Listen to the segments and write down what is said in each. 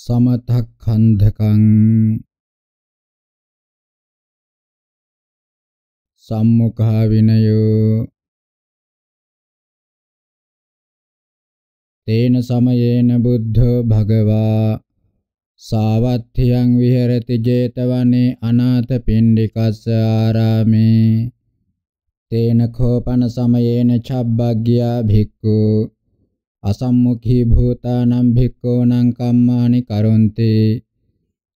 සමතක්ඛන්ධකං සම්මුඛා විනයෝ තේන සමයේන බුද්ධෝ භගවා සාවත්ථියං විහෙරති 제තවනේ අනාථ පින්ඩිකස්ස ආරාමේ තේන කෝපන සමයේන චබ්බග්ගියා භික්ඛු අසම්මුඛී භූතානං භික්ඛූනං කම්මානි කරොන්ති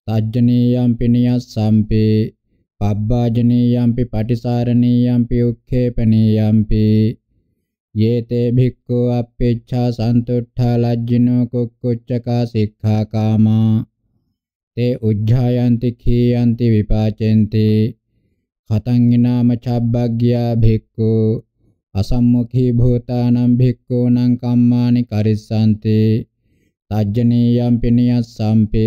සජ්ජනීයම්පි නියස්සම්පි පබ්බාජනීයම්පි පටිසාරණීයම්පි උක්ඛේපනීයම්පි යේතේ භික්ඛු අප්පේච්ඡා සන්තුට්ඨා ලජ්ජිනෝ කුක්කුච්චකා සික්ඛාකාමා තේ උජ්ජායන්ති කීයන්ති විපාචෙන්ති කතං ිනාම චබ්බග්ගියා භික්ඛු අසම්මුඛී භූතානං භික්ඛූනං කම්මානි කරිස්සanti තජ්ජනීයම්පි නියස්සම්පි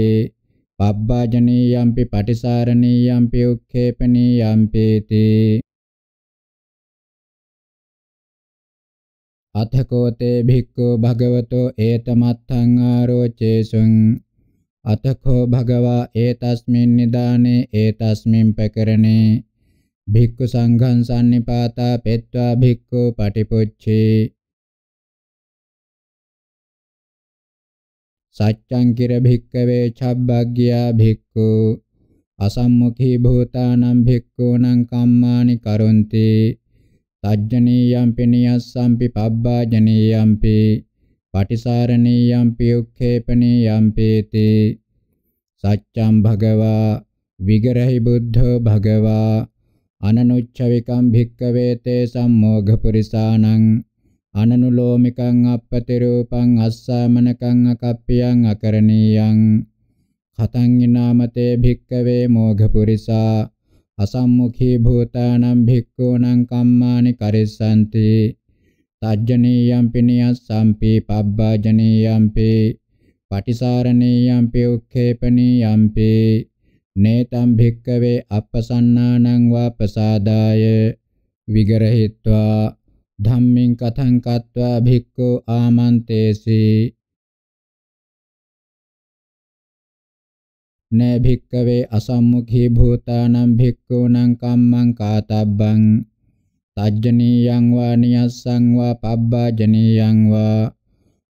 පබ්බාජනීයම්පි පටිසාරණීයම්පි උක්ඛේපනීයම්පේති අතකෝතේ භික්ඛු භගවතෝ ඒතමත්තං ආරෝචේසුං අතකෝ භගවා ඒතස්මින් නිදානේ ඒතස්මින් පැකරණේ භික්ඛු සංඝං සම්නිපාතා පෙත්වා භික්ඛු පටිපොච්චේ සච්ඡං කිර භික්කවේ චබ්බග්ගියා භික්ඛු අසම්මුඛී භූතානම් භික්ඛූනම් කම්මානි කරොන්ති තජ්ජනීයම්පි නියස්සම්පි පබ්බාජනීයම්පි පටිසාරණීයම්පි උක්ඛේපණීයම්පේති සච්ඡං භගවා විගරහි බුද්ධෝ භගවා අනනුච්චවිකම් භික්කවේ තේ සම්මෝඝ පුරිසානං අනනුලෝමිකං අපපතිරූපං අස්සමනකං අකප්පියං අකරණීයං කතං ිනාමතේ භික්කවේ මෝඝ පුරිසා අසම්මුඛී භූතානං භික්ඛූනං කම්මානි කරිස්සanti තජ්ජනීයම්පි නියස්සම්පි පබ්බාජනීයම්පි පටිසාරණීයම්පි උක්ඛේපණීයම්පි නේතම් භික්කවේ අප්පසන්නානං වා ප්‍රසාදාය විගරහිत्वा ධම්මින් කතං කତ୍වා භික්ඛු ආමන්තේසි නේ භික්කවේ අසම්මුඛී භූතානං භික්ඛූනං කම්මං කාතබ්බං තජ්ජනීයං වා නියස්සං වා පබ්බාජනීයං වා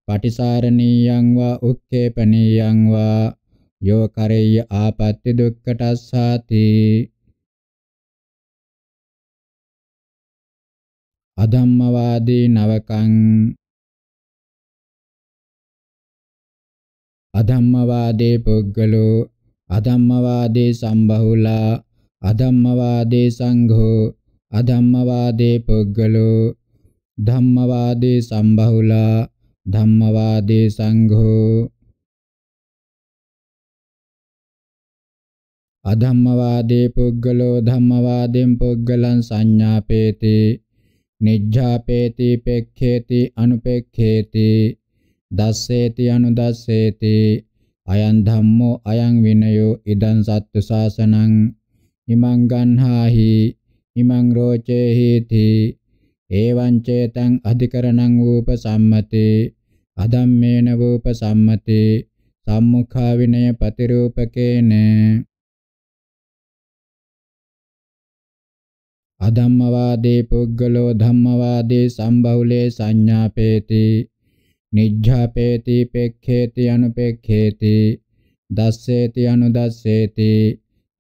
පටිසාරණීයං වා උක්කේපණීයං වා යෝ කරෙය්‍ය ආපත්‍ති දුක්ඛටස්සාති අධම්මවාදී නවකං අධම්මවාදී පුද්ගලෝ අධම්මවාදී සම්බහුලා අධම්මවාදී සංඝෝ අධම්මවාදී පුද්ගලෝ ධම්මවාදී සම්බහුලා ධම්මවාදී සංඝෝ අධම්මවාදී පුද්ගලෝ ධම්මවාදීන් පුද්ගලං සංඥාපේති නිජ්ජාපේති පෙක්ඛේති අනුපෙක්ඛේති දස්සේති අනුදස්සේති අයං ධම්මෝ අයං විනයෝ ඉදං සත්තු සාසනං ඉමං ගන්හාහි ඉමං රෝචේහිති ඒවං චේතං අධිකරණං ූප සම්මතේ අදම්මේන ූප සම්මතේ සම්මුඛා විනය ප්‍රතිරූපකේන අධම්මවාදී පුද්ගලෝ ධම්මවාදී සම්බහුලේ සංඥාපේති නිජ්ජාපේති පෙක්ඛේති අනුපෙක්ඛේති දස්සේති අනුදස්සේති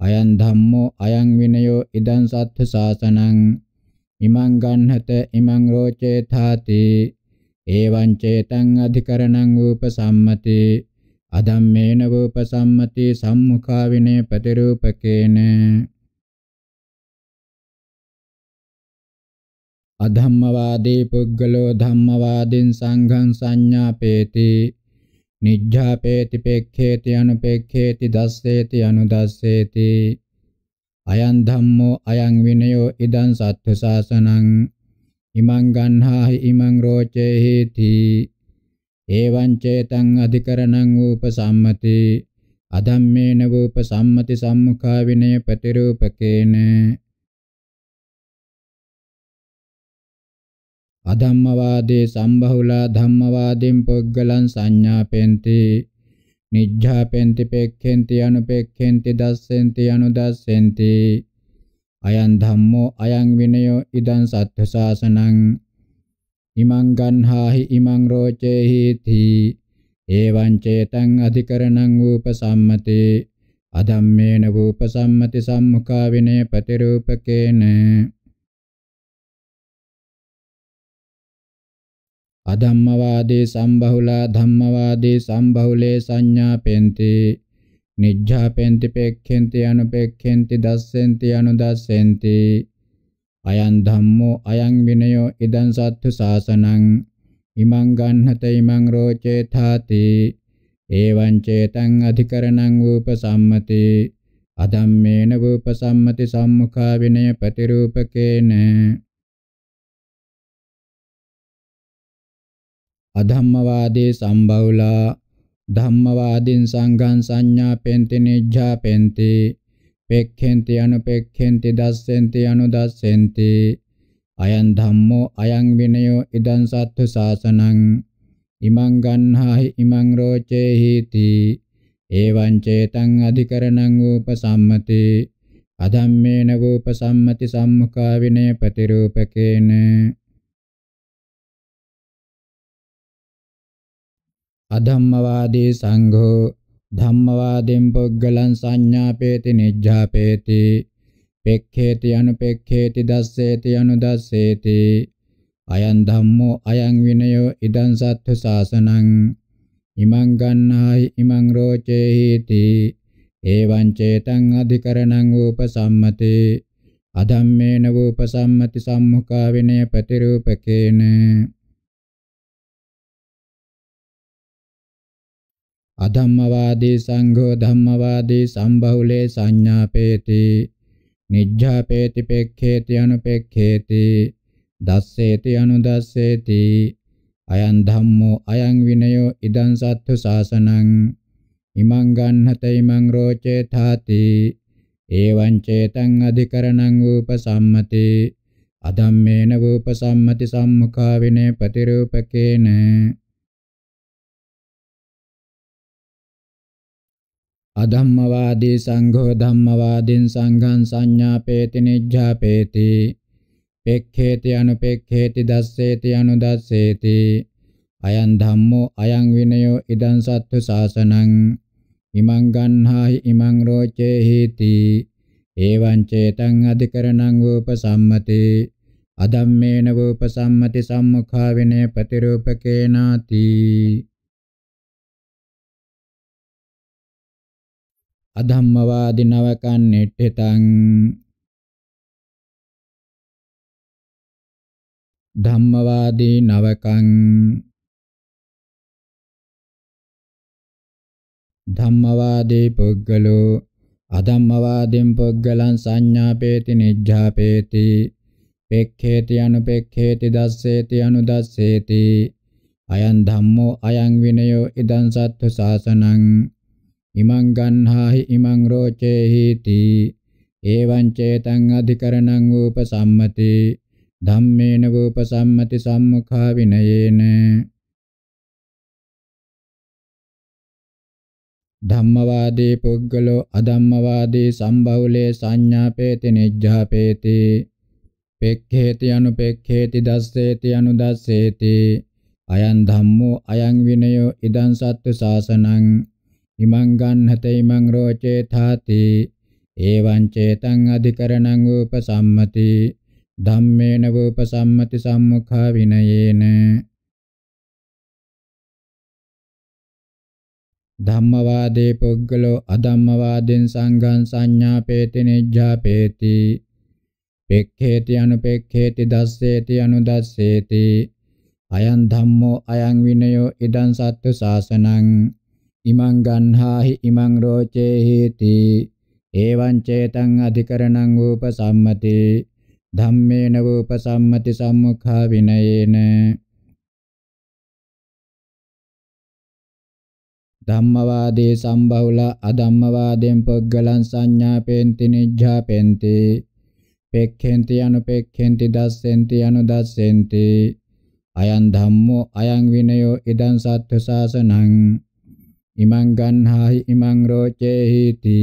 අයං ධම්මෝ අයං විනයෝ ඉදං සත්ථ සාසනං ඉමං ගන්නත ඉමං රෝචේ තාති එවං චේතං අධිකරණං උපසම්මති අධම්මේන උපසම්මති සම්මුඛා විනේ ප්‍රතිරූපකේන අධම්මවාදී පුද්ගලෝ ධම්මවාදීන් සංඝං සංඥාපේති නිජ්ජාපේති පෙක්ඛේති අනුපෙක්ඛේති දස්සේති අනුදස්සේති අයං ධම්මෝ අයං විනයෝ ඉදං සත්තු සාසනං ඉමං ගන්හාහි ඉමං රෝචේහිති එවං චේතං අධිකරණං උපසම්මති අධම්මේන උපසම්මති සම්මුඛා විනය ප්‍රතිරූපකේන අධම්මවාදේ සම්බහුලා ධම්මවාදීන් පුද්ගලන් සංඥාපෙන්ති නිජ්ජාපෙන්ති පෙක්ඛෙන්ති අනුපෙක්ඛෙන්ති දස්සෙන්ති අනුදස්සෙන්ති අයං ධම්මෝ අයං විනයෝ ඉදං සත්‍ය ශාසනං ඉමං ගන්හාහි ඉමං රෝචේහි තී එවං චේතං අධිකරණං උපසම්මතේ අධම්මේන උපසම්මති සම්මුඛා විනය ප්‍රතිරූපකේන අධම්මවාදී සම්බහුලා ධම්මවාදී සම්බහුලේ සංඥාපෙන්ති නිජ්ජාපෙන්ති පෙක්ඛෙන්ති අනුපෙක්ඛෙන්ති දස්සෙන්ති අනුදස්සෙන්ති අයං ධම්මෝ අයං විනයෝ ඉදං සත්තු සාසනං ඉමං ගන්නත ඉමං රෝචේ තාති එවං චේතං අධිකරණං උපසම්මති අධම්මේන උපසම්මති සම්මුඛා විනය ප්‍රතිරූපකේන අධම්මවාදේ සම්බවුලා ධම්මවාදින් සංඝං සංඥා පෙන්ති නිජ්ජා පෙන්ති පෙක්ඛෙන්ති අනුපෙක්ඛෙන්ති දස්සෙන්ති අනුදස්සෙන්ති අයං ධම්මෝ අයං විනයෝ ඉදං සත්තු සාසනං ඉමං ගන්හාහි ඉමං රෝචේහිති එවං චේතං අධිකරණං උපසම්මති අධම්මේන උපසම්මති සම්මුඛා විනය ප්‍රතිරූපකේන අධම්මවාදී සංඝෝ ධම්මවාදෙන් පුද්ගලං සංඥාපේති නිජ්ජාපේති පෙක්ඛේති අනුපෙක්ඛේති දස්සේති අනුදස්සේති අයං ධම්මෝ අයං විනයෝ ඉදං සත්තු සාසනං ඉමං ගන්නායි ඉමං රෝචේහිති එවං චේතං අධිකරණං උපසම්මතේ අධම්මේන උපසම්මති සම්මුඛා විනය ප්‍රතිරූපකේන අධම්මවාදී සංඝෝ ධම්මවාදී සම්බහුලේ සංඥාපේති නිජ්ජාපේති පෙක්ඛේති අනුපෙක්ඛේති දස්සේති අනුදස්සේති අයං ධම්මෝ අයං විනයෝ ඉදං සත්තු සාසනං ඉමං ගන්නත ඉමං රෝචේ තාති ඒවං චේතං අධිකරණං උපසම්මති අධම්මේන උපසම්මති සම්මුඛා විනේ ප්‍රතිරූපකේන අධම්මවාදී සංඝෝ ධම්මවාදීන් සංඝං සංඥාපේති නිජ්ජාපේති පෙක්ඛේති අනුපෙක්ඛේති දස්සේති අනුදස්සේති අයං ධම්මෝ අයං විනයෝ ඉදං සත්තු සාසනං ඉමං ගන්හාහි ඉමං රෝචේහිති එවං චේතං අධිකරණං උපසම්මති අදම්මේන උපසම්මති සම්මුඛා විනේ ප්‍රතිරූපකේනාති අධම්මවාදිනවකන්නෙට්ඨිතං ධම්මවාදී නවකං ධම්මවාදී පුද්ගලෝ අධම්මවාදීන් පුද්ගලං සංඥාපේති නිජ්ජාපේති පෙක්ඛේති අනුපෙක්ඛේති දස්සේති අනුදස්සේති අයං ධම්මෝ අයං විනයෝ ඉදං සත්තු සාසනං ඉමං ගන්හාහි ඉමං රෝචේහිති එවං චේතං අධිකරණං උපසම්මති ධම්මේන උපසම්මති සම්මුඛා විනයේන ධම්මවාදී පුද්ගලෝ අධම්මවාදී සම්බහුලේ සංඥාපේති නිජ්ජාපේති පෙක්ඛේති අනුපෙක්ඛේති දස්සේති අනුදස්සේති අයං ධම්මෝ අයං විනයෝ ඉදං සත්තු සාසනං ඉමං ගන්නත ඉමං රෝචේ තාති එවං චේතං අධිකරණං උපසම්මති ධම්මේන උපසම්මති සම්මුඛා විනයේන ධම්මවාදී පුද්ගලෝ අධම්මවාදෙන් සංඝං සංඥාපේති නිජ්ජාපේති පෙක්ඛේති අනුපෙක්ඛේති දස්සේති අනුදස්සේති අයං ධම්මෝ අයං විනයෝ ඉදං සත්තු සාසනං ඉමං ගන්හාහි ඉමං රෝචේහිති එවං චේතං අධිකරණං උපසම්මති ධම්මේන උපසම්මති සම්මුඛා විනයේන ධම්මවාදී සම්බහුල අධම්මවාදෙන් පුද්ගලං සංඥාපෙන්ති නිජ්ජාපෙන්ති පෙක්ඛෙන්ති අනුපෙක්ඛෙන්ති දස්සෙන්ති අනුදස්සෙන්ති අයං ධම්මෝ අයං විනයෝ ඉදං සත්තු සාසනං ඉමං ගන්හාහි ඉමං රෝචේහිති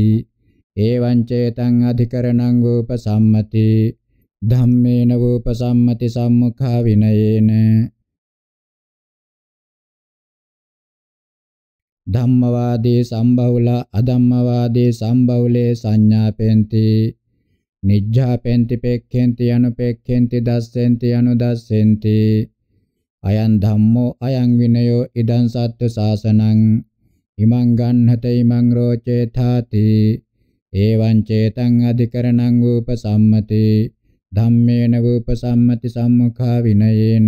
එවං චේතං අධිකරණං වූප සම්මති ධම්මේන වූප සම්මති සම්මුඛා විනයේන ධම්මවාදී සම්බහුල අධම්මවාදී සම්බහුලේ සංඥාපෙන්ති නිජ්ජාපෙන්ති පෙක්ඛෙන්ති අනුපෙක්ඛෙන්ති දස්සෙන්ති අනුදස්සෙන්ති අයං ධම්මෝ අයං විනයෝ ඉදං සත්තු සාසනං ඉමං ගන්නත ඉමං රෝචේතාති එවං චේතං අධිකරණං උපසම්මති ධම්මේන උපසම්මති සම්මුඛා විනයේන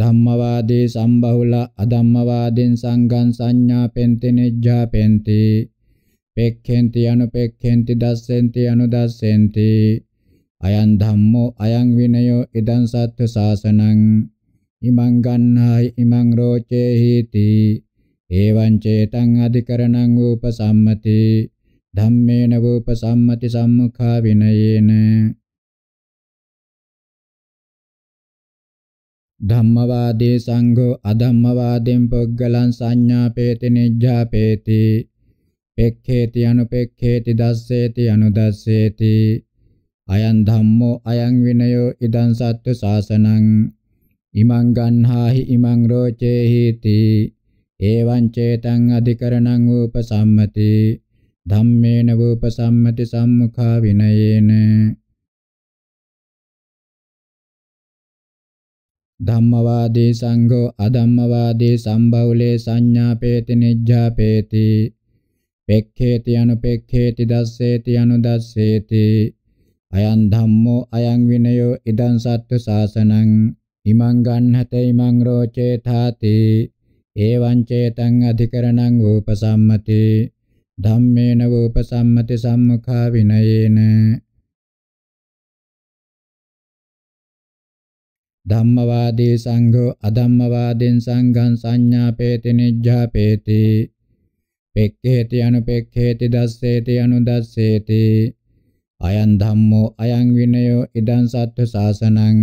ධම්මවාදී සම්බහුල අධම්මවාදීන් සංඝං සංඥා පෙන්ති නිජ්ජා පෙන්ති පෙක්ඛෙන්ති අනුපෙක්ඛෙන්ති දස්සෙන්ති අනුදස්සෙන්ති අයං ධම්මෝ අයං විනයෝ ඉදං සත්තු සාසනං ඉමං ගන්නායි ඉමං රෝචේ හීති එවං චේතං අධිකරණං උපසම්මති ධම්මේන උපසම්මති සම්මුඛා විනයේන ධම්මවාදී සංඝෝ අධම්මවාදීන් පුද්ගලං සංඥාපේති නිජ්ජාපේති පෙක්ඛේති අනුපෙක්ඛේති දස්සේති අනුදස්සේති අයං ධම්මෝ අයං විනයෝ ඉදං සත්තු සාසනං ඉමං ගන්හාහි ඉමං රෝචේහි තී එවං චේතං අධිකරණං උපසම්මති ධම්මේන උපසම්මති සම්මුඛා විනයේන ධම්මවාදී සංඝෝ අධම්මවාදී සම්බවුලේ සංඥාපේති නිජ්ජාපේති පෙක්ඛේති අනුපෙක්ඛේති දස්සේති අනුදස්සේති අයං ධම්මෝ අයං විනයෝ ඉදං සත්තු සාසනං ඉමං ගන්නත ඉමං රෝචේ තාති එවං චේතං අධිකරණං උපසම්මති ධම්මේන උපසම්මති සම්මුඛා විනයේන ධම්මවාදී සංඝෝ අධම්මවාදෙන් සංඝං සංඥාපේති නිජ්ජාපේති පෙක්ඛේති අනුපෙක්ඛේති දස්සේති අනුදස්සේති අයං ධම්මෝ අයං විනයෝ ඉදං සත්තු සාසනං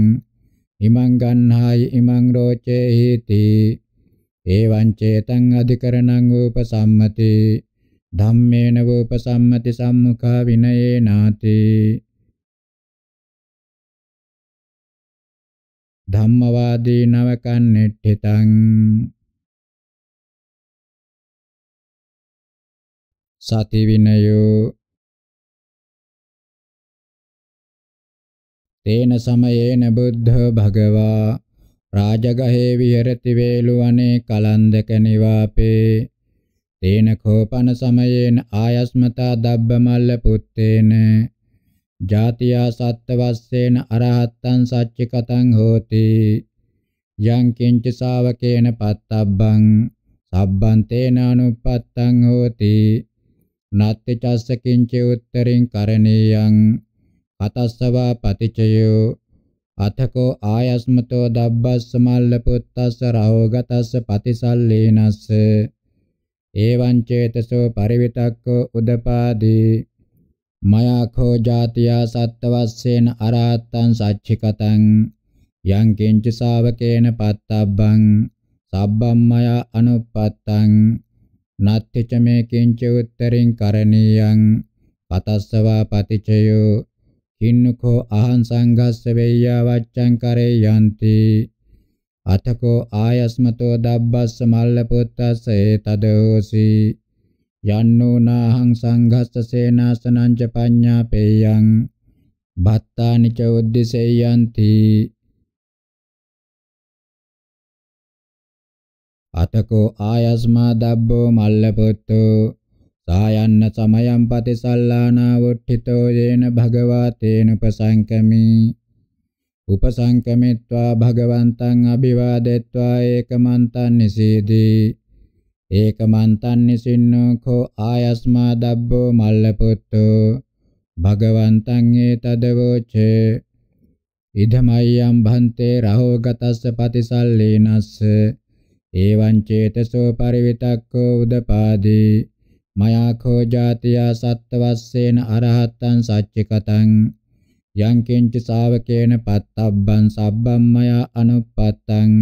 ඉමං ගන්හාය ඉමං රෝචේ හේති එවං චේතං අධිකරණං උපසම්මති ධම්මේන උපසම්මති සම්මුඛා විනයේ නාති ධම්මවාදී නවකන්නෙට්ඨිතං සති විනයෝ තේන සමයේන බුද්ධ භගවා රාජගහේ විහෙරති වේලුවනේ කලන්දක නිවාපේ තේන කෝපන සමයේන ආයස්මතා දබ්බමල්ල පුත්තේන ජාතියා සත්ත්වස්සේන අරහත්තං සච්චිකතං හෝති යං කිංච ශාවකේන පත්තබ්බං සබ්බං තේන අනුපත්තං හෝති නත්ති චස්ස කිංච උත්තරින් කරණීයං අතස්සවා පටිච්චයෝ අතකෝ ආයස්මතෝ දබ්බස් සමල්ලපුත්තස්ස රහෝගතස්ස පතිසල්ලේනස්ස ඒවං චේතසෝ පරිවිතක්කෝ උදපාදී මයාඛෝ ජාතියා සත්තවස්සේන අරහත්තං සච්චිකතං යං කිංච ශාවකේන පත්තබ්බං සබ්බම්මයා අනුපත්තං නත්තිච මේ කිංච උත්තරින් කරණීයං පතස්සවා පතිචයෝ කින්නකෝ අහං සංඝස්ස වේයා වච්ඡං කරේ යන්ති අතකෝ ආයස්මතෝ දබ්බස්ස මල්ල පුත්තස්ස ඒතදෝසි යන්නෝ නාහං සංඝස්ස සේනාසනං ච පඤ්ඤා පේයං බත්තානි ච උද්දසේයන්ති අතකෝ ආයස්මා දබ්බෝ මල්ල පුත්තෝ සායන්න සමයම් පතිසල්ලානාවොට්ඨිතෝ යේන භගවා තේන උපසංකමි උපසංකමිත්වා භගවන්තං අභිවාදෙත්වා ඒකමන්තං නිසීදී ඒකමන්තං නිසින්නෝ කෝ ආයස්මා දබ්බෝ මල්ලපුත්තෝ භගවන්තං ඒතදවෝචේ ඉදමයම් භන්තේ රහෝගතස්ස පතිසල්ලේනස්ස එවං චේතසෝ පරිවිතක්කෝ උදපාදී මයාඛෝ ජාතියා සත්ත්වස්සේන අරහත්තං සච්චිකතං යංකින්ච ශාවකේන පත්තබ්බං සබ්බම් මයා අනුපත්තං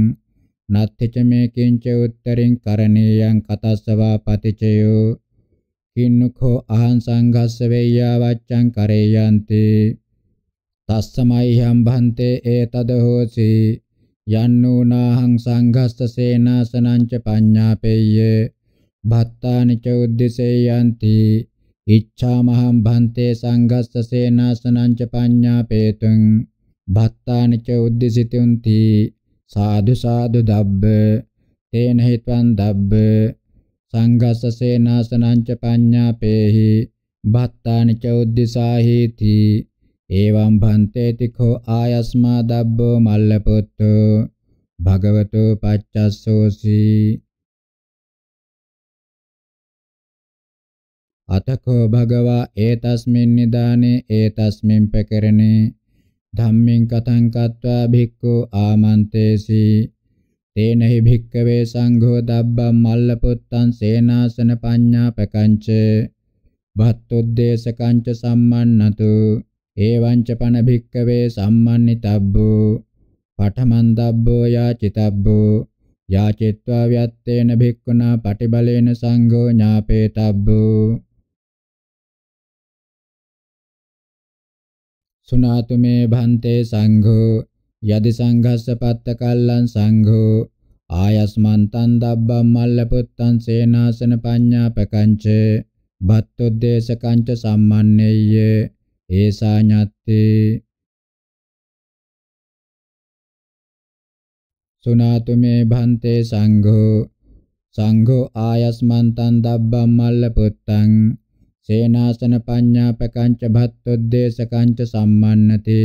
නත්ථිච මේ කිංච උත්තරින් කරණීයං කතස්සවා පතිචයෝ කින්නුඛෝ අහං සංඝස්ස වේයා වච්ඡං කරේයන්ති තස්සමයිහම් භන්තේ ඒතද හෝසි යන්නෝනාහං සංඝස්ස සේනාසනං ච පඤ්ඤාපේය භත්තානි ච උද්දේශයන්ති ඉච්ඡාමහං භන්තේ සංඝස්ස සේනාසනං ච පඤ්ඤාපේතුං භත්තානි ච උද්දේශිතුන්ති සාදු සාදු දබ්බ තේන හිතං දබ්බ සංඝස්ස සේනාසනං ච පඤ්ඤාපේහි භත්තානි ච උද්දේශාහිති එවං භන්තේති කෝ ආයස්මා දබ්බෝ මල්ලපොත්තෝ භගවතෝ පච්චස්සෝසී අතකෝ භගවා ඒතස්මින් නිදානේ ඒතස්මින් පෙකරණේ ධම්මින් කතං කତ୍වා භික්ඛු ආමන්තේසි තේනහි භික්කවේ සංඝෝ දබ්බම් මල්ලපුත්තං සේනාසන පඤ්ඤා පකංච භත්තුද්දේශකංච සම්මන්නතු ඒවං ච පන භික්කවේ සම්මන්නිතබ්බෝ පඨමන් දබ්බෝ යාචිතබ්බෝ යාචිත්වා ව්‍යත්තේන භික්ඛුනා පටිබලේන සංඝෝ ඥාපේතබ්බෝ සුනාතු මේ භන්තේ සංඝෝ යදි සංඝස්ස පත්ත කල්ලං සංඝෝ ආයස්මන්තං දබ්බම් මල්ලපුත්තං සේනාසන පඤ්ඤාපකංච බත්තොද්දේශකංච සම්මන්නේය ඒසා ඤත්තේ සුනාතු මේ භන්තේ සංඝෝ සංඝෝ ආයස්මන්තං දබ්බම් මල්ලපුත්තං සේනාසන පඤ්ඤා පකංච භත්තොද්දේශකංච සම්මන්නති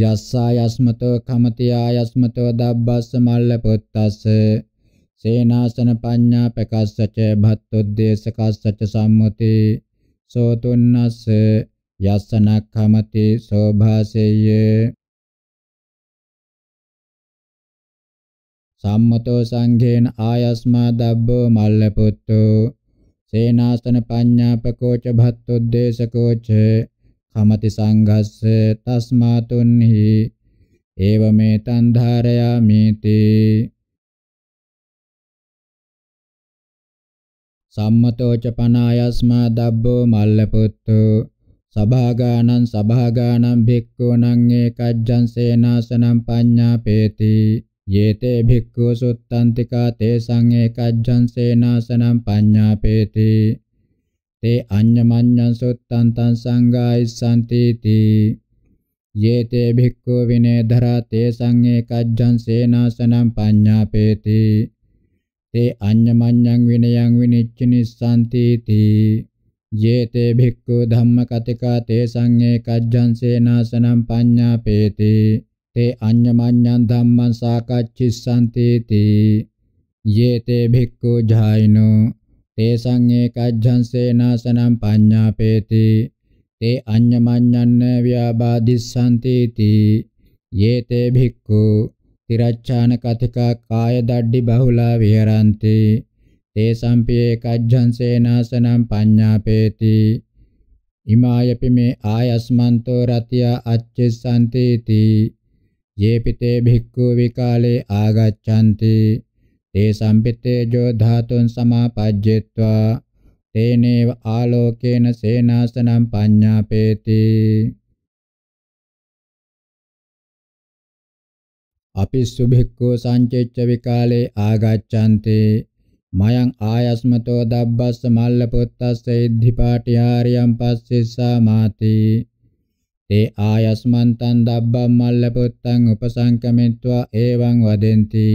යස්සා යස්මතෝ කමති ආයස්මතෝ දබ්බස්ස මල්ල පුත්තස්ස සේනාසන පඤ්ඤා පකස්සච භත්තොද්දේශකස්සච සම්මුති සෝතුන්නස්ස යස්සනක්ඛමති සෝභාසෙය්‍ය සම්මතෝ සංඝේන ආයස්මා දබ්බෝ මල්ල පුත්තෝ සේනාසන පඤ්ඤාපකෝච භත්තුද්දේශකෝච කමති සංඝස්ස තස්මාතුන්හි ඒවමෙතං ධාරයාමේති සම්මතෝච පනායස්මා දබ්බෝ මල්ලපුත්තු සභාගානං සභාගානං භික්ඛූණං ඒකජ්ජං සේනාසනං පඤ්ඤාපේති යේතේ භික්ඛු සුත්තන්තිකා තේසං ඒකජ්ජං සේනාසනං පඤ්ඤාපේති තේ අඤ්ඤමඤ්ඤං සුත්තන්තං සංගායිස්සanti තී යේතේ භික්ඛු විනේධරා තේසං ඒකජ්ජං සේනාසනං පඤ්ඤාපේති තේ අඤ්ඤමඤ්ඤං විනයං විනිච්චිනිස්සanti තී යේතේ භික්ඛු ධම්මකතිකා තේසං ඒකජ්ජං සේනාසනං පඤ්ඤාපේති තේ අඤ්ඤමඤ්ඤං ධම්මං සාකච්ඡිස්සන්ති තී යේතේ භික්ඛු ජායිනෝ තේසං ඒකජ්ජං සේනාසනං පඤ්ඤාපේති තේ අඤ්ඤමඤ්ඤන්න ව්‍යාබාධිස්සන්ති තී යේතේ භික්ඛු තිරච්ඡාන කතිකා කාය දඩ්ඩි බහුලා විහරಂತಿ තේසං පීකජ්ජං සේනාසනං පඤ්ඤාපේති ඉමායපි මේ ආයස්මන්තෝ රතිය අච්චිස්සන්ති තී ये पिते भिक्खु विकाले आगच्छन्ति ते संपिते जो धातुन समापज्जित्वा तेनेव आलोकेन सेनासनं पඤ්ඤාපේති අපිස්සු භික්ඛු සංචෙච්ච විකාලේ ආගච්ඡanti මයං ආයස්මතෝ දබ්බස්ස මල්ල පුත්තස්ස ඉද්ධිපාටි ආර්යම් පස්සිසා මාති තේ ආයස්මන්තං දබ්බම් මල්ලපොත්තං උපසංකමෙත්වා එවං වදෙන්ති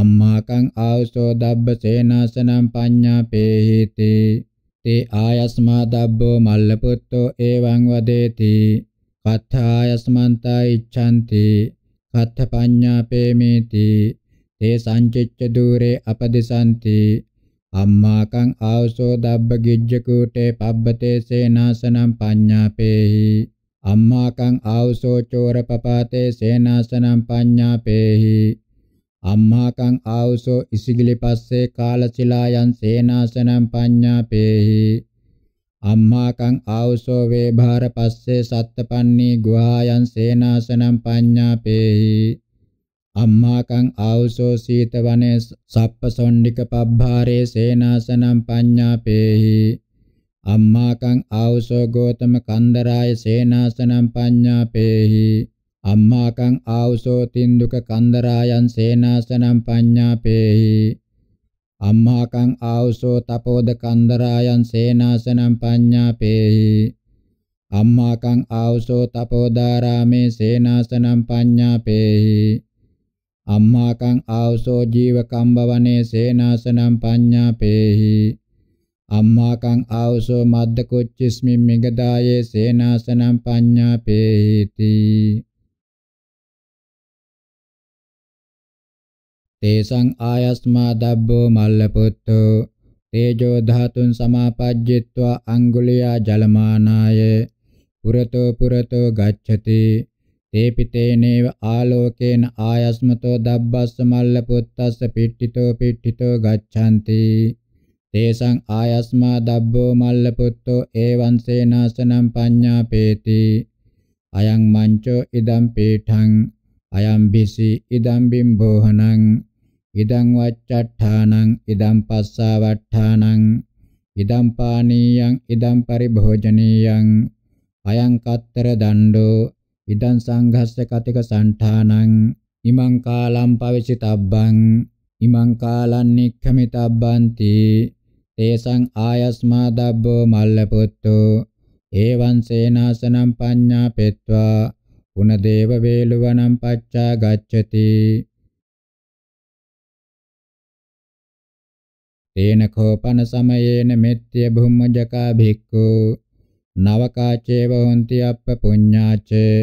අම්මාකං ආවසෝ දබ්බ සේනාසනං පඤ්ඤාපේහිති තේ ආයස්මා දබ්බෝ මල්ලපොත්තෝ එවං වදේති කත්ථායස්මන්තා ඉච්ඡanti කත්ථ පඤ්ඤාපේමේති තේ සංචිච්ඡ දූරේ අපදිසanti අම්මාකං ආවසෝ දබ්බ ගිජ්ජකූටේ පබ්බතේ සේනාසනම් පඤ්ඤාපේහි අම්මාකං ආවසෝ චෝර පපාතේ සේනාසනම් පඤ්ඤාපේහි අම්මාකං ආවසෝ ඉසිගිලි පස්සේ කාලසිලායන් සේනාසනම් පඤ්ඤාපේහි අම්මාකං ආවසෝ වේභාර පස්සේ සත්තපන්නී ගුහායන් සේනාසනම් පඤ්ඤාපේහි අම්මාකං ආවුසෝ සීත වනේ සප්පසොණ්ඩික පබ්භාරේ සේනාසනම් පඤ්ඤාපේහි අම්මාකං ආවුසෝ ගෝතම කන්දරාය සේනාසනම් පඤ්ඤාපේහි අම්මාකං ආවුසෝ තින්දුක කන්දරායන් සේනාසනම් පඤ්ඤාපේහි අම්මාකං ආවුසෝ තපෝද කන්දරායන් සේනාසනම් පඤ්ඤාපේහි අම්මාකං ආවුසෝ තපෝදාරාමේ සේනාසනම් පඤ්ඤාපේහි අම්මාකං ආවසෝ ජීවකම් භවනේ සේනාසනම් පඤ්ඤාපේහි අම්මාකං ආවසෝ මද්දකොච්චිස්මින් මෙගදායේ සේනාසනම් පඤ්ඤාපේහිති තේසං ආයස්මා දබ්බෝ මල්ලපුත්තෝ තේජෝ ධාතුන් සමාපජ්ජිත්වා අඟුලියා ජලමානාය පුරතෝ පුරතෝ ගච්ඡති තේපිතේනේව ආලෝකේන ආයස්මතෝ දබ්බස්ස මල්ල පුත්තස්ස පිට්ඨිතෝ පිට්ඨිතෝ ගච්ඡanti තේසං ආයස්මා දබ්බෝ මල්ල පුත්තෝ එවං සේනාසනං පඤ්ඤාපේති අයං මංචෝ ඉදම් පීඨං අයං බිසි ඉදම් බිම්බෝහනං ඉදං වච්චට්ඨානං ඉදම් පස්සාවට්ඨානං ඉදම් පානීයං ඉදම් පරිභෝජනීයං අයං කතර දණ්ඩෝ ඉදං සංඝස්ස කතික සංඨානං ඉමං කාලම් පවිචිතබ්බං ඉමං කාලං නික්ඛමිතබ්බන්ති තේසං ආයස්මා දබ්බෝ මල්ලපොත්තෝ ඒවං සේනාසනම් පඤ්ඤා පෙත්වා පුනදේව වේලුවනම් පච්චා ගච්ඡති තේන කෝපන සමයේන මෙත්‍ය භුම්මජකා භික්ඛු නවකාචේව හොಂತಿ අප්ප පුඤ්ඤාචේ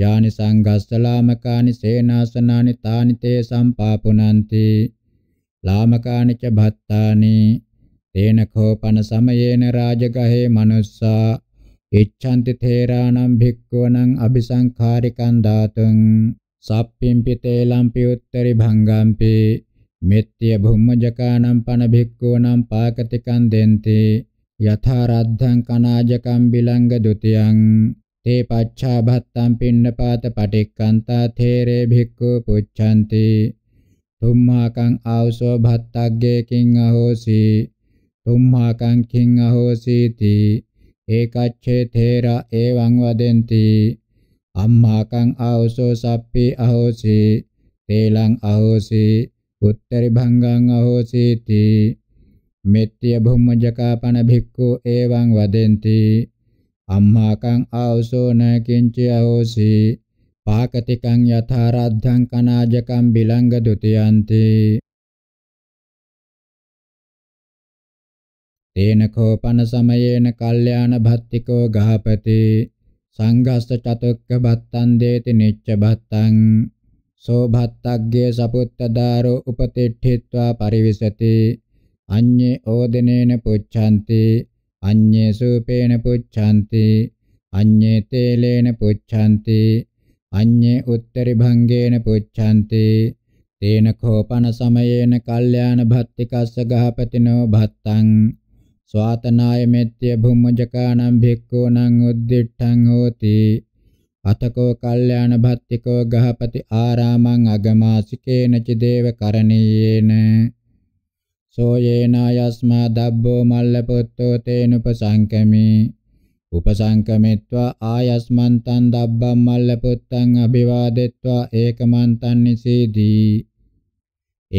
යානි සංඝස්සලාමකානි සේනාසනානි තානි තේ සම්පාපුනන්ති ලාමකානි ච භත්තානි තේන කෝපන සමයේන රාජගහේ මනුස්සා ඉච්ඡන්ති තේරානම් භික්ඛවණං අபிසංඛාරිකං ධාතුං සප්පින්පි තේලම්පි උත්තරි භංගම්පි මෙත්‍ය භුම්මජකානම් පන භික්ඛවණං පාකතිකං දෙන්ති යථා රද්ධං කනාජකම් බිලංග ဒ ුතියං තේ පච්චා භත්තම් පින්නපාත පටික්කන්තා තේරේ භික්ඛු පුච්ඡanti තුම්මාකං ආවසෝ භත්තග්ගේ කිං අහෝසි තුම්මාකං කිං අහෝසීති ඒකච්ඡේ තේර එවං වදෙන්ති අම්මාකං ආවසෝ සප්පි අහෝසි තේලං අහෝසි උත්තරි භංගං අහෝසීති මෙත්‍ය භුම්මජකාපන භික්ඛු එවං වදෙන්ති අම්මාකං ආවසෝන කිංච යෝසි පාකතිකං යථාරද්ධං කනාජකං බිලංග ဒ ුතියන්ති තේන කෝපන සමයේන කල්යාණ භත්තිකෝ ගහපති සංඝස්ස චතුක්ක බත්තං දේති නිච්ච බත්තං සෝ භත්තග්ගේ සපුත්ත දාරෝ උපතිට්ඨිත්වා පරිවිසති අඤ්ඤේ ඕදිනේන පුච්ඡanti අඤ්ඤේ සූපේන පුච්ඡanti අඤ්ඤේ තේලේන පුච්ඡanti අඤ්ඤේ උත්තරි භංගේන පුච්ඡanti තේන කෝපන සමයේන කල්යාණ භත්තිකස්ස ගහපතිනෝ භත්තං ස්වාතනාය මෙත්‍ය භුම්මජකානම් භික්ඛූනම් උද්දිඨං හෝති අතකෝ කල්යාණ භත්තිකෝ ගහපති ආරාමං අගමාසිකේන ච දේව කරණීයේන සෝයේනා යස්මා දබ්බෝ මල්ලපොත්තෝ තේනුපසංකමේ උපසංකමෙත්වා ආයස්මන්තං දබ්බම් මල්ලපොත්තං අභිවාදෙත්වා ඒකමන්තං නිසීදී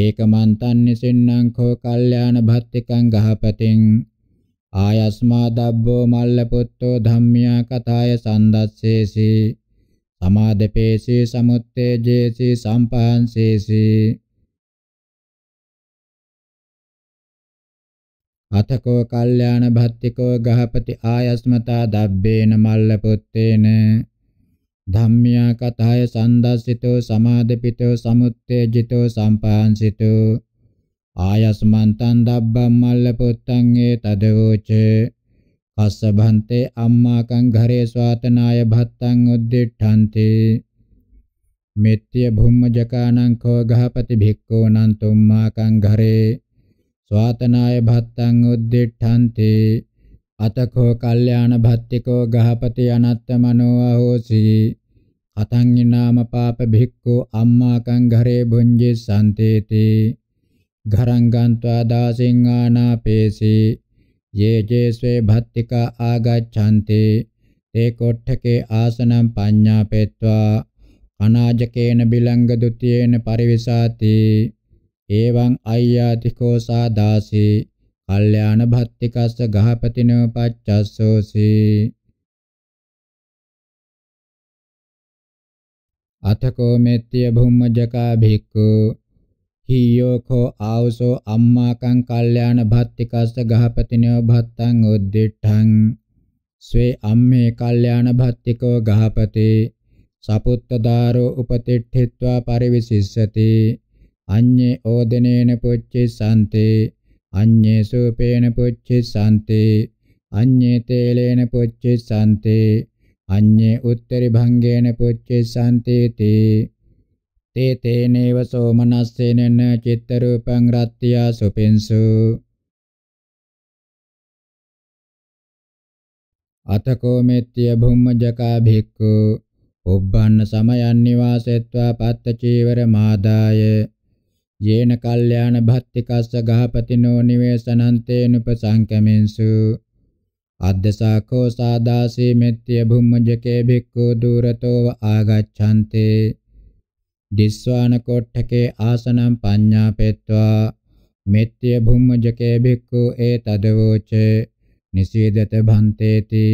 ඒකමන්තං නිසින්නම් කෝ කල්යාණ භත්තිකං ගහපතින් ආයස්මා දබ්බෝ මල්ලපොත්තෝ ධම්මියා කතාය සන්දස්සේසී සමාදපේසී සමුත්තේජේසී සම්පහන්සේසී අතකෝ කල්යාණ භත්තිකෝ ගහපති ආයස්මතා දබ්බේන මල්ල පුත්තේන ධම්මියා කතාය සන්දස්සිතෝ සමාදපිතෝ සමුත්තේජිතෝ සම්පාංසිතෝ ආයස්මන්තං දබ්බම් මල්ල පුත්තං ඒ තදවෝච අස්සභන්තේ අම්මාකං ඝරේ ස්වාතනාය භත්තං උද්දිඨන්ති මෙත්‍ය භුම්මජකානං කෝ ගහපති භික්ඛූ නන්තුම්මාකං ඝරේ ස්වාතනාය භත්තං උද්දිඨන්ති අතකෝ කල්යාණ භත්තිකෝ ගහපති අනත්ත මනෝ අහෝසි අතං නාම පාප භික්ඛු අම්මා කං ඝරේ භුංජි සම්තේති ඝරං ගන්්වා දාසින් ආනාපේසි යේ චේස්වේ භත්තිකා ආගච්ඡanti තේ කොට්ඨකේ ආසනම් පඤ්ඤාපෙත්වා අනාජකේන බිලංග දුතියේන පරිවිසාති එවං අය්‍යාතිකෝ සාදාසි කල්යාණ භත්තිකස්ස ගහපතිනෝ පච්චස්සෝසි අතකෝ මෙත්‍ය භුම්මජකා භික්ඛු හියෝ කෝ ආවසෝ අම්මාකං කල්යාණ භත්තිකස්ස ගහපතිනෝ භත්තං උද්දිඨං ස්වේ අම්මේ කල්යාණ භත්තිකෝ ගහපතේ සපුත්තදාරෝ උපතිට්ඨිත්වා පරිවිසිස්සති අඤ්ඤේ ඕදනේන පුච්චිසanti අඤ්ඤේ සූපේන පුච්චිසanti අඤ්ඤේ තේලේන පුච්චිසanti අඤ්ඤේ උත්තරි භංගේන පුච්චිසanti තේ තේ තේනේව සෝමනස්සේනන චිත්ත රූපං රත්ත්‍යා සුපින්සු අතකෝ මෙත්‍ය භුම්මජකා භික්ඛු උබ්බන්න සමයන් නිවාසෙත්වා පත්ත චීවර මාදාය යේන කල්යාණ භත්තිකස්ස ගහපතිනෝ නිවේසනන්තේන උපසංකමෙන්සු අද්දසාකෝ සාදාසේ මෙත්‍ය භුම්මජකේ භික්ඛු දුරතෝ ආගච්ඡන්තේ දිස්වාන කොට්ඨකේ ආසනම් පඤ්ඤාපෙත්වා මෙත්‍ය භුම්මජකේ භික්ඛු ඒ තදවෝච නිසීදත භන්තේති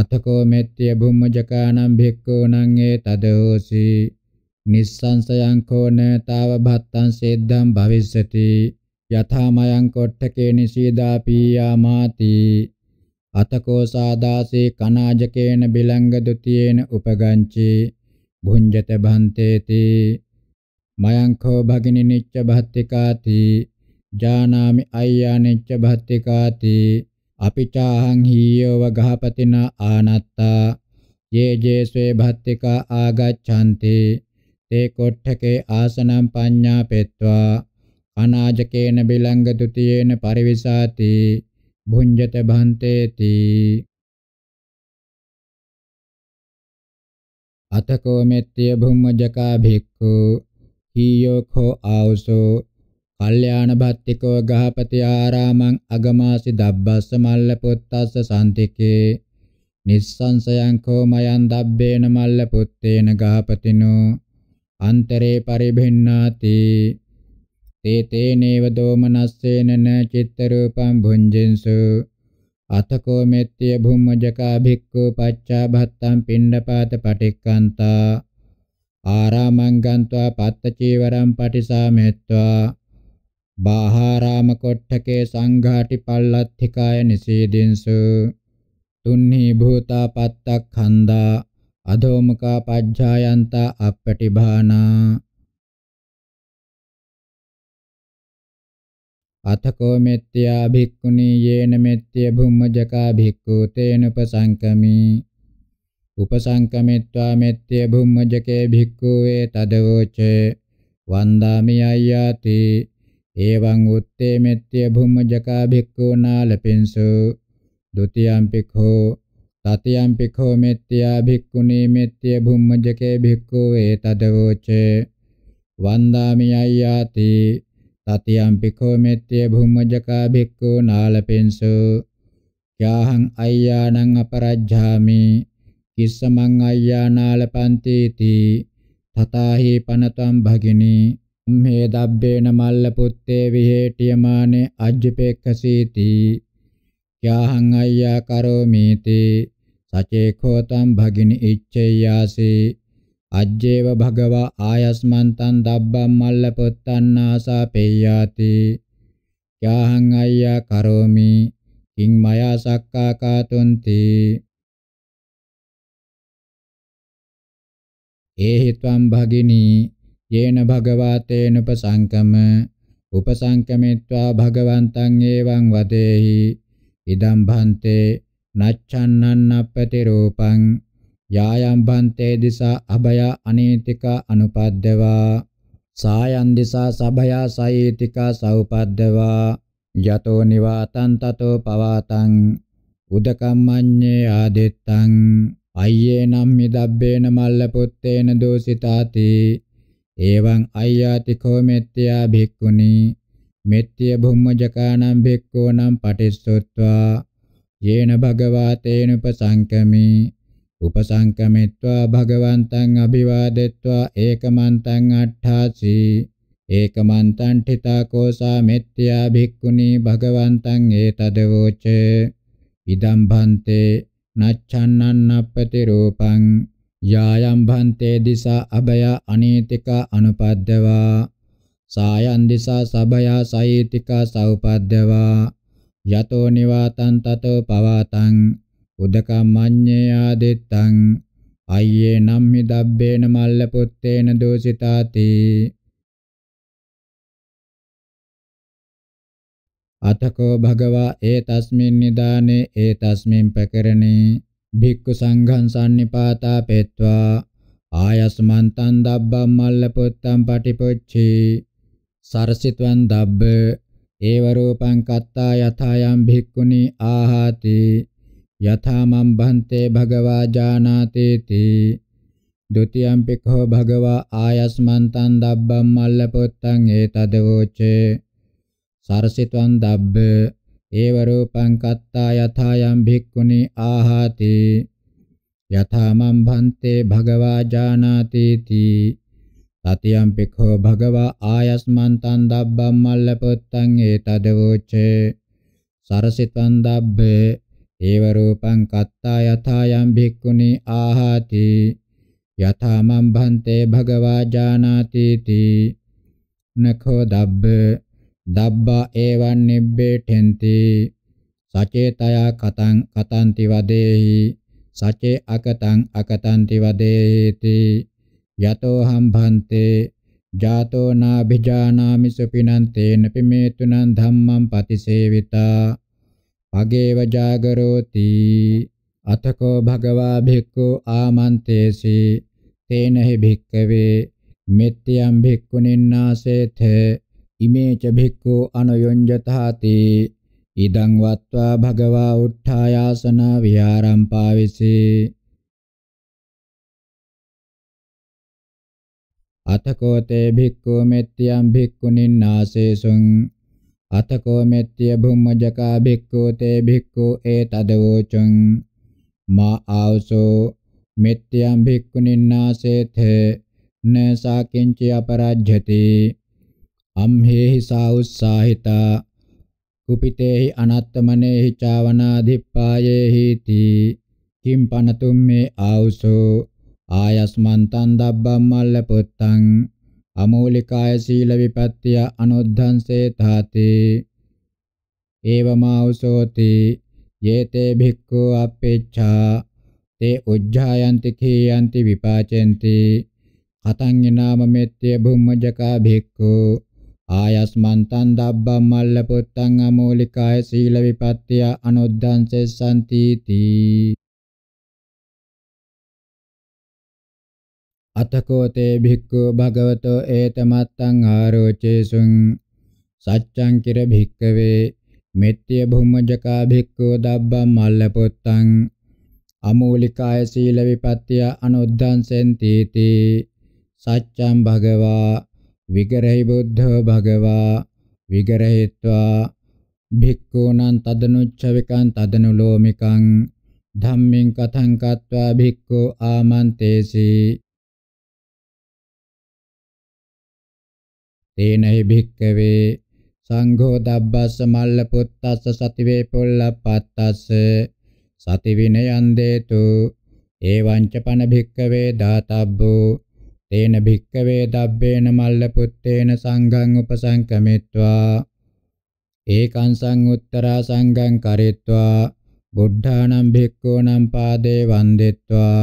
අතකෝ මෙත්‍ය භුම්මජකානම් භික්ඛූ නං ඒ තදෝසී නිස්සංසයං කෝනතාව භත්තං සේද්ධං භවිස්සති යථාමයං කොට්ඨකේ නිසීදාපීයා මාති අතකෝ සාදාසේ කනාජකේන බිලංග දුතියේන උපගංචි භුඤ්ජත බන්තේති මයං කෝ භගිනි නිච්ච භත්තිකාති ජානාමි අය්‍යා නිච්ච භත්තිකාති අපිචාහං හීයව ගහපතිනා ආනත්තා යේ ජේසේ භත්තිකා ආගච්ඡanti තේ කොට්ඨකේ ආසනම් පඤ්ඤාපෙත්වා අනාජකේන බිලංග දුතියේන පරිවිසාති භුඤ්ජත භන්තේති අතකෝ මෙත්‍ය භුම්මජකා භික්ඛු කීයෝ කෝ ආවසෝ කල්යාණ භත්තිකෝ ගහපති ආරාමං අගමාසි දබ්බස්ස මල්ල පුත්තස්ස සම්තිකේ නිස්සංසයං කෝ මයං දබ්බේන මල්ල පුත්තේන ගහපතිනෝ අන්තරේ පරිභින්නාති තේ තේනේව දෝමනස්සේනන චිත්ත රූපං භුංජින්සු අතකෝ මෙත්‍ය භුම්මජකා භික්ඛු පච්චා භත්තං පිණ්ඩපාත පටික්කන්තා ආරාමං ගන්त्वा පත්තචීවරං පටිසාමෙත්වා බාහාරාම කොට්ඨකේ සංඝාටි පල්ලත්තිකාය නිසීදින්සු තුන්හි භූතා පත්තක් හන්දා අධෝමකා පජ්ජායන්තා අප්පටිභානා අතකෝ මෙත්ත්‍යා භික්ඛුනී යේන මෙත්ත්‍ය භුම්මජකා භික්ඛු තේන උපසංකමි උපසංකමෙත්වා මෙත්ත්‍ය භුම්මජකේ භික්ඛු වේ තදවෝච වන්දාමි අය්‍යාති එවං උත්තේ මෙත්ත්‍ය භුම්මජකා භික්ඛු නාලපින්සු ဒ ුතියම්පිඛෝ තතියම් පිඛෝ මෙත්ත්‍යා භික්ඛුනී මෙත්ත්‍ය භුම්මජකේ භික්ඛු ඒතදවෝචේ වන්දාමි අය්‍යාති තතියම් පිඛෝ මෙත්ත්‍ය භුම්මජකා භික්ඛු නාලපින්සු යාහං අය්‍යානං අපරජ්ජාමි කිස්සමං අය්‍යානාලපන්තිති තතාහි පනතම් භගිනී මේ දබ්බේන මල්ල පුත්තේ විහෙටියමානේ අජ්ජපේක්ඛසීති යාහං අය්‍යා කරෝමීති සචේකෝතම් භගිනි ඉච්ඡේයාසී අජ්ජේව භගවා ආයස්මන්තං දබ්බම් මල්ලපොත්තන්නාසා පෙය්‍යාති යාහං අය්‍යා කරෝමි කිං මයා සක්කා කාතුන්ති ඒහි ත්වම් භගිනි යේන භගවා තේන උපසංකම උපසංකමෙත්වා භගවන්තං එවං වදේහි ඉදම් භන්තේ නච්ඡන්නන්න අපතිරූපං යායම් බන්තේ දිසා අභය අනේතික අනුපද්දවා සායන් දිසා සභය සයේතික සෞපද්දවා යතෝ නිවාතං තතෝ පවාතං උදකම්මඤ්ඤේ ආදිත්තං අය්යේ නම් මිදබ්බේන මල්ල පුත්තේන දෝසිතාති එවං අය්‍යාති කෝ මෙත්ත්‍යා භික්ඛුනි මෙත්ත්‍ය භුම්මජකානම් භික්ඛූනම් පටිස්සොත්වා යේන භගවා තේන උපසංකමේ උපසංකමිත්වා භගවන්තං අභිවාදෙත්වා ඒකමන්තං අට්ඨාසි ඒකමන්තං ඨිතාකෝ සාමෙත්‍යා භික්ඛුනි භගවන්තං ඒතදවෝච ඉදම් භන්තේ නච්ඡන්නං අපතිරූපං යායම් භන්තේ දිසා අබය අනීතික අනුපද්දවා සායන් දිසා සබයා සයිතික සෞපද්දවා යතෝ නිවාතං තතෝ පවාතං උදකම්මඤ්ඤේ ආදිත්තං අයියේ නම්මි දබ්බේන මල්ල පුත්තේන දෝසිතාති අතකෝ භගවා ඒ තස්මින් නිදානේ ඒ තස්මින් ප්‍රකරණේ භික්ඛු සංඝං සම්නිපාතා පෙත්වා ආයස්මන්තං දබ්බම් මල්ල පුත්තං පටිපොච්චේ සරසිතවං දබ්බේ ඒව රූපං කත්තා යථායම් භික්ඛුනි ආහාති යථා මම් බන්තේ භගවා ජානාති තී ဒ ුතියම්පි කෝ භගවා ආයස්මන්තං දබ්බම් මල්ල පුත්තං ඒතද වූචේ සරසිතං දබ්බ ඒව රූපං කත්තා යථායම් භික්ඛුනි ආහාති යථා මම් බන්තේ භගවා ජානාති තී තතියම් පිඛෝ භගවා ආයස්මන්තං දබ්බම් මල්ලපොත්තං ඒතදවෝචේ සරසිතං දබ්බේ ඒව රූපං කත්තා යථායම් භික්ඛුනි ආහාති යථාමම් භන්තේ භගවා ජානාති තී නඛෝ දබ්බ දබ්බා ඒවං නිබ්බේඨෙන්ති සචේතයා කතං කතන්ති වදේහි සචේ අකතං අකතන්ති වදේති යතෝ හම්භන්තේ ජාතෝ නාභිජානාමි සුපිනන්තේන පිමේතුනං ධම්මං පතිසේවිතා අගේව ජාගරෝති අතකෝ භගවා භික්ඛු ආමන්තේසි තේනහි භික්ඛවේ මෙත්‍යම් භික්ඛුනින්නාසේත ඉමේච භික්ඛු අනුයොඤ්ජතාති ඉදං වත්වා භගවා උත්ථායාසන විහාරම් පාවිසී අතකෝ තේ භික්ඛු මෙත්තියම් භික්ඛුනින්නාසේසුං අතකෝ මෙත්තිය භුම්මජකා භික්ඛු තේ භික්ඛු ඒතදවෝචං මා ආවසෝ මෙත්තියම් භික්ඛුනින්නාසේත න සාකින්ච අපරාජ්ජති අම්හෙහි සා උස්සාහිතා කුපිතේහි අනත්තමනේහි චාවනාධිප්පායේහි තී කිම් පනතුම් මේ ආවසෝ ආයස්මන්තං දබ්බම් මල්ල පුත්තං අමෝලිකාය සීල විපත්තිය අනුද්ධංසේ තාති ඒවමෞසෝති යේතේ භික්ඛු අපේච්ඡා තේ උජ්ජායන්ති කීයන්ති විපාචෙන්ති කතං නාම මෙත්‍ය භුම්මජකා භික්ඛු ආයස්මන්තං දබ්බම් මල්ල පුත්තං අමෝලිකාය සීල විපත්තිය අනුද්ධංසේ සම්තිති අතකෝ තේ භික්ඛු භගවතෝ ඒතමත්තං ආරෝචේසුං සච්ඡං කිර භික්ඛවේ මෙත්‍ය භුම්මජකා භික්ඛු දබ්බම් මල්ලපොත්තං අමූලිකාය සීල විපත්‍ය අනුද්ධංසෙන් තීති සච්ඡං භගවා විගරහි බුද්ධෝ භගවා විගරහිත්වා භික්ඛූනං තදනුච්චවිකං තදනුලෝමිකං ධම්මින් කතං කତ୍වා භික්ඛු ආමන්තේසි තේනහි භික්කවේ සංඝෝ දබ්බස්ස මල්ල පුත්තස්ස සතිවේ පොල්ලප්පත්තස්ස සති විනයන් දේතු එවං ච පන භික්කවේ දාතබ්බෝ තේන භික්කවේ දබ්බේන මල්ල පුත්තේන සංඝං උපසංකමිත්වා ඒකං සං උත්තරා සංඝං කරිත්වා බුද්ධානම් භික්ඛූනම් පාදේ වන්දිත්වා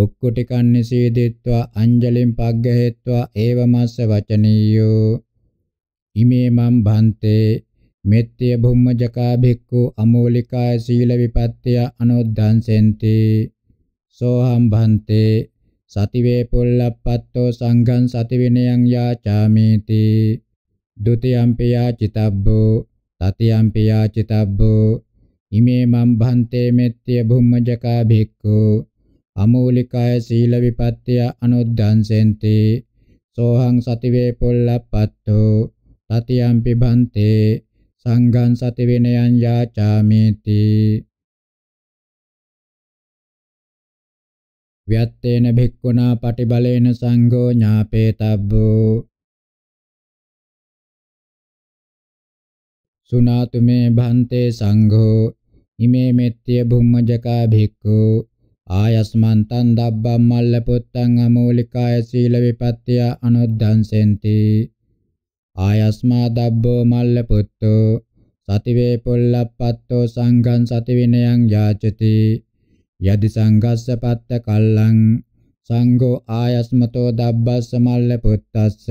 උක්කුටි කන්නේ සීදෙත්වා අංජලින් පග්ගහෙත්වා ඒවමස්ස වචනීයෝ ඉමේ මම් භන්තේ මෙත්ත්‍ය භුම්මජකා භික්ඛු අමෝලිකාය සීල විපත්ත්‍ය අනොද්ධංසෙන්ති සෝහම් භන්තේ සතිවේ පුල්ලප්පත්තෝ සංඝං සතිවිනයං යාචාමේති ဒ ුතියම්පි යාචිතබ්බෝ තතියම්පි යාචිතබ්බෝ ඉමේ මම් භන්තේ මෙත්ත්‍ය භුම්මජකා භික්ඛු අමූලිකාය සීල විපත්‍ය අනුද්ධංසෙන්ති සෝහං සතිවේ පොල්ලපත්තෝ තතියම්පි භන්තේ සංඝං සති විනයං යාචාමේති ව්‍යත්තේන භික්ඛුනා පටිබලේන සංඝෝ ඥාපේතබ්බෝ සුනාතුමේ භන්තේ සංඝෝ ඉමේ මෙත්ත්‍ය භුම්මජකා භික්ඛු ආයස්මන්තං දබ්බම් මල්ලපොත්තං අමෝලිකාය සීල විපත්තිය අනුද්ධංසෙන්ති ආයස්මා දබ්බෝ මල්ලපොත්තෝ සතිවේ පොල්ලප්පත්තෝ සංඝං සති විනයං යාචති යදි සංඝස්ස පත්ත කල්ලං සංඝෝ ආයස්මතෝ දබ්බස්ස මල්ලපොත්තස්ස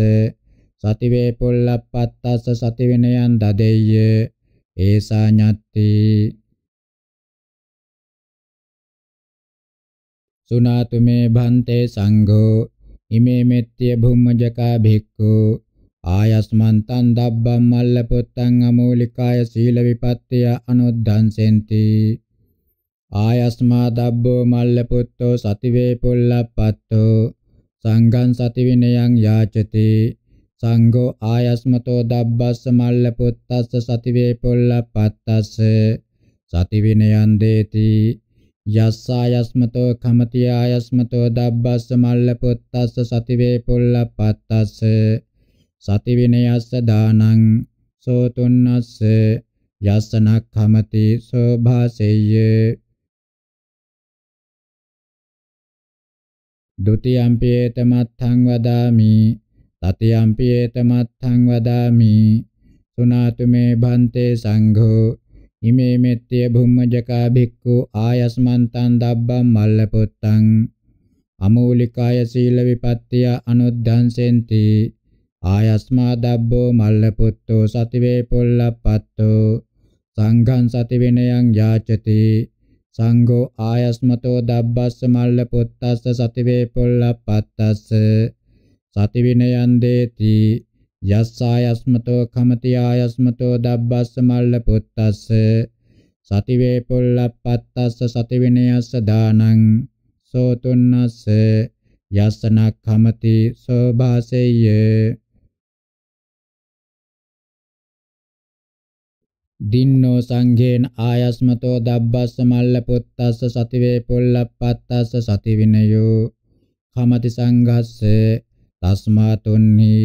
සතිවේ පොල්ලප්පත්තස්ස සති විනයං දදෙය්‍ය ඒසා ඤත්ති සුනාතු මේ භන්තේ සංඝෝ ඉමේ මෙත්‍ය භුම්මජකා භික්ඛු ආයස්මන්තං දබ්බම් මල්ල පුත්තං අමූලිකාය සීල විපත්තිය අනුද්ධංසෙන්ති ආයස්මා දබ්බෝ මල්ල පුත්තෝ සතිවේ පුල්ලප්පත්තෝ සංඝං සති විනයං යාචති සංඝෝ ආයස්මතෝ දබ්බස්ස මල්ල පුත්තස්ස සතිවේ පුල්ලප්පත්තස්ස සති විනයං දේති යස්සායස්මතෝ කමති ආයස්මතෝ දබ්බස්ස මල්ල පුත්තස්ස සතිවේ පුල්ල පත්තස්ස සති විනයස්ස දානං සෝතුන්නස්ස යස්සනක් කමති සෝභාසෙය්‍ය ဒုတိယံ පියේත මත්ථං වදාමි තතියම් පියේත මත්ථං වදාමි සුනාතුමේ භන්තේ සංඝෝ ඉමේ මෙත්ත්‍ය භුම්මජකා භික්ඛු ආයස්මන්තං දබ්බම් මල්ලපොත්තං අමූලිකාය සීල විපත්තිය අනුද්ධංසෙන්ති ආයස්මා දබ්බෝ මල්ලපොත්තෝ සතිවේ පොල්ලප්පත්තෝ සංඝං සති විනයං යාචති සංඝෝ ආයස්මතෝ දබ්බස්ස මල්ලපොත්තස්ස සතිවේ පොල්ලප්පත්තස්ස සති විනයන් දේති යස්සායස්මතෝ කමතියායස්මතෝ දබ්බස්ස මල්ල පුත්තස්ස සතිවේ පුල්ලප්පත්තස්ස සතිවිනයස්ස දානං සෝතුන්නස්ස යස්සනක්ඛමති සෝභාසෙය්‍ය දින්නෝ සංඝේන ආයස්මතෝ දබ්බස්ස මල්ල පුත්තස්ස සතිවේ පුල්ලප්පත්තස්ස සතිවිනයෝ කමති සංඝස්ස තස්මා තුන්හි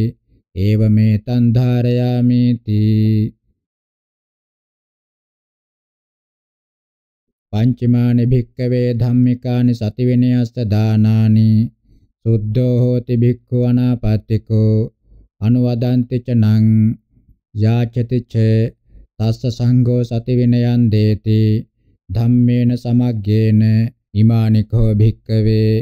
ඒව මේ තන්ධාරයාමේති පංචමානි භික්කවේ ධම්මිකානි සතිවිනයස්ස දානානි සුද්ධෝ හෝති භික්ඛු අනාපත්තිකෝ අනුවදන්ති ච නං යාචති ච තස්ස සංඝෝ සතිවිනයන් දේති ධම්මේන සමග්ගේන ඉමානිකෝ භික්කවේ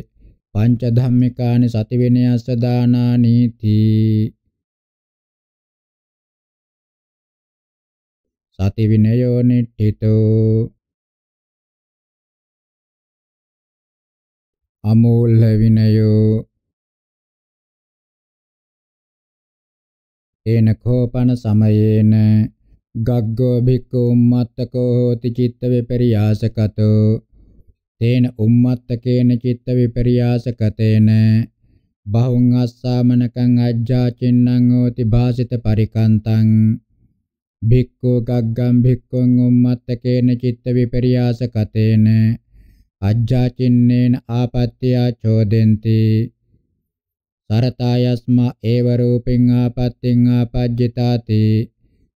පංච ධම්මිකානි සතිවිනයස්ස දානානි තී sati vinayo nittito amulha vinayo tena khopana samayena gaggo bhikkhu ummattako hoti citta vipariyasakato tena ummattakena citta vipariyasakatena bahung assamanakang ajjācinnang hoti bhāsita parikantaṃ භික්ඛු ගග්ගම් භික්ඛුං උම්මත්තකේන චිත්ත විපරියාස කතේන අජ්ජාචින්නේන ආපත්‍යා චෝදෙන්ති සරතායස්මා ඒව රූපෙන් ආපත්‍යෙන් ආපජ්ජිතාති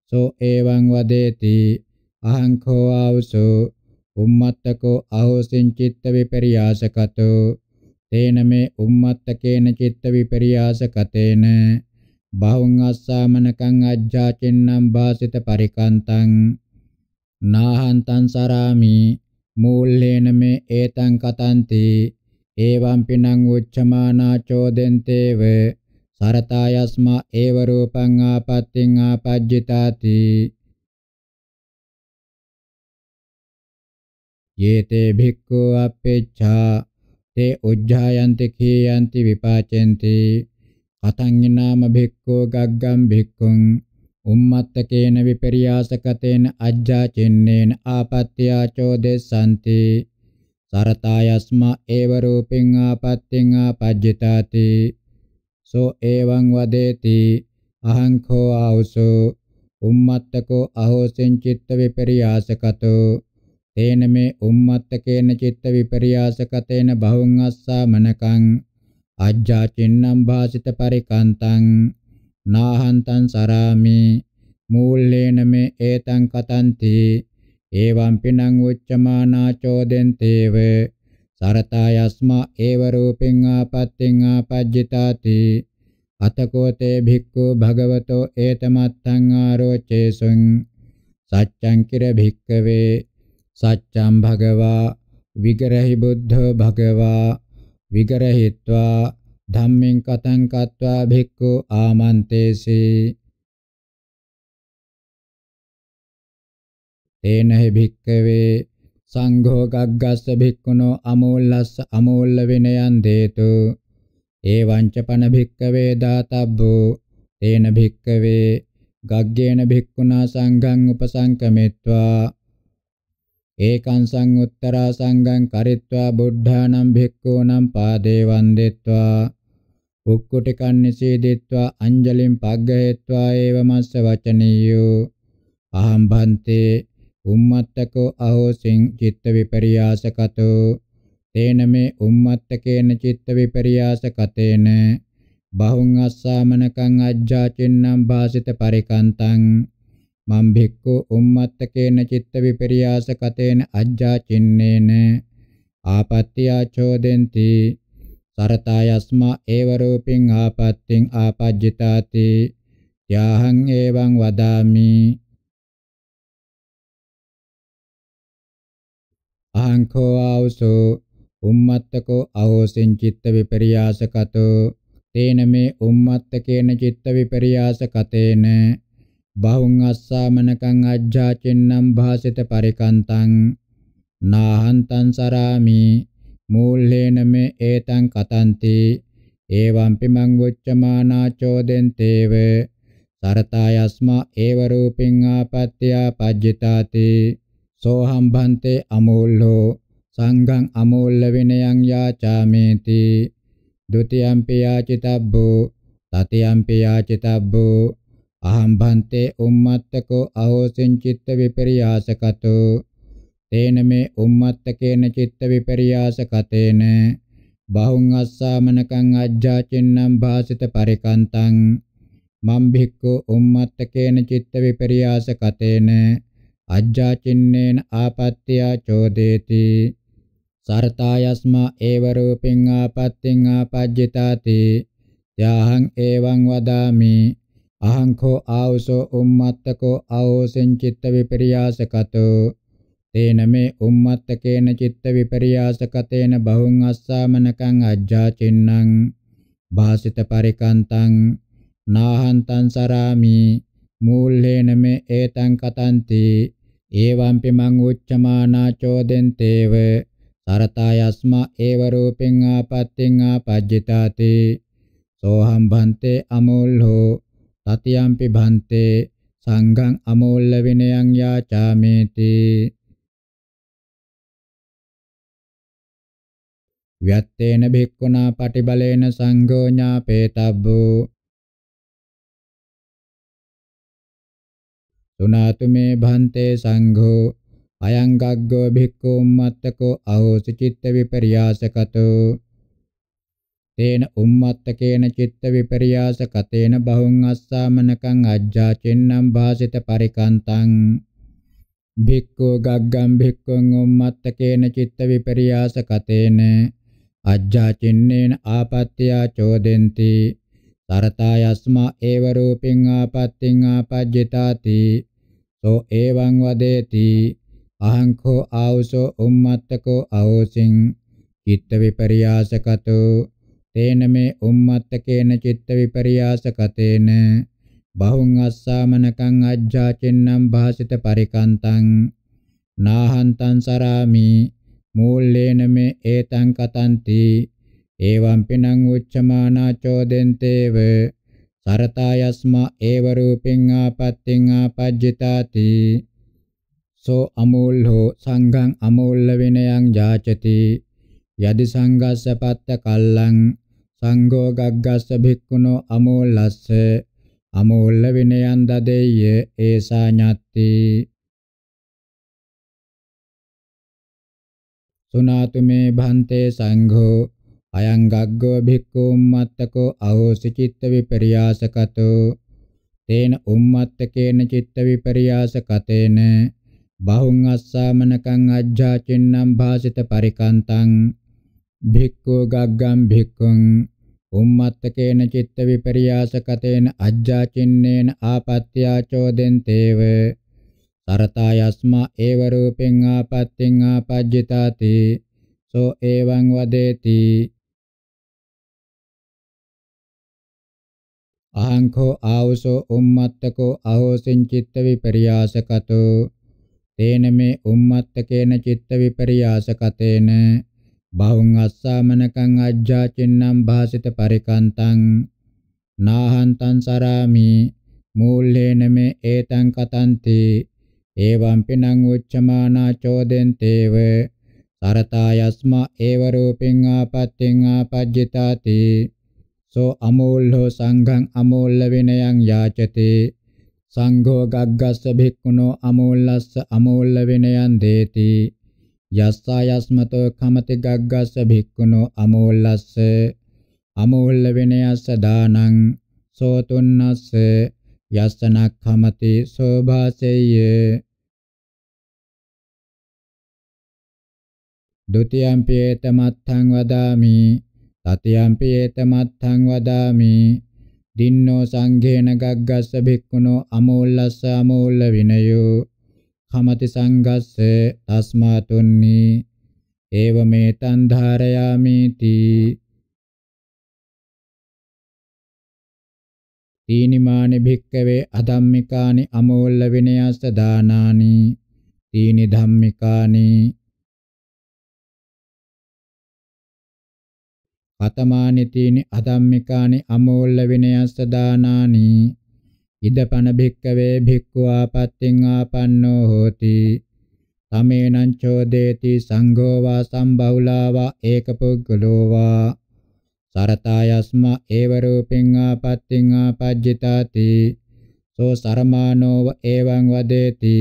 සෝ එවං වදේති අහං කෝ ආවසෝ උම්මත්තකෝ අහෝසින් චිත්ත විපරියාසකතෝ තේන මේ උම්මත්තකේන චිත්ත විපරියාසකතේන බහුං අස්සාමනකං අජ්ජාචින්නම් භාසිත පරිකාන්තං නාහන්තං සරාමි මූල්ලේන මේ ඒතං කතන්ති එවං පිනං උච්චමානා චෝදෙන්තේව සරතායස්මා ඒව රූපං ආපත්තිං ආපජ්ජිතාති යේතේ භික්ඛු අපේච්ඡා තේ උජ්ජායන්ති කීයන්ති විපාචෙන්ති කතංඥාම භික්ඛෝ ගග්ගම් භික්ඛුං උම්මත්තකේන විපර්යාසකතේන අජ්ජාචෙන්නේන ආපත්‍යා චෝදෙසanti සරතායස්මා ඒව රූපෙන් ආපත්‍යෙන් ආපජ්ජතාති සෝ එවං වදේති අහං කෝ ආවසෝ උම්මත්තකෝ අහෝසෙන් චිත්ත විපර්යාසකතෝ තේන මේ උම්මත්තකේන චිත්ත විපර්යාසකතේන බහුං අස්සා මනකං අජ්ජා චින්නම් භාසිත පරිකාන්තං නාහන්තං සරාමි මූල්ලේන මේ ඒතං කතන්ති එවං පිනං උච්චමානා චෝදෙන්තේව සරතායස්මා ඒව රූපෙන් ආපත්තෙන් ආපජ්ජිතාති අතකෝතේ භික්ඛු භගවතෝ ඒතමත්තං ආරෝචේසුං සච්ඡං කිර භික්ඛවේ සච්ඡං භගවා විගරහි බුද්ධ භගවා විගරහිत्वा ධම්මෙන් කතං කତ୍වා භික්ඛු ආමන්තේසී තේනහි භික්කවේ සංඝෝ ගග්ගස්ස භික්ඛුනෝ අමූල්ලස්ස අමූල්ල විනයන් දේතු ඒවංච පන භික්කවේ දාතබ්බෝ තේන භික්කවේ ගග්ගේන භික්ඛුනා සංඝං උපසංකමෙත්වා ඒකං සංඋත්තරා සංඝං කරිත්වා බුද්ධානම් භික්ඛූනම් පාදේ වන්දිත්වා උක්කුටි කන්නිසීදිත්වා අංජලිම් පග්ගහෙත්වා ඒවමස්ස වචනීයෝ අහං භන්තේ උම්මත්තකෝ අහෝසින් චිත්ත විපරියාසකතෝ තේන මේ උම්මත්තකේන චිත්ත විපරියාසකතේන බහුං අස්සාමනකං අජ්ජාචින්නම් භාසිත පරිකන්තං මං භික්ඛු උම්මත්තකේන චිත්ත විපරියාස කතේන අජ්ජා චින්නේන ආපත්‍යා චෝදෙන්ති සරතායස්මා ඒව රූපින් ආපත්‍තින් ආපජ්ජිතාති යාහං එවං වදාමි අහංකෝ ආවසෝ උම්මත්තකෝ අහෝසින් චිත්ත විපරියාසකතෝ තේන මේ උම්මත්තකේන චිත්ත විපරියාසකතේන බහුං අස්සාමනකං අජ්ජාචින්නම් භාසිත පරිකන්තං නාහන්තං සරාමි මූල්හේන මේ ඒතං කතන්ති එවං පිමං වොච්චමානා චෝදෙන්තේව සරතායස්මා ඒව රූපින් ආපත්‍යා පජ්ජිතාති සෝහම් භන්තේ අමූල්හෝ සංඝං අමූල්ල විනයං යාචාමේති ဒ ුතියම්පි යාචිතබ්බෝ තතියම්පි යාචිතබ්බෝ aham bhante ummattako ahosin citta vipariyasakato තේන මේ උම්මත්තකේන චිත්ත විපරියාසකතේන බහුං අස්සාමනකං අජ්ජාචින්නම් භාසිත පරිකන්තං මම් භික්ඛු උම්මත්තකේන චිත්ත විපරියාසකතේන අජ්ජාචින්නේන ආපත්‍ත්‍ය චෝදේති සරතායස්මා ඒව රූපින් ආපත්‍ත්‍ං ආපජ්ජිතාති යහං එවං වදාමි අහංකෝ ආවසෝ උම්මත්තකෝ ආවසෙන් චිත්ත විපරියාසකතෝ තේන මේ උම්මත්තකේන චිත්ත විපරියාසකතේන බහුං අස්සාමනකං අජ්ජාචින්නම් භාසිත පරිකාන්තං නාහන්තං සරාමි මූල්ලේන මේ ඒතං කතන්ති ඒවම්පි මං උච්චමානා චෝදෙන්තේව සරතායස්මා ඒව රූපෙන් ආපත්‍තින් ආපජ්ජිතාති සෝහම් භන්තේ අමෝල්හෝ තතියම්පි භන්තේ සංඝං අමෝල්ල විනයං යාචාමේති ව්‍යත්තේන භික්ඛුනා පටිබලේන සංඝෝ ඥාපේතබ්බෝ සුනාතු මේ භන්තේ සංඝෝ අයං ගග්ගෝ භික්ඛු උම්මත්තකෝ අහෝසි චිත්ත විපර්යාසකතෝ තේන උම්මත්තකේන චිත්ත විපර්යාස කතේන බහුං අස්සාමනකං අජ්ජාචෙන්නම් භාසිත පරිකාන්තං භික්ඛෝ ගග්ගම් භික්ඛුං උම්මත්තකේන චිත්ත විපර්යාස කතේන අජ්ජාචින්නේන ආපත්‍යා චෝදෙන්ති තරතා යස්මා ඒව රූපින් ආපත්‍තින් ආපජ්ජිතාති සෝ එවං වදේති අහං කෝ ආවසෝ උම්මත්තකෝ අවෝසින් චිත්ත විපර්යාසකතෝ තේන මේ උම්මත්තකේන චිත්ත විපරියාසකතේන බහුං අස්සාමනකං අජ්ජාචෙන්නම් භාසිත පරිකන්තං නාහන්තං සරාමි මූල්ලේන මේ ඒතං කතන්ති එවං පිනං උච්චමානා චෝදෙන්තේව සරතායස්මා ඒව රූපින් ආපත්තින් ආපජ්ජිතාති සෝ අමූල්හෝ සංඝං අමූල්ල විනයං ජාචති යදි සංඝස්ස පත්ත කල්ලං සංඝෝ ගග්ගස්ස භික්ඛුනෝ අමෝලස්ස අමෝල්ල විනයන් දදෙය්‍ය ඒසා ඤත්ති සුනාතු මේ භන්තේ සංඝෝ අයං ගග්ගෝ භික්ඛු උම්මත්තකෝ අහෝසි චිත්ත විපරියාසකතෝ තේන උම්මත්තකේන චිත්ත විපරියාසකතේන බහුං අස්සාමනකං අජ්ජාචින්නම් භාසිත පරිකාන්තං භික්ඛු ගග්ගම් භික්ඛුං උම්මත්තකේන චිත්ත විපර්යාසකතේන අජ්ජාචින්නේන ආපත්‍යාචෝදෙන්තේව සරතා යස්මා ඒව රූපෙන් ආපත්‍යෙන් ආපජ්ජිතාති සෝ එවං වදේති අහංකෝ ආවසෝ උම්මත්තකෝ අහෝසින් චිත්ත විපර්යාසකතෝ තේන මේ උම්මත්තකේන චිත්ත විපර්යාසකතේන බහුං අස්සාමනකං අජ්ජාචින්නම් භාසිත පරිකාන්තං නාහන්තං සරාමි මූල්ලේන මේ ඒතං කතන්ති එවං පිනං උච්චමානා චෝදෙන්තේව සරතායස්මා ඒව රූපෙන් ආපත්තෙන් ආපජ්ජිතාති සෝ අමූල්හෝ සංඝං අමූල්ල විනයං යාචති සංඝෝ ගග්ගස්ස භික්ඛුනෝ අමූල්ලස්ස අමූල්ල විනයං දේති යස්සායස්මතෝ කමති ගග්ගස්ස භික්ඛුනෝ අමෝල්ලස්ස අමෝල්ල විනයස්ස දානං සෝතුන්නස්ස යස්සනක්ඛමති සෝභාසෙය්‍ය ဒုတိယံ පේත මත්තං වදාමි තතියම් පේත මත්තං වදාමි දින්නෝ සංඝේන ගග්ගස්ස භික්ඛුනෝ අමෝල්ලස්ස අමෝල්ල විනයෝ කමති සංගස්ස තස්මාතුන්නි ඒව මේතං ධාරයාමිති තීනිමානි භික්කවේ අධම්මිකානි අමෝල්ල විනයස්ස දානානි තීනි ධම්මිකානි අතමානි තීනි අධම්මිකානි අමෝල්ල විනයස්ස දානානි ඉදපන භික්කවේ භික්ඛු ආපත්‍තින් ආපන්නෝ හෝති තමේනං චෝදේති සංඝෝ වා සම්බහුලා වා ඒකපුග්ගලෝ වා සරතායස්ම ඒව රූපෙන් ආපත්‍තින් ආපජ්ජිතාති සෝ සරමානෝව එවං වදේති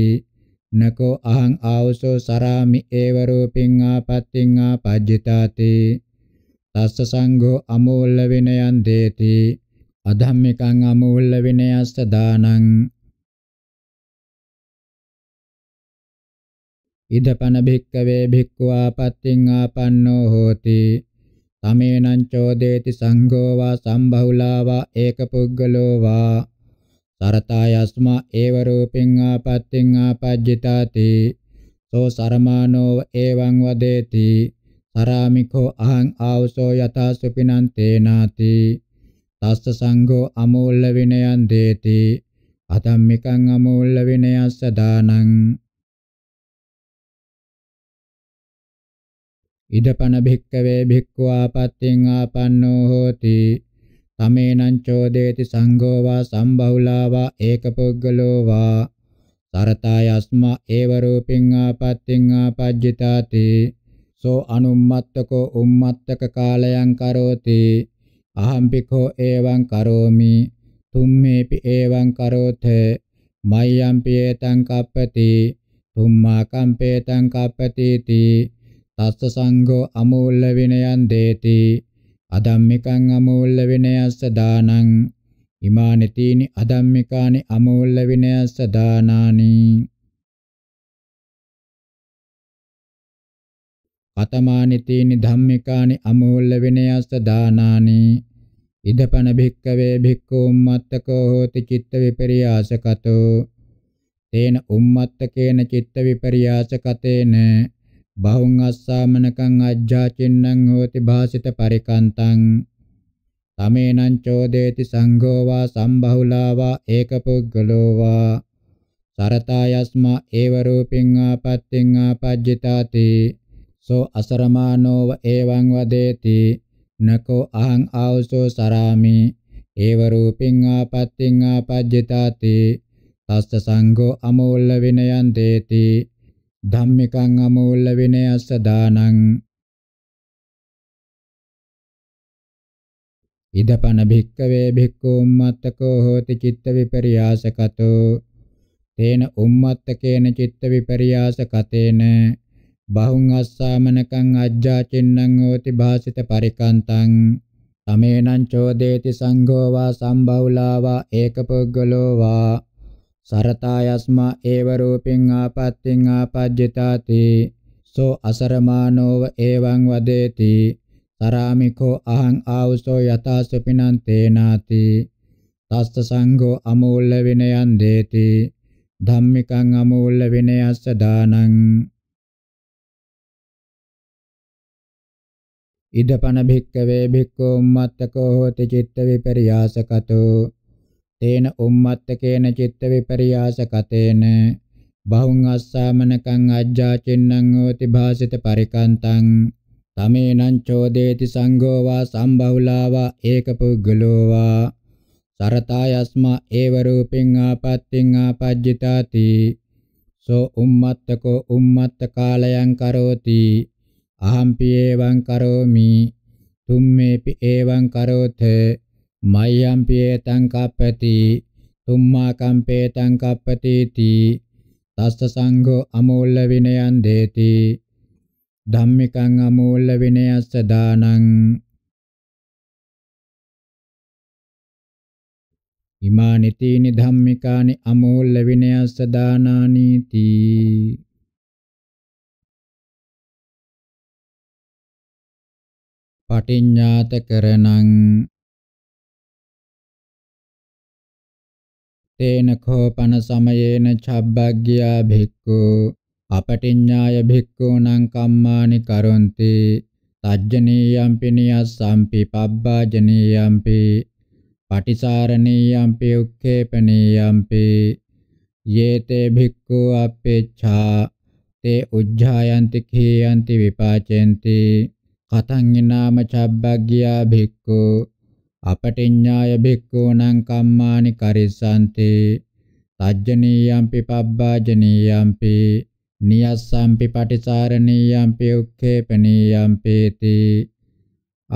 නකෝ අහං ආවසෝ සරාමි ඒව රූපෙන් ආපත්‍තින් ආපජ්ජිතාති තස්ස සංඝෝ අමෝල්ල විනයන් දේති අධම්මිකං අමූල්‍ය විනයස්ස දානං ඉදපන භික්කවේ භික්ඛු ආපත්‍තින් ආපන්නෝ හෝති තමේනං චෝදේති සංඝෝ වා සම්බහුලා වා ඒකපුද්ගලෝ වා සරතායස්මා ඒව රූපෙන් ආපත්‍තින් ආපජ්ජිතාති සෝ සරමානෝ එවං වදේති සරාමිකෝ අහං ආවසෝ යතා සුපිනන්තේනාති තස්ස සංඝෝ අමූල්‍ය විනයං දේති අතම්මිකං අමූල්‍ය විනයස්ස දානං ඉදපන භික්කවේ භික්ඛු ආපත්‍යෙන් ආපන්නෝ හෝති තමේනං චෝදේති සංඝෝ වා සම්බහුලා වා ඒකපොග්ගලෝ වා සරතායස්මා ඒව රූපින් ආපත්‍යෙන් ආපජ්ජිතාති සෝ අනුම්මත්තකෝ උම්මත්තක කාලයන් කරෝති අහම්පිකෝ එවං කරෝමි තුම්මේපි එවං කරෝත මයම්පි එතං කප්පති තුම්මා කම්පේතං කප්පතිති තස්ස සංඝෝ අමූල්‍ය විනයං දේති අදම්මිකං අමූල්‍ය විනයස්ස දානං ඉමානි තීනි අදම්මිකානි අමූල්‍ය විනයස්ස දානානි කතමානි තීනි ධම්මිකානි අමෝල්ල විනයස්ස දානානි ඉදපන භික්කවේ භික්ඛු උම්මත්තකෝ හෝති චිත්ත විපරියාසකතෝ තේන උම්මත්තකේන චිත්ත විපරියාසකතේන බහුං අස්සාමනකං අජ්ජාචින්නං හෝති භාසිත පරිකන්තං තමේනං චෝදේති සංඝෝ වා සම්බහුලා වා ඒකපුද්ගලෝ වා සරතා යස්මා ඒව රූපින් ආපත්‍තින් ආපජ්ජිතාතේ සෝ අසරමානෝව එවං වදේති නකෝ අහං ආවසෝ සරාමි ඒව රූපින් ආපත්තින් ආපජ්ජතාති තස්ස සංඝෝ අමෝල්ල විනයන් දේති ධම්මිකං අමෝල්ල විනයස්ස දානං ඉදපන භික්කවේ භික්ඛු උම්මත්තකෝ හෝති චිත්ත විපරියාසකතෝ තේන උම්මත්තකේන චිත්ත විපරියාසකතේන බහුං අස්සාමනකං අජ්ජාචින්නං හෝති භාසිත පරිකාන්තං තමේනං චෝදේති සංඝෝ වා සම්බවුලා වා ඒකපොග්ගලෝ වා සරතායස්මා ඒව රූපින් ආපත්තින් ආපජ්ජිතාති සෝ අසරමානෝව එවං වදේති තරාමිකෝ අහං ආවුසෝ යතා සුපිනං තේනාති තස්ස සංඝෝ අමූල්‍ය විනයං දේති ධම්මිකං අමූල්‍ය විනයස්ස දානං ඉදපන භික්කවේ භික්ඛු උම්මත්තකෝ හෝති චිත්ත විපරියාසකතෝ තේන උම්මත්තකේන චිත්ත විපරියාසකතේන බහුං අස්සාමනකං අජ්ජාචින්නං හෝති භාසිත පරිකාන්තං තමේනං චෝදේති සංඝෝ වා සම්බහුලා වා ඒකපුග්ගලෝ වා සරතායස්මා ඒව රූපෙන් ආපත්තින් ආපජ්ජිතාති සෝ උම්මත්තකෝ උම්මත්ත කාලයන් කරෝති අහම්පි එවං කරෝමි තුම්මේපි එවං කරෝත මයම්පි එතං කප්පති තුම්මා කම්පේ තං කප්පතිති තස්ස සංඝෝ අමෝල්ල විනයං දේති ධම්මිකං අමෝල්ල විනයස්ස දානං ඉමානිතීනි ධම්මිකානි අමෝල්ල විනයස්ස දානානීති පටිඤ්ඤාත කරණං තේන කෝපන සමයේන චබ්බග්ගියා භික්ඛු අපටිඤ්ඤාය භික්ඛූනම් කම්මානි කරොන්ති තජ්ජනීයම්පි නියස්සම්පි පබ්බාජනීයම්පි පටිසාරණීයම්පි උක්ඛේපණීයම්පි යේතේ භික්ඛු අපේච්ඡා තේ උජ්ජායන්ති කීයන්ති විපාචෙන්ති කතං ඊනාම චබ්බග්ගියා භික්ඛු අපටිඤ්ඤාය භික්ඛූණං කම්මානි කරිස්සanti තජ්ජනීයම්පි පබ්බාජනීයම්පි නියස්සම්පි පටිසාරණීයම්පි උක්ඛේපනීයම්පේති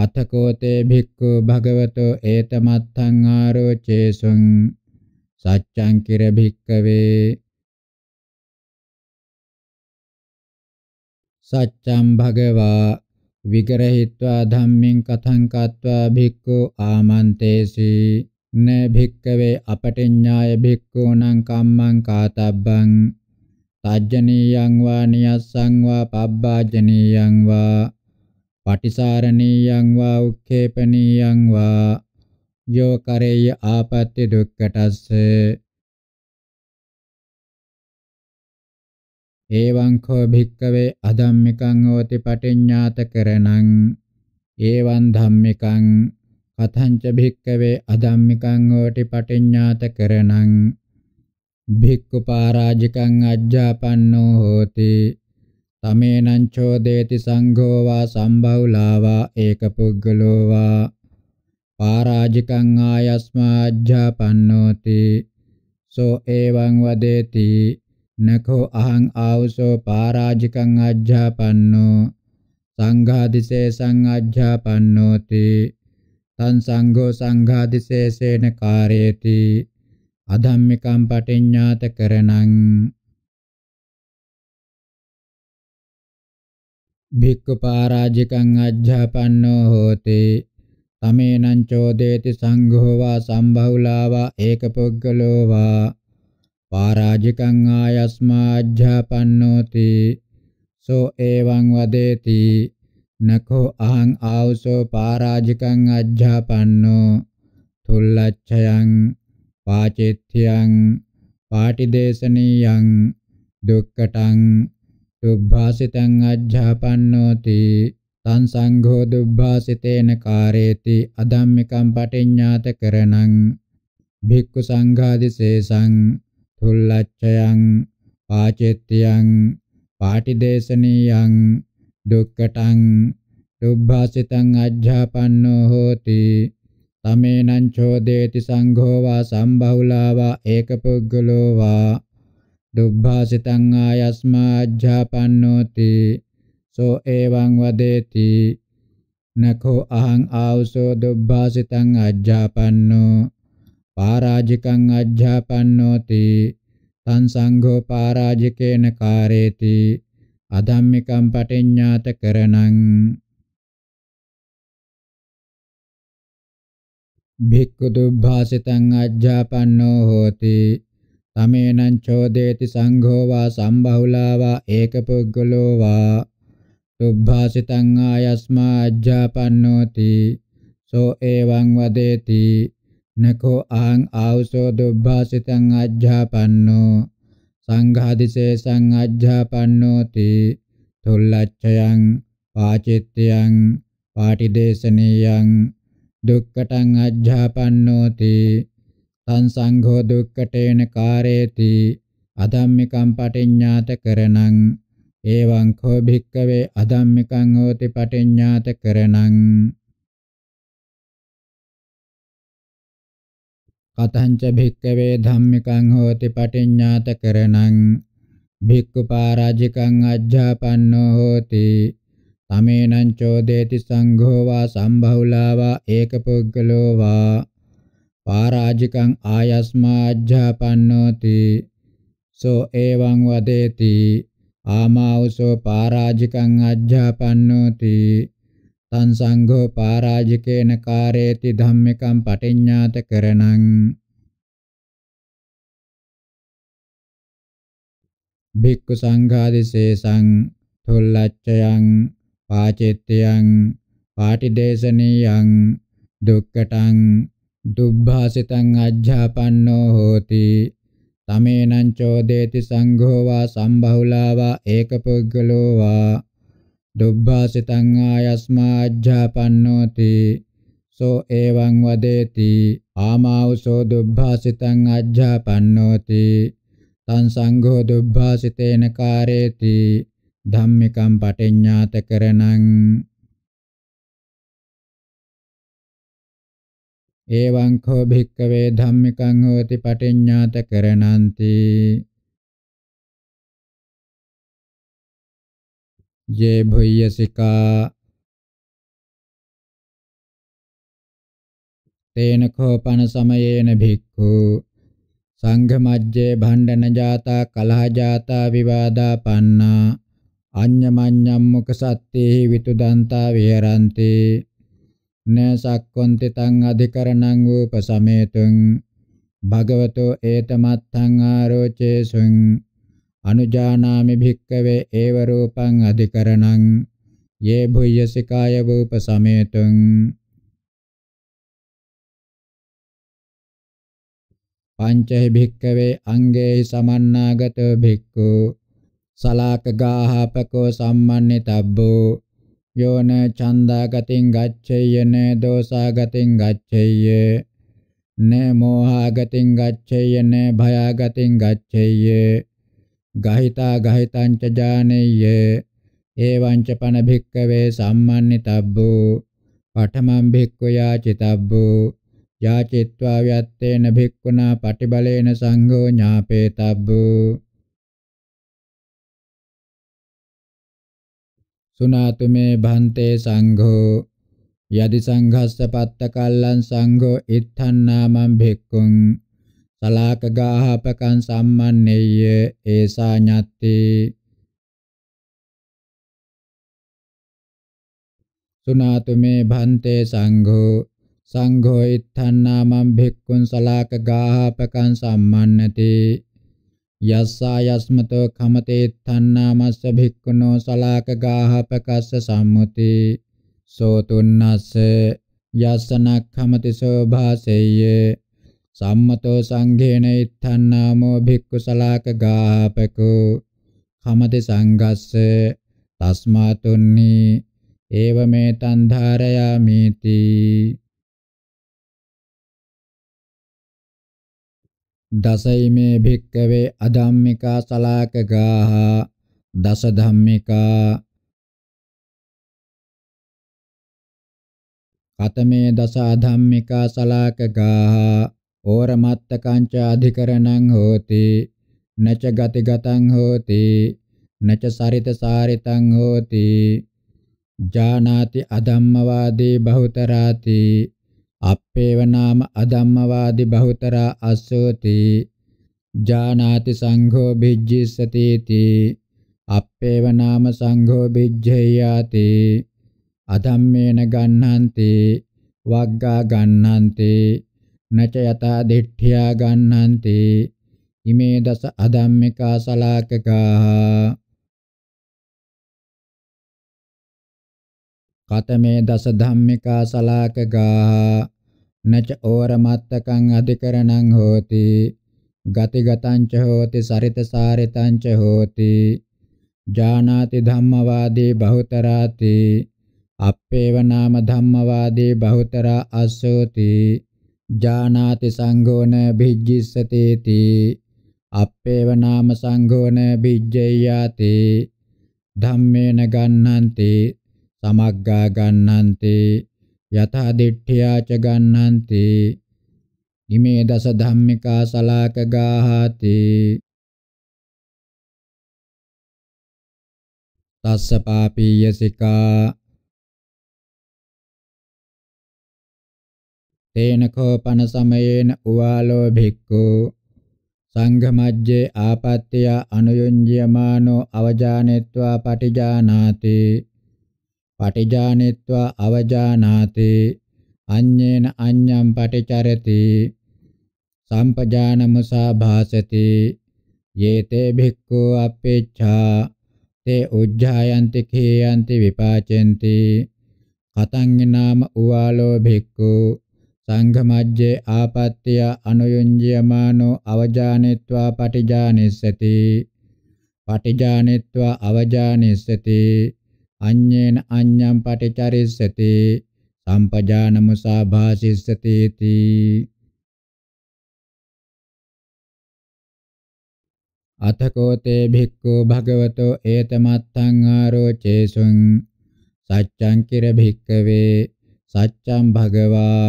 අතකෝතේ භික්ඛු භගවතෝ ඒතමත්තං ආරෝචේසුං සච්ඡං කිර භික්ඛවේ සච්ඡම් භගවා විගරහිත්වා ධම්මින් කතං කତ୍වා භික්ඛු ආමන්තේසි න භික්කවේ අපටිඤ්ඤාය භික්ඛූණං කම්මං කාතබ්බං තජ්ජනීයං වා නියස්සං වා පබ්බාජනීයං වා පටිසාරණීයං වා උක්ඛේපනීයං වා යෝ කරේය ආපත්‍ය දුක්ඛටස්සේ එවංඛෝ භික්කවේ අධම්මිකං හෝති පටිඤ්ඤාත කරණං එවං ධම්මිකං කතංච භික්කවේ අධම්මිකං හෝති පටිඤ්ඤාත කරණං භික්ඛු පරාජිකං අජ්ජාපන්නෝ හෝති තමේනං චෝදේති සංඝෝ වා සම්බවුලා වා ඒකපුද්ගලෝ වා පරාජිකං ආයස්මා අජ්ජාපන්නෝති සෝ එවං වදේති නකෝ අහං ආවසෝ පරාජිකං අජ්ජාපන්නෝ සංඝාදිසේ සංඅජ්ජාපන්නෝති තං සංඝෝ සංඝාදිසේසේන කාරේති අධම්මිකම් පටිඤ්ඤාත කරණං භික්ඛු පරාජිකං අජ්ජාපන්නෝ හෝති තමේනං චෝදේති සංඝෝ වා සම්බහුලා වා ඒකපොග්ගලෝ වා පාරාජිකං ආයස්මාජ්ජාපන්නෝති සෝ එවං වදේති නකෝ අහං ආවසෝ පාරාජිකං අජ්ජාපන්නෝ තුල්ලච්ඡයන් පාචිත්‍යං පාටිදේශනීයං දුක්කටං දුබ්භාසිතං අජ්ජාපන්නෝති තං සංඝෝ දුබ්භාසිතේන කාරේති අධම්මිකං පටිඤ්ඤාත කරණං භික්ඛු සංඝාදිසේසං පුල්ලච්චයන් පාචෙත්තියන් පාටිදේශනීයන් දුක්කටං දුබ්බාසිතං අජ්ජාපන්නෝ හෝති තමේනං චෝදේති සංඝෝ වා සම්බහුලා වා ඒකපුද්ගලෝ වා දුබ්බාසිතං ආයස්මා අජ්ජාපන්නෝති සෝ එවං වදේති නකෝ අහං ආවසෝ දුබ්බාසිතං අජ්ජාපන්නෝ පාරාජිකං අජ්ජාපන්නෝති තං සංඝෝ පාරාජිකේන කාරේති අධම්මිකං පටිඤ්ඤාත කරණං භික්ඛු දුභාසිතං අජ්ජාපන්නෝ හෝති තමේනං චෝදේති සංඝෝ වා සම්බහුලා වා ඒකපුග්ගලෝ වා දුභාසිතං ආයස්මා අජ්ජාපන්නෝති සෝ එවං වදේති නකෝ ආං ආවසෝ දුබ්බාසිතං අජ්ජාපන්නෝ සංඝාදිසේසං අජ්ජාපන්නෝති තුල්ලච්ඡයන් පාචිත්‍යං පාටිදේශනීයං දුක්කටං අජ්ජාපන්නෝති තං සංඝෝ දුක්කටේන කාරේති අධම්මිකං පටිඤ්ඤාත කරණං එවං කෝ භික්කවේ අධම්මිකං හෝති පටිඤ්ඤාත කරණං කතංච භික්කවේ ධම්මිකං හෝති පටිඤ්ඤාත කරණං භික්ඛු පරාජිකං අජ්ජාපන්නෝ හෝති තමේනං චෝදේති සංඝෝ වා සම්බහුලා වා ඒකපුද්ගලෝ වා පරාජිකං ආයස්මා අජ්ජාපන්නෝති සෝ එවං වදේති ආමාවසෝ පරාජිකං අජ්ජාපන්නෝති තන් සංඝෝ පරාජිකේන කාරේති ධම්මිකම් පටිඤ්ඤාත කරණං භික්ඛු සංඝාදිසේසං තොල්ලච්ඡයන් පාචෙත්තයන් පාටිදේශනීයන් දුක්කටං දුබ්භාසිතං අජ්ජාපන්නෝ හෝති තමේනං චෝදේති සංඝෝ වා සම්බහුලා වා ඒකපුද්ගලෝ වා දුබ්බාසිතං ආයස්මා අජ්ජාපන්නෝති සෝ එවං වදේති ආමාවසෝ දුබ්බාසිතං අජ්ජාපන්නෝති තං සංඝෝ දුබ්බාසිතේන කාරේති ධම්මිකම් පටිඤ්ඤාත කරණං එවං කෝ භික්කවේ ධම්මිකං හෝති පටිඤ්ඤාත කරණන්ති ජය භුය්‍යසිකා තේන කෝපන සමයේන භික්ඛු සංඝ මජ්ජේ භණ්ඩන ජාතා කලහ ජාතා විවාදා පන්නා අඤ්ඤමඤ්ඤම් මුක සත්තේහි විතුදන්තා විහෙරಂತಿ න සක්කොන්ති තං අධිකරණං උපසමේතුං භගවතෝ ඒතමත්තං ආරෝචේසුං අනුජානාමි භික්කවේ ඒව රූපං අධිකරණං යේ භුය්‍යසි කාය වූප සමේතුං පංචේ භික්කවේ අංගේ සමන්නාගතෝ භික්ඛු සලාකගාහපකෝ සම්මන්නිතබ්බෝ යෝන චන්දාගතින් ගච්ඡේයන දෝසාගතින් ගච්ඡේය න මොහාගතින් ගච්ඡේයන භයාගතින් ගච්ඡේය ගහිතා ගහිතං ච ජානෙය්‍ය එවං ච පන භික්කවේ සම්මන්නිතබ්බෝ පඨමං භික්ඛු යාචිතබ්බෝ යාචිත්වා ව්‍යත්තේන භික්ඛුනා පටිබලේන සංඝෝ ඥාපේතබ්බෝ සුනාතු මේ භන්තේ සංඝෝ යදි සංඝස්ස පත්ත කල්ලං සංඝෝ ඉත්තන් නාමං භික්ඛුං සලාකගාහපකං සම්මන්නේය ඒසා ඤත්තේ සුනාතු මේ භන්තේ සංඝෝ සංඝෝ ඉත්ථන්නාමං භික්ඛුන් සලාකගාහපකං සම්මන්නති යස්සා යස්මතෝ කමතේ ඉත්ථන්නාමස්ස භික්ඛුනෝ සලාකගාහපකස්ස සම්මුති සෝතුන්නස්ස යස්සනක් කමති සෝභාසෙය්‍ය සම්මතෝ සංඝේන ඉත්ථන්නාමෝ භික්ඛු සලාක ගාපකෝ කමති සංගස්ස තස්මාතුන්නි ඒව මේ තන් ධාරයාමීති දසයිමේ භික්කවේ අධම්මිකා සලාක ගාහ දස ධම්මිකා කතමේ දස අධම්මිකා සලාක ගාහ ඕරමත්තකංච අධිකරණං හෝති නච ගතිගතං හෝති නච සරිත සාරිතං හෝති ජානාති අධම්මවාදී බහුතරාති අපේව නාම අධම්මවාදී බහුතරා අස්සෝති ජානාති සංඝෝ භිජ්ජිස්සති තී අපේව නාම සංඝෝ භිජ්ජයාති අධම්මේන ගන්නන්ති වග්ගා ගන්නන්ති නච යතා දිට්ඨියා ගන්නන්ති ඉමේ දස අධම්මිකා සලාකකා කතමේ දස ධම්මිකා සලාකගා නච ඕරමත්තකං අධිකරණං හෝති ගතිගතං ච හෝති සරිත සාරිතං ච හෝති ජානාති ධම්මවාදී බහුතරාති අප්පේව නාම ධම්මවාදී බහුතරා අස්සෝති ජානාති සංඝෝන භිජ්ජිස්සතේති අප්පේව නාම සංඝෝන භිජ්ජයාති ධම්මේන ගන්නන්ති සමග්ගා ගන්නන්ති යථා දිට්ඨියා ච ගන්නන්ති ඉමේ දස ධම්මිකා සලාක ගාහති තස්ස පාපීය සිකා තේන කෝපන සමයේන උවාලෝ භික්ඛු සංඝමජ්ජේ ආපත්‍ය අනුයුඤ්ජයමානෝ අවජානෙත්වා පටිජානාති පටිජානෙත්වා අවජානාති අඤ්ඤේන අඤ්ඤම් පටිචරති සම්පජානමසා භාසති යේතේ භික්ඛු අපේච්ඡා තේ උජ්ජායන්ති කේයන්ති විපාචෙන්ති කතං නාම උවාලෝ භික්ඛු සංඝමජ්ජේ ආපත්‍ය අනුයුංජ්‍යමානෝ අවජානෙත්වා පටිජානෙස්සති පටිජානෙත්වා අවජානෙස්සති අඤ්ඤේන අඤ්ඤම් පටිචරිස්සති සම්පජානමුසා භාසිස්සති තී අතකෝතේ භික්ඛු භගවතෝ ඒතමත්තං ආරෝචේසුං සච්ඡං කිර භික්ඛවේ සච්ඡං භගවා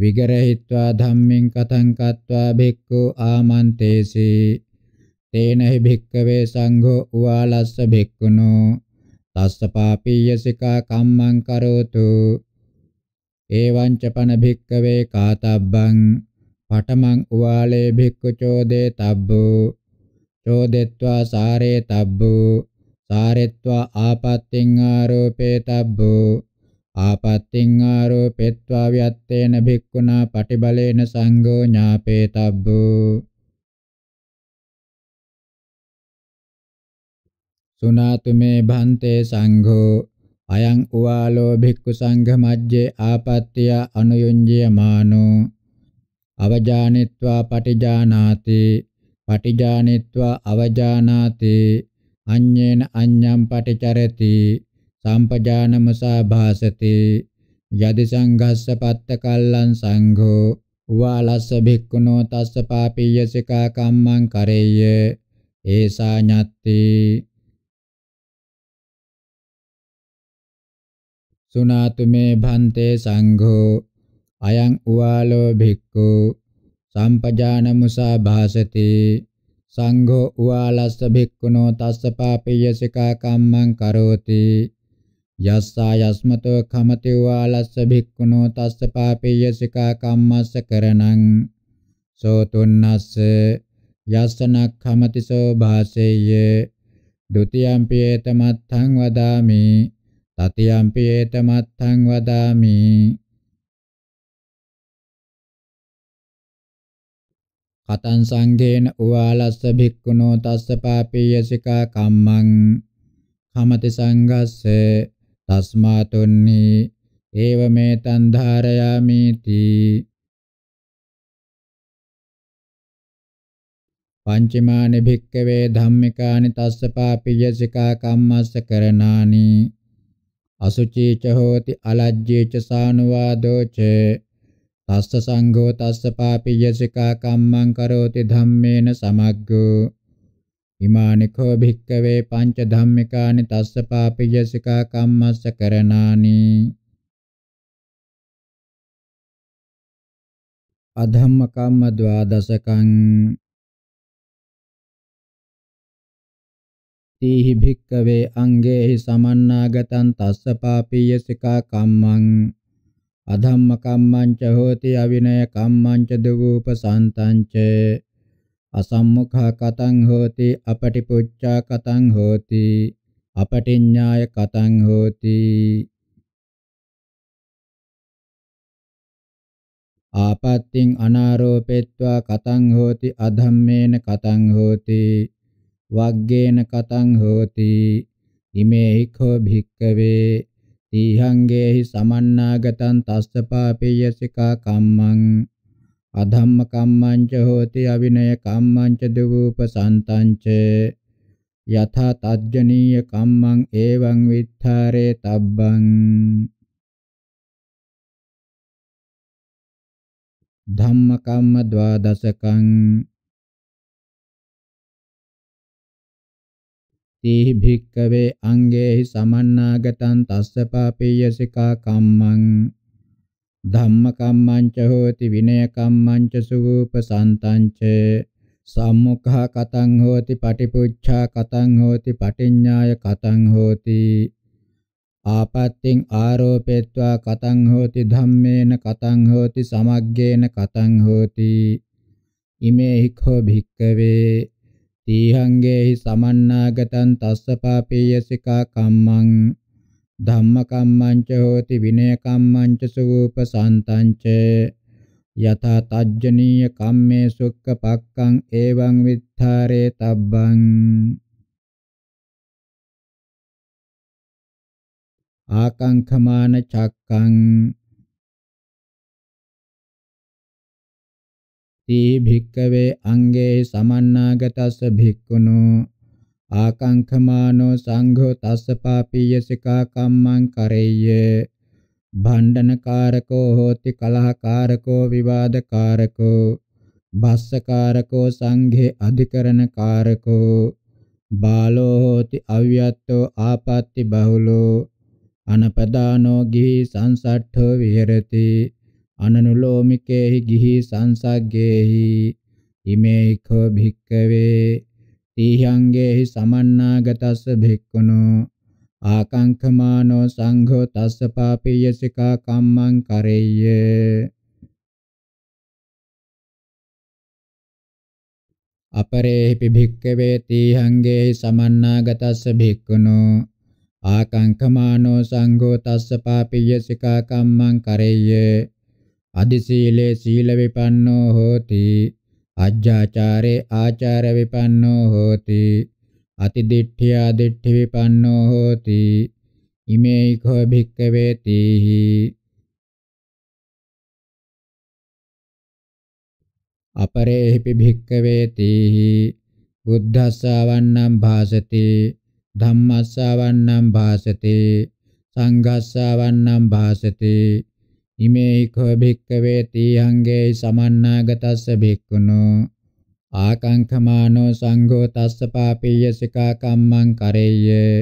විගරහිත්වා ධම්මෙන් කතං කତ୍වා භික්ඛු ආමන්තේසි තේනහි භික්කවේ සංඝෝ උවාලස්ස භික්ඛුනෝ තස්ස පාපීය සිකා කම්මං කරෝතු එවං ච පන භික්කවේ කාතබ්බං පඨමං උවාලේ භික්ඛු චෝදේ තබ්බෝ චෝදෙත්වා සාරේ තබ්බෝ සාරෙත්වා ආපත්තින් ආරෝපේ තබ්බෝ ආපත්‍තින් ආරෝපෙත්වා ව්‍යත්තේන භික්ඛුනා පටිබලේන සංඝෝ ඥාපේතබ්බෝ සුනාතු මේ භන්තේ සංඝෝ අයං උවාලෝ භික්ඛු සංඝ මජ්ජේ ආපත්‍ය අනුයුඤ්ජය මානෝ අවජානිත්වා පටිජානාති පටිජානිත්වා අවජානාති අඤ්ඤේන අඤ්ඤම් පටිචරති සම්පජානමසා භාසති යදි සංඝස්ස පත්ත කල්ලං සංඝෝ වාලස්ස භික්ඛුනෝ තස්ස පාපීය සිකා කම්මං කරෙය්‍ය ඒසා ඤත්ති සුනාතු මේ භන්තේ සංඝෝ අයං උවාලෝ භික්ඛු සම්පජානමුසා භාසති සංඝෝ උවාලස්ස භික්ඛුනෝ තස්ස පාපීය සිකා කම්මං කරෝති යස්සා යස්මතෝ කමතිවාලස්ස භික්ඛුනෝ තස්ස පාපේය සිකා කම්මස්ස කරණං සෝතුන්නස්ස යස්සනක්ඛමති සෝ භාසෙය්‍ය ဒုတိယံ පියේත මත්තං වදාමි තතියම් පියේත මත්තං වදාමි කතං සංඝේන උවාලස්ස භික්ඛුනෝ තස්ස පාපීය සිකා කම්මං කමති සංඝස්ස තස්මාතුන්නි ඒවමෙතං ධාරයාමිති පංචමානි භික්කවේ ධම්මිකානි තස්ස පාපිය සිකා කම්මස්ස කරණානි අසුචී ච හෝති අලජ්ජේ ච සානුවාදෝ ච තස්ස සංඝෝ තස්ස පාපිය සිකා කම්මං කරෝති ධම්මේන සමග්ගෝ ඉමානිකෝ භික්කවේ පංච ධම්මිකානි තස්ස පාපියසිකා කම්මස්ස කරණානි අධම්ම කම්ම ද්වාදසකං තීහි භික්කවේ අංගේහි සමන්නාගතං තස්ස පාපියසිකා කම්මං අධම්ම කම්මං ච හෝති අවිනය කම්මං ච දුූපසන්තං ච අසම්මුඛා කතං හෝති අපටිපුච්ඡා කතං හෝති අපටිඤ්ඤාය කතං හෝති ආපත්‍තින් අනාරෝපෙත්වා කතං හෝති අධම්මේන කතං හෝති වග්ගේන කතං හෝති ඉමේහි කෝ භික්කවේ තීහංගේහි සමන්නාගතං තස්ස පාපේයසිකා කම්මං අධම්ම කම්මංච හෝති අවිනය කම්මංච දුප්ප සන්තංච යථා තජ්ජනීය කම්මං එවං විත්තරේ තබ්බං ධම්ම කම්ම ද්වාදසකං තේහි භික්කවේ අංගේහි සමන්නාගතං තස්ස පාපේය සිකා කම්මං ධම්මකම්මං ච හෝති විනයකම්මං ච සුවූපසන්තං ච සම්මුඛා කතං හෝති පටිපුච්ඡා කතං හෝති පටිඤ්ඤාය කතං හෝති ආපත්‍තින් ආරෝපේत्वा කතං හෝති ධම්මේන කතං හෝති සමග්ගේන කතං හෝති ඉමේ හික්ඛෝ භික්ඛවේ තීහංගේහි සමන්නාගතං තස්ස පාපේයසිකා කම්මං ධම්මකම්මං ච හෝති විනයකම්මං ච සූපසාන්තං ච යතා තජ්ජනීය කම්මේ සුක්ඛ පක්ඛං එවං විත්තරේ තබ්බං ආකංඛමාන චක්කං තී භික්කවේ අංගේ සමන්නාගතස්ස භික්ඛුනෝ ආකංඛමානෝ සංඝෝ තස්ස පාපීය සිකා කම්මං කරෙය්‍ය භණ්ඩනකාරකෝ හෝති කලහකාරකෝ විවාදකාරකෝ භස්සකාරකෝ සංඝේ අධිකරණකාරකෝ බාලෝ හෝති අව්‍යත්තෝ ආපත්‍ති බහුලෝ අනපදානෝ ගිහි සංසට්ඨෝ විහෙරති අනනුලෝමිකේහි ගිහි සංසග්ගේහි ඉමේඛෝ භික්කවේ තීහංගේහි සමන්නාගතස්ස භික්ඛුනෝ ආකංකමානෝ සංඝෝ තස්ස පාපීය සිකා කම්මං කරෙය්‍ය අපරේහිපි භික්ඛවේ තීහංගේහි සමන්නාගතස්ස භික්ඛුනෝ ආකංකමානෝ සංඝෝ තස්ස පාපීය සිකා කම්මං කරෙය්‍ය අදි සීලේ සීල විපන්නෝ හෝති අජ්ජාචාරේ ආචාර විපන්නෝ හෝති අතිදිඨියා දිඨි විපන්නෝ හෝති ඉමේයි කෝ භික්කවේ තීහි අපරේහිපි භික්කවේ තීහි බුද්ධස්සවන්නම් භාසති ධම්මස්සවන්නම් භාසති සංඝස්සවන්නම් භාසති ඉමේකෝ භික්කවේ තීහංගේ සමන්නාගතස්ස භික්ඛුනෝ ආකාංඛමානෝ සංඝෝ තස්ස පාපීය සිකා කම්මං කරෙය්‍ය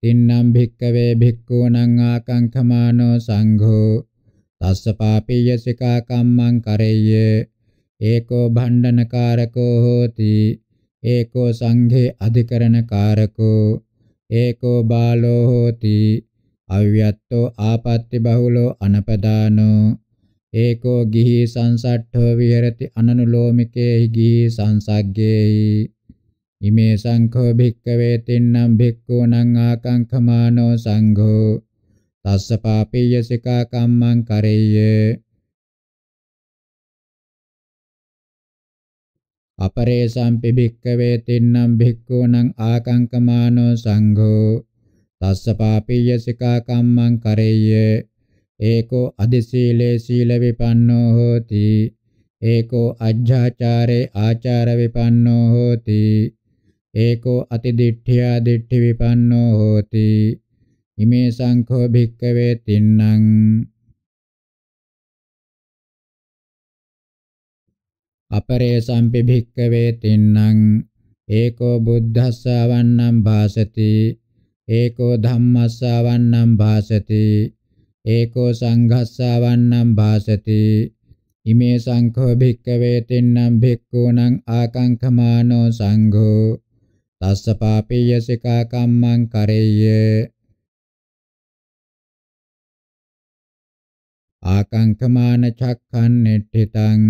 තින්නම් භික්කවේ භික්ඛූණං ආකාංඛමානෝ සංඝෝ තස්ස පාපීය සිකා කම්මං කරෙය්‍ය ඒකෝ භණ්ඩනකාරකෝ හෝති ඒකෝ සංඝේ අධිකරණකාරකෝ ඒකෝ බාලෝ හෝති අව්‍යත්තෝ ආපත්‍ති බහුලෝ අනපදානෝ ඒකෝ ගිහි සංසට්ඨෝ විහෙරති අනනුලෝමිකේහි ගිහි සංසග්ගේහි ඉමේ සංඛෝ භික්කවේ තින්නම් භික්ඛූණං ආකංඛමානෝ සංඝෝ තස්ස පාපීය සිකා කම්මං කරෙය්‍ය අපරේසම්පි භික්කවේ තින්නම් භික්ඛූණං ආකංකමානෝ සංඝෝ තස්ස පාපීය සිකා කම්මං කරෙය්‍ය ඒකෝ අධිශීලේ සීල විපන්නෝ හෝති ඒකෝ අජ්ජාචාරේ ආචාර විපන්නෝ හෝති ඒකෝ අතිදිඨියා දිඨි විපන්නෝ හෝති ඉමේ සංඛෝ භික්කවේ තින්නම් අපරේ සම්පි භික්කවේ තින්නම් ඒකෝ බුද්ධස්සවන්නම් භාසති ඒකෝ ධම්මස්සවන්නම් භාසති ඒකෝ සංඝස්සවන්නම් භාසති ඉමේ සංඝෝ භික්කවේ තින්නම් භික්ඛූණං ආකංකමානෝ සංඝෝ තස්ස පාපීය සිකා කම්මං කරෙය්‍ය ආකංකමාන චක්ඛන් නිට්ඨිතං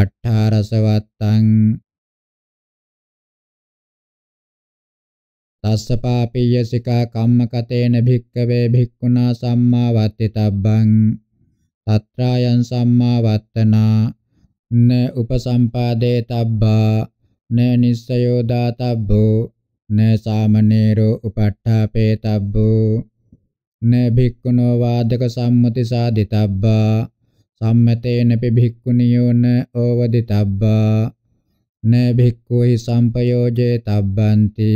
අට්ඨාරසවත්තං තස්ස පාපීය සිකා කම්මකතේන භික්කවේ භික්ඛුනා සම්මා වාත්තිතබ්බං తත්‍රායන් සම්මා වත්තනා න උපසම්පාදේ තබ්බා න නිස්සයෝ දාතබ්බෝ න සාමනේරෝ උපට්ඨාපේ තබ්බෝ න භික්ඛුනෝ වාදක සම්මුති සාදිතබ්බා සම්මතේන පිභික්ඛුනියෝන ඕවදිතබ්බා න භික්ඛුහි සම්පයෝජේ තබ්බන්ති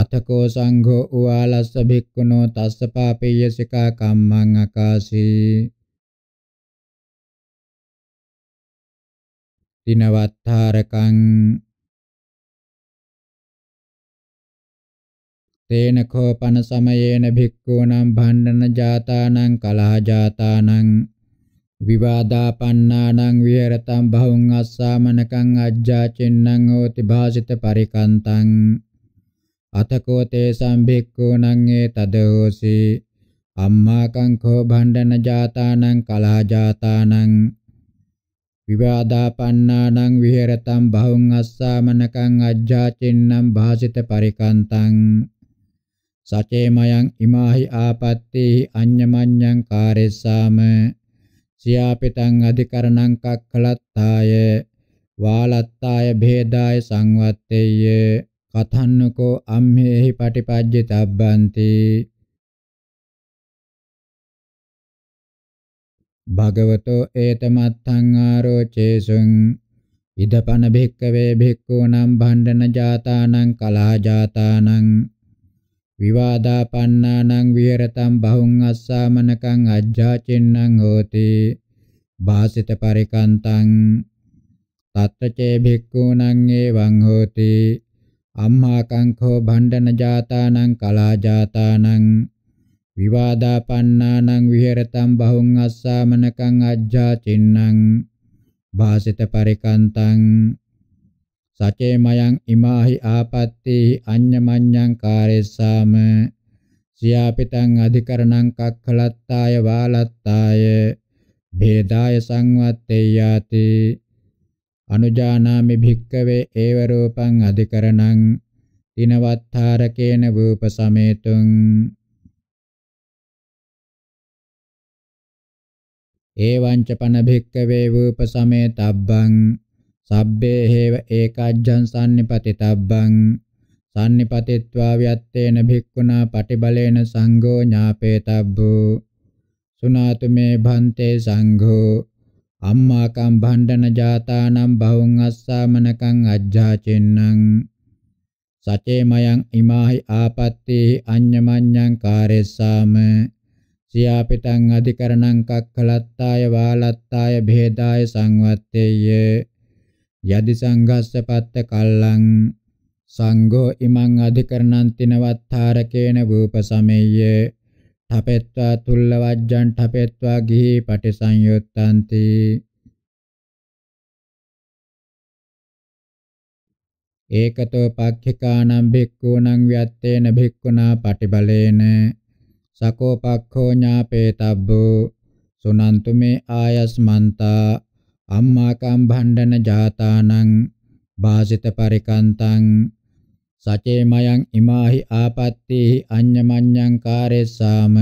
අතකෝ සංඝෝ උවාලස්ස භික්ඛුනෝ තස්ස පාපීය සිකා කම්මං අකාසී දිනවත්තරකං තේන කෝපන සමයේන භික්ඛූනම් භණ්ඩන ජාතානං කලහ ජාතානං විවාදාපන්නානං විහෙරතං බහුං අස්සාමනකං අජ්ජාචෙන්නං හෝති භාසිත පරිකන්තං අතකෝ තේ සම්භික්ඛූනං ඒ තදෝසි අම්මාකං කෝ භණ්ඩන ජාතානං කලහ ජාතානං විවාදාපන්නානං විහෙරතං බහුං අස්සාමනකං අජ්ජාචින්නම් භාසිත පරිකන්තං සචේමයන් ඉමාහි ආපත්තේහි අඤ්ඤමඤ්ඤං කාරෙස්සාම සියාපිතං අධිකරණං කක්ඛලත්තාය වාලත්තාය භේදාය සංවත්තේය කතන්නකෝ අම්මේහි පටිපජ්ජිතබ්බන්ති භගවතෝ ඒතමත්තං ආරෝචේසුං ඉදපන භික්කවේ භික්ඛූනම් භණ්ඩන ජාතානං කලහ ජාතානං විවාදාපන්නානං විහෙරතම් බහුං අස්සාමනකං අජ්ජාචින්නං හෝති භාසිත පරිකන්තං තත්තචේ භික්ඛූනං එවං හෝති අම්මා කංඛෝ භණ්ඩන ජාතානං කලා ජාතානං විවාදාපන්නානං විහෙරතම් බහුං අස්සාමනකං අජ්ජාචින්නං භාසිත පරිකන්තං සචේ මයං ඉමාහි ආපත්තේහි අඤ්ඤමඤ්ඤං කාරේසාම සියාපිතං අධිකරණං කක්ඛලත්තාය වාලත්තාය භේදාය සංවත්තේ යාති අනුජානාමි භික්කවේ ඒව රූපං අධිකරණං තිනවත්තරකේන රූප සමේතුං ඒවං ච පන භික්කවේ රූප සමේතබ්බං සබ්බේ හේව ඒකජ්ජං සම්නිපතිතබ්බං සම්නිපතිත්වා වියත්තේන භික්ඛුනා පටිබලේන සංඝෝ ඥාපේතබ්බෝ සුනාතු මේ භන්තේ සංඝෝ අම්මාකම් භණ්ඩන ජාතානම් බහුං අස්සාමනකං අජ්ජාචෙන්නං සචේ මයං ඉමාහි ආපත්තේ අඤ්ඤමඤ්ඤං කාරෙස්සාම සියාපිතං අධිකරණං කක්ඛලත්තාය වාලත්තාය භේදාය සංවත්තේය යදි සංඝස්ස පත්ත කල්ලං සංඝෝ ඉමං අධිකරණන්ති නවත්තාරකේන භූප සමෙය්‍ය තපෙත්වා තුල්ල වජ්ජං තපෙත්වා ගිහි පටිසංයුත්තන්ති ඒකතෝ පක්ඛිකානම් භික්ඛූනම් ව්‍යත්තේන භික්ඛුනා පටිබලේන සකෝ පක්ඛෝ ඥාපේතබ්බෝ සුනන්තු මේ ආයස්මන්තා අම්මාකම් භණ්ඩන ජාතානං භාසිත පරිකන්තං සචේමයන් ඉමාහි ආපත්‍ති අඤ්ඤමඤ්ඤං කාරේසාම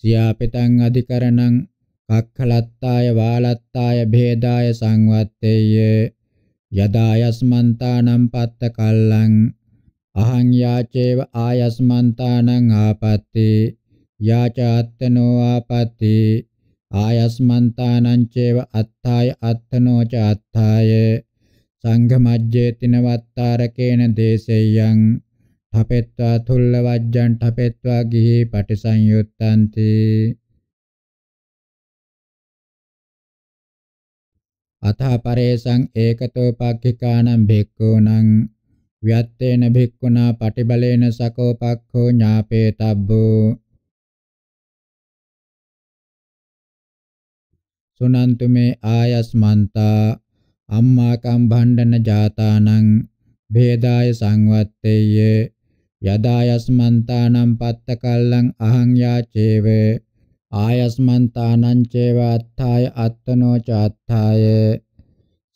සියාපිතං අධිකරණං කක්ඛලත්තාය වාලත්තාය භේදාය සංවත්තේය යදා යස්මන්තානම් පත්ත කල්ලං අහං යාචේව ආයස්මන්තානං ආපත්‍ති යාචාත්තනෝ ආපත්‍ති ආයස්මන්තානං චේව අත්ථාය අත්ථනෝ ච අත්ථාය සංඝමජ්ජේ තිනවත්තාරකේන දේසෙය්‍යං ඨපෙත්වා තුල්ල වජ්ජං ඨපෙත්වා ගිහි පටිසංයුත්තන්ති අතහ පරේසං ඒකතෝ පක්ඛිකානම් භික්ඛූනම් ව්‍යත්තේන භික්ඛුනා පටිබලේන සකෝ පක්ඛෝ ඥාපේතබ්බෝ සුනන්තු මේ ආයස්මන්තා අම්මාකම් භණ්ඩන ජාතානං භේදාය සංවත්තේය යදායස්මන්තානම් පත්තකල්ලං අහං යාචේව ආයස්මන්තානං චේව අත්ථාය අත්තනෝ චාත්ථාය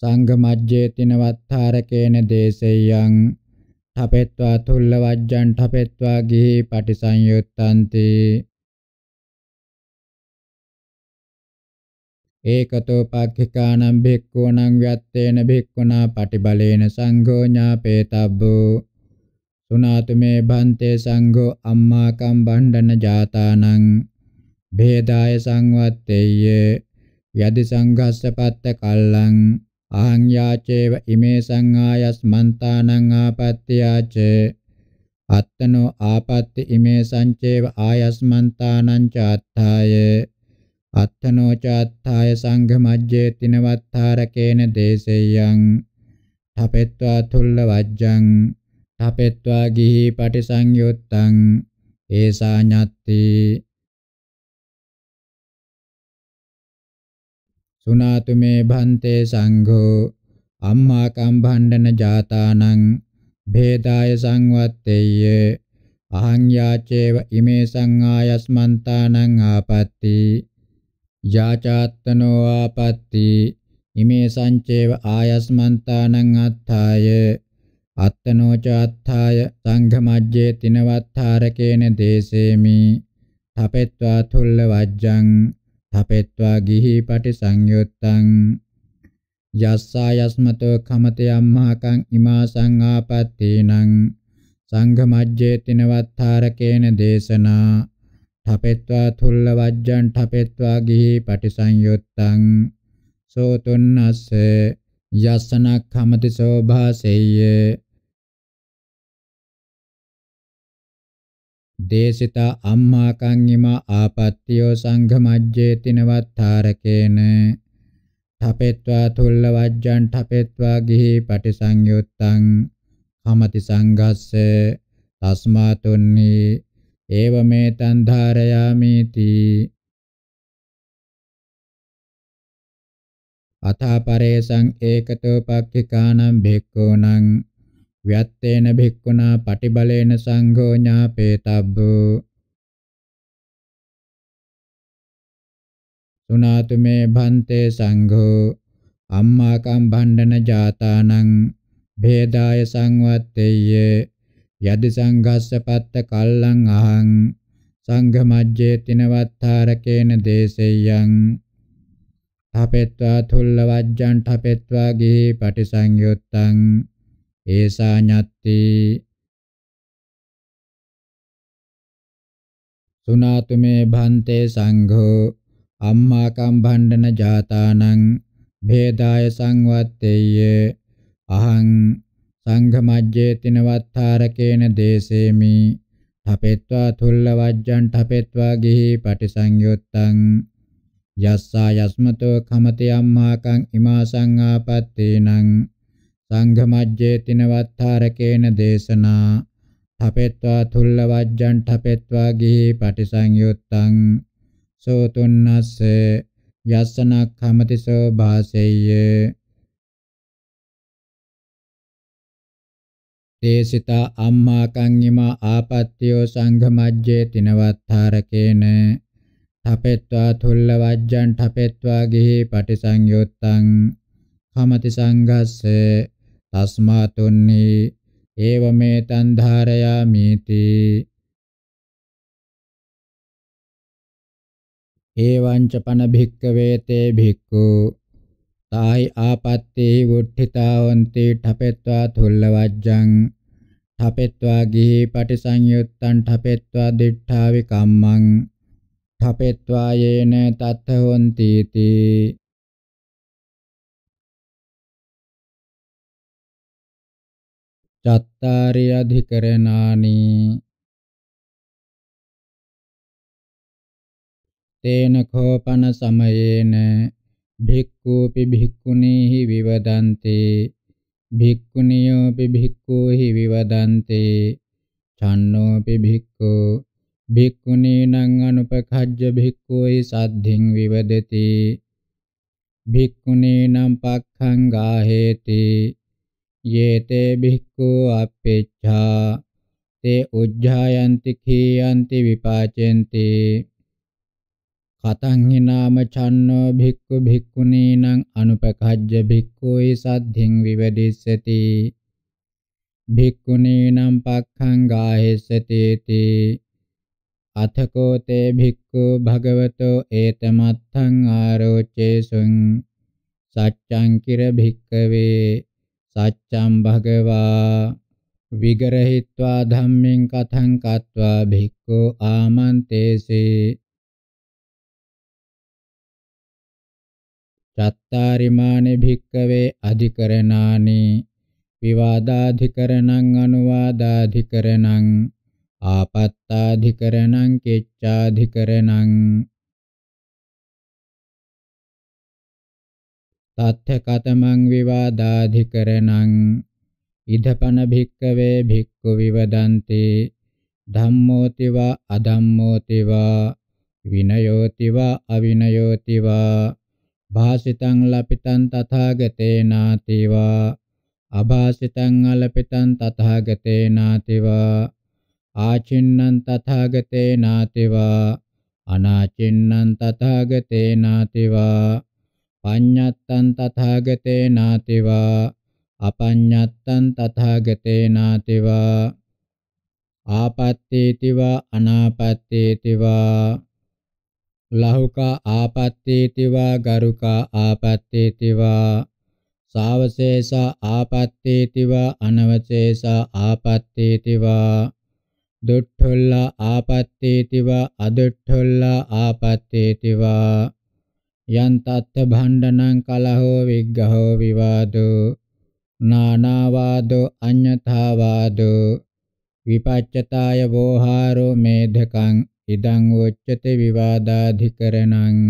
සංඝමජ්ජේ තිනවත්තාරකේන දේසෙයං ඨපෙත්වා තුල්ල වජ්ජං ඨපෙත්වා ගිහි පටිසංයුත්තන්ති ඒකතෝ පක්ඛිකානම් භික්ඛූණං ව්‍යත්තේන භික්ඛුනා පටිබලේන සංඝෝ ඥාපේතබ්බෝ සුනාතු මේ බන්තේ සංඝෝ අම්මාකම් බණ්ඩන ජාතානං භේදාය සංවත්තේය යදි සංඝස්ස පත්ත කල්ලං අහං යාචේව ඉමේ සංඝායස් මන්තානං ආපත්‍යාච අත්තනෝ ආපත්‍ති ඉමේ සංචේව ආයස්මන්තානං චාත්තාය අත්තනෝචාත්ථාය සංඝමජ්ජේ තිනවත්තාරකේන දේශේයං තපෙත්වා තුල්ල වජ්ජං තපෙත්වා ගිහි පටිසංයුත්තං ඒසා ඤත්ති සුනාතු මේ භන්තේ සංඝෝ අම්මා කම්භණ්ඩන ජාතානං භේදාය සංවත්තේය අහං යාචේව ඉමේ සංආයස්මන්තානං ආපත්‍ති යාචාත්තනෝ ආපත්‍ති ඉමේ සංචේව ආයස්මන්තානං අත්ථාය අත්තනෝ චාත්ථාය සංඝමජ්ජේ තිනවත්තාරකේන දේසේමි තපෙත්වා තුල්ල වජ්ජං තපෙත්වා ගිහි පටි සංයුත්තං යස්සා යස්මතෝ කමතේ අම්මාකං ඉමා සංආපත්තේනං සංඝමජ්ජේ තිනවත්තාරකේන දේශනා ඨපෙත්වා තුල්ල වජ්ජං ඨපෙත්වා ගිහි පටිසංයුත්තං සෝතුන්නස්ස යස්සනක්ඛමති සෝභාසෙය්‍ය දේශිත අම්මා කංගිම ආපත්‍යෝ සංඝමජ්ජේ තිනවත්තරකේන ඨපෙත්වා තුල්ල වජ්ජං ඨපෙත්වා ගිහි පටිසංයුත්තං කමති සංඝස්ස තස්මා තුන්නී ඒවමේතං ධාරයාමේති අථාපරේසං ඒකතෝ පක්ඛිකානම් භික්ඛූනම් ව්‍යත්තේන භික්ඛුනා පටිබලේන සංඝෝ ඥාපේතබ්බෝ සුනාතු මේ භන්තේ සංඝෝ අම්මාකම් භණ්ඩන ජාතානං භේදාය සංවත්තේය යදි සංඝස්ස පත්ත කල්ලං අහං සංඝ මජ්ජේ තිනවත්තාරකේන දේසෙය්‍යං ඨපෙත්වා තුල්ල වජ්ජං ඨපෙත්වා ගිහි පටිසංයුත්තං ඒසා ඤත්ති සුනාතුමේ භන්තේ සංඝෝ අම්මාකම් භණ්ඩන ජාතානං භේදාය සංවත්තේය අහං සංඝමජ්ජේ තිනවත්තාරකේන දේසේමි තපෙත්වා තුල්ල වජ්ජන් තපෙත්වා ගිහි පටිසංයුත්තං යස්සා යස්මතෝ කමති අම්මාකං ඉමා සංආපත්තේනං සංඝමජ්ජේ තිනවත්තාරකේන දේශනා තපෙත්වා තුල්ල වජ්ජන් තපෙත්වා ගිහි පටිසංයුත්තං සෝතුන්නස්ස යස්සනක් කමති සෝ භාසෙය්‍ය තේසිතා අම්මාකං ඉමා ආපත්‍යෝ සංඝමජ්ජේ තිනවත්තරකේන තපෙත්වා තුල්ල වජ්ජන් තපෙත්වා ගිහි පටිසංයුත්තං කමති සංඝස්ස තස්මාතුන්නි ඒව මේ තන් ධාරයාමීති ඒවංච පන භික්කවේතේ භික්ඛු තායි ආපත්තේ වුට්ඨිතා වන්ති ඨපෙත්වා තුල්ලවජ්ජං ඨපෙත්වා ගිහි පටිසංයුත්තං ඨපෙත්වා දිඨා විකම්මං ඨපෙත්වා යේන තත්ත හොන්ති තී චත්තාරි අධිකරණානි තේන කෝපන සමයේන භික්ඛූපි භික්ඛුනීහි විවදන්තේ භික්ඛුනියෝපි භික්ඛූහි විවදන්තේ චන්නෝපි භික්ඛූ භික්ඛුනීනං අනුපඛජ්ජ භික්ඛූහි සද්ධින් විවදති භික්ඛුනීනම් පක්ඛං ගාහේති යේතේ භික්ඛූ අපේච්ඡා තේ උජ්ජායන්ති කීයන්ති විපාචෙන්ති කතං හිනාම චන්නෝ භික්ඛු භික්ඛුනීනං අනුපකජ්ජ භික්ඛුයි සද්ධින් විවදිස්සති භික්ඛුනීනම් පක්ඛං ගාහෙස්සති අතකෝ තේ භික්ඛු භගවතෝ ඒතමත්තං ආරෝචේසුං සච්ඡං කිර භික්ඛවේ සච්ඡං භගවා විගරහිत्वा ධම්මෙන් කතං කତ୍වා භික්ඛු ආමන්තේසේ චත්තාරිමානි භික්කවේ අධිකරණානි විවාදාධිකරණං අනුවාදාධිකරණං ආපත්තාධිකරණං කිච්ඡාධිකරණං තත්ථ කතමං විවාදාධිකරණං ඉදපන භික්කවේ භික්ඛු විවදන්ති ධම්මෝති වා අධම්මෝති වා විනයෝති වා අවිනයෝති වා භාසිතං ලපිතං තථාගතේනාතිවා අභාසිතං අලපිතං තථාගතේනාතිවා ආචින්නං තථාගතේනාතිවා අනාචින්නං තථාගතේනාතිවා පඤ්ඤත්තං තථාගතේනාතිවා අපඤ්ඤත්තං තථාගතේනාතිවා ආපත්තේතිවා අනාපත්තේතිවා ලහුකා ආපත්තේතිවා ගරුකා ආපත්තේතිවා සාවශේෂා ආපත්තේතිවා අනවශේෂා ආපත්තේතිවා දුට්ඨොල්ලා ආපත්තේතිවා අදුට්ඨොල්ලා ආපත්තේතිවා යන් තත්ත භණ්ඩනං කලහෝ විග්ගහෝ විවාදෝ නානාවාදෝ අඤ්ඤතාවාදෝ විපච්චතාය වෝහාරෝ මේධකං ඉදං වොච්චති විවාදාධිකරණං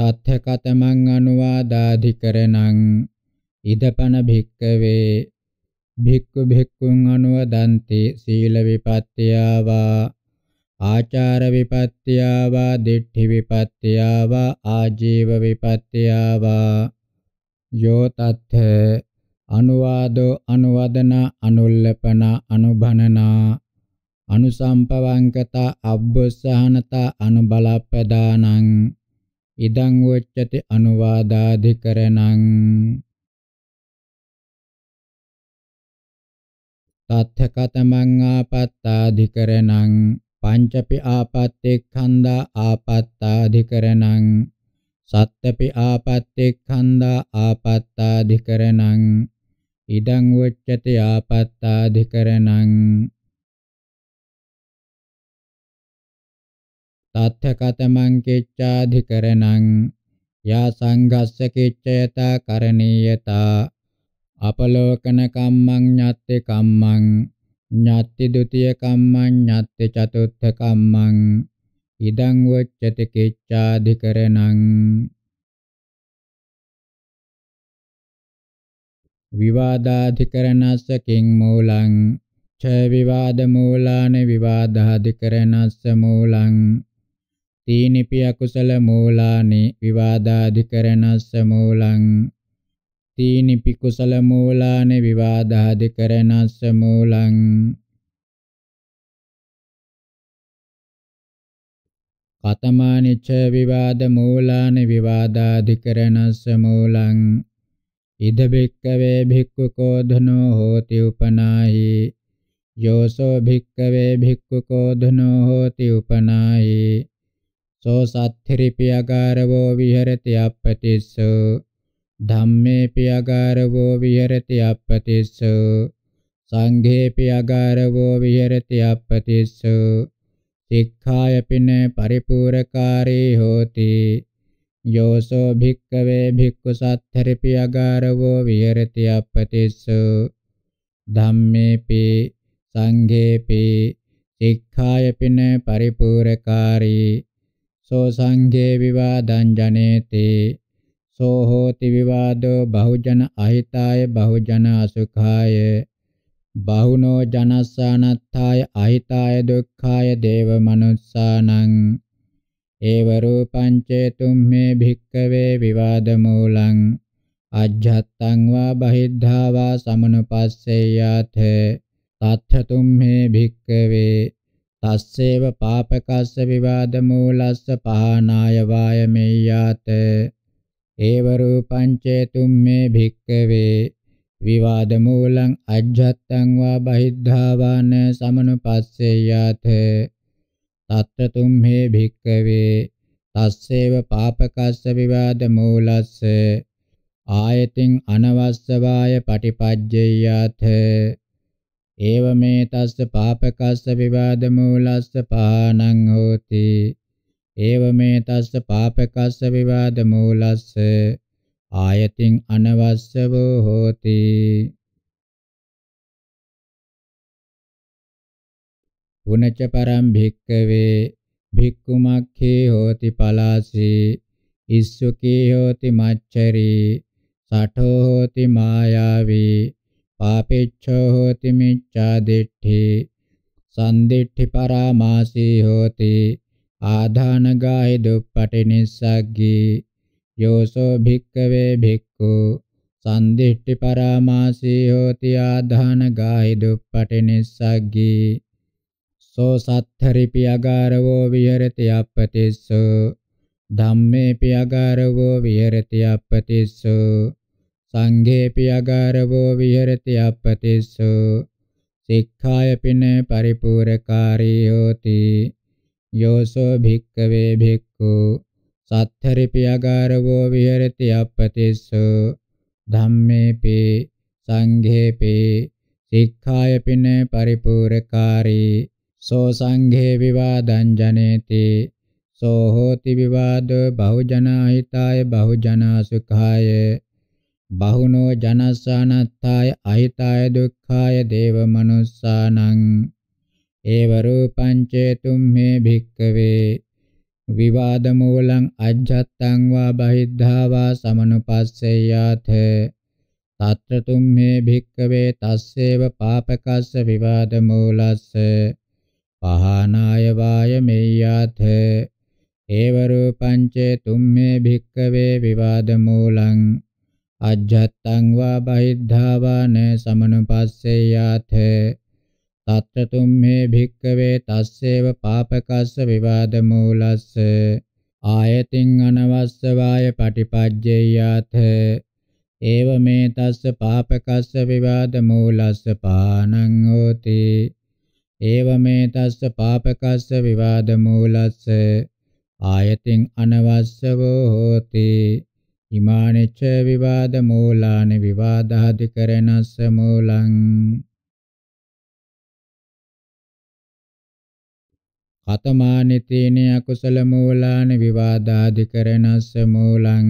තත්ථකතමං අනුවාදාධිකරණං ඉදපන භික්කවේ භික්ඛු භික්ඛුන් අනුවදන්ති සීල විපත්තියාවා ආචාර විපත්තියාවා දිට්ඨි විපත්තියාවා ආජීව විපත්තියාවා යෝ තත්ථ අනුවාදෝ අනුවදනා අනුල්ලපනා අනුභනනා අනුසම්පවංකතා අබ්බසහනතා අනුබලප්පදානං ඉදං වොච්චති අනුවාදාධිකරණං තත්ථකතමං ආපත්තාධිකරණං පංචපි ආපත්තේඛන්දා ආපත්තාධිකරණං සත්තපි ආපත්තේඛන්දා ආපත්තාධිකරණං ඉදං වොච්චති ආපත්තාධිකරණං තත්ථකතමං කිච්ඡාධිකරණං යා සංඝස්ස කිච්ඡයතා කරණීයතා අපලෝකන කම්මං ඤත්ති කම්මං ඤත්ති ဒ ුතිය කම්මං ඤත්ති චතුත්ථ කම්මං ඉදං වොච්චති කිච්ඡාධිකරණං විවාදාධිකරණස්ස කිං මූලං ච විවාද මූලාන විවාදාධිකරණස්ස මූලං තීනිපි අකුසල මූලානි විවාදාධිකරණස්ස මූලං තීනිපි කුසල මූලානි විවාදාධිකරණස්ස මූලං කතමානිච්ච විවාද මූලානි විවාදාධිකරණස්ස මූලං ඉද භික්කවේ භික්ඛුකෝ ධනෝ හෝති උපනාහි යෝසෝ භික්කවේ භික්ඛුකෝ ධනෝ හෝති උපනාහි සෝ සත්‍ත්‍රිපියාගාරවෝ විහෙරති අප්පතිස්සෝ ධම්මේ පියාගාරවෝ විහෙරති අප්පතිස්සෝ සංඝේ පියාගාරවෝ විහෙරති අප්පතිස්සෝ සික්ඛායපින පරිපූර්ණකාරී හෝති යෝසෝ භික්කවේ භික්ඛු සත්තරපි අගාරවෝ විහෙරති අපතිස්සු ධම්මේපි සංඝේපි සික්ඛායපින පරිපූර්ණකාරී සෝ සංඝේ විවාදං ජනේති සෝ හෝති විවාදෝ බහුජන අහිතාය බහුජන අසුඛාය බහුනෝ ජනස්සානත්ථාය අහිතාය දුක්ඛාය දේව මනුස්සානං ඒව රූපං චේතුම් මේ භික්කවේ විවාද මූලං අජ්ජත්තං වා බහිද්ධා වා සමනුපස්සේයාත තත්ථතුම් මේ භික්කවේ තස්සේව පාපකස්ස විවාද මූලස්ස පහනාය වායමෙය්‍යාත ඒව රූපං චේතුම් මේ භික්කවේ විවාද මූලං අජ්ජත්තං වා බහිද්ධා වාන සමනුපස්සේයාත තත්ත තුම්හේ භික්කවේ තස්සේව පාපකස්ස විවාද මූලස්ස ආයතින් අනවස්සවාය පටිපජ්ජේයාත ඒව මේ තස්ස පාපකස්ස විවාද මූලස්ස පානං හෝති ඒව මේ තස්ස පාපකස්ස විවාද මූලස්ස ආයතින් අනවස්සවෝ හෝති උනච පරම් භික්කවේ භික්ඛුමක්ඛේ හෝති පලාසී ඉස්සුකී හෝති මච්චරී සඨෝ හෝති මායාවී පාපෙච්ඡෝ හෝති මිච්ඡාදිට්ඨි සන්දිට්ඨි පරාමාසී හෝති ආධානගාය දුප්පටි නිස්සග්ගී යෝසෝ භික්කවේ භික්ඛු සන්දිට්ඨි පරාමාසී හෝති ආධානගාය දුප්පටි නිස්සග්ගී සෝ සත්හරිපි අගාරවෝ විහෙරති අප්පතිස්සෝ ධම්මේපි අගාරවෝ විහෙරති අප්පතිස්සෝ සංඝේපි අගාරවෝ විහෙරති අප්පතිස්සෝ සික්ඛාය පින පරිපූර්ණකාරී හෝති යෝසෝ භික්කවේ භික්ඛු සත්තරි අගාරවෝ විහෙරති අප්පතිස්සෝ ධම්මේපි සංඝේපි සික්ඛාය පින පරිපූර්ණකාරී සෝ සංඝේ විවාදං ජනේති සෝ හෝති විවාදෝ බහුජනාහිතාය බහුජනා සුඛාය බහුනෝ ජනසානත්තාය අහිතාය දුක්ඛාය දේව මනුස්සානං ඒව රූපං චේතුම් මේ භික්කවේ විවාද මූලං අජ්ජත්තං වා බහිද්ධා වා සමනුපස්සෙය්‍යාත తත්‍ර තුම් මේ භික්කවේ තස්සේව පාපකස්ස විවාද මූලස්ස පහනාය වායමෙය්‍යාත ඒව රූපං චේතුම් මේ භික්කවේ විවාද මූලං අජ්ජත්තං වා බහිද්ධා වා න සමනුපස්සෙය්‍යාත තත්තුම් මේ භික්කවේ තස්සේව පාපකස්ස විවාද මූලස්ස ආයතින් අනවස්සවාය පටිපජ්ජේයාත ඒව මේ තස්ස පාපකස්ස විවාද මූලස්ස පානං හෝති ඒවමේ තස්ස පාපකස්ස විවාද මූලස්ස ආයතින් අනවස්සවෝ හෝති ඉමානිච්ච විවාද මූලානි විවාදාධිකරණස්ස මූලං කතමානි තීන අකුසල මූලානි විවාදාධිකරණස්ස මූලං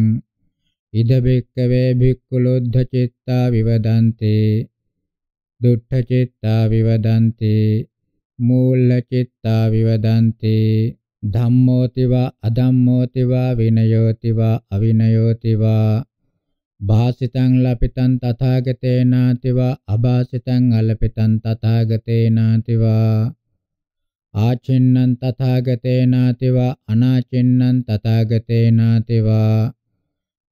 ඉද බික්කවේ භික්ඛුලොද්ධ චිත්තා විවදන්තේ දුට්ඨ චිත්තා විවදන්තේ මූල චිත්තා විවදන්ති ධම්මෝති වා අධම්මෝති වා විනයෝති වා අවිනයෝති වා භාසිතං ලපිතං තථාගතේනාති වා අභාසිතං අලපිතං තථාගතේනාති වා ආචින්නං තථාගතේනාති වා අනාචින්නං තථාගතේනාති වා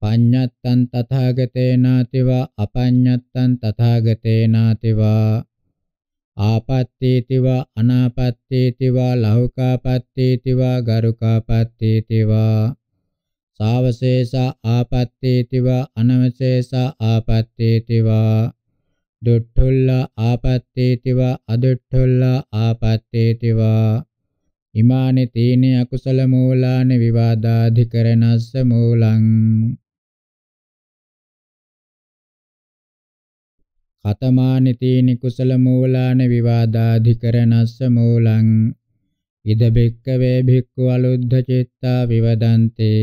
පඤ්ඤත්තං තථාගතේනාති වා අපඤ්ඤත්තං තථාගතේනාති වා ආපත්තේතිවා අනාපත්තේතිවා ලෞකාපත්තේතිවා ගරුකාපත්තේතිවා සාවශේෂ ආපත්තේතිවා අනවශේෂ ආපත්තේතිවා දුට්ඨුල්ල ආපත්තේතිවා අදුට්ඨුල්ල ආපත්තේතිවා ඉමානි තීනේ අකුසල මූලානි විවාදාධිකරණස්ස මූලං කතමානි තීනි කුසල මූලාන විවාදාධිකරණස්ස මූලං ඉද බෙක්කවේ භික්ඛු අලුද්ධ චිත්තා විවදන්තේ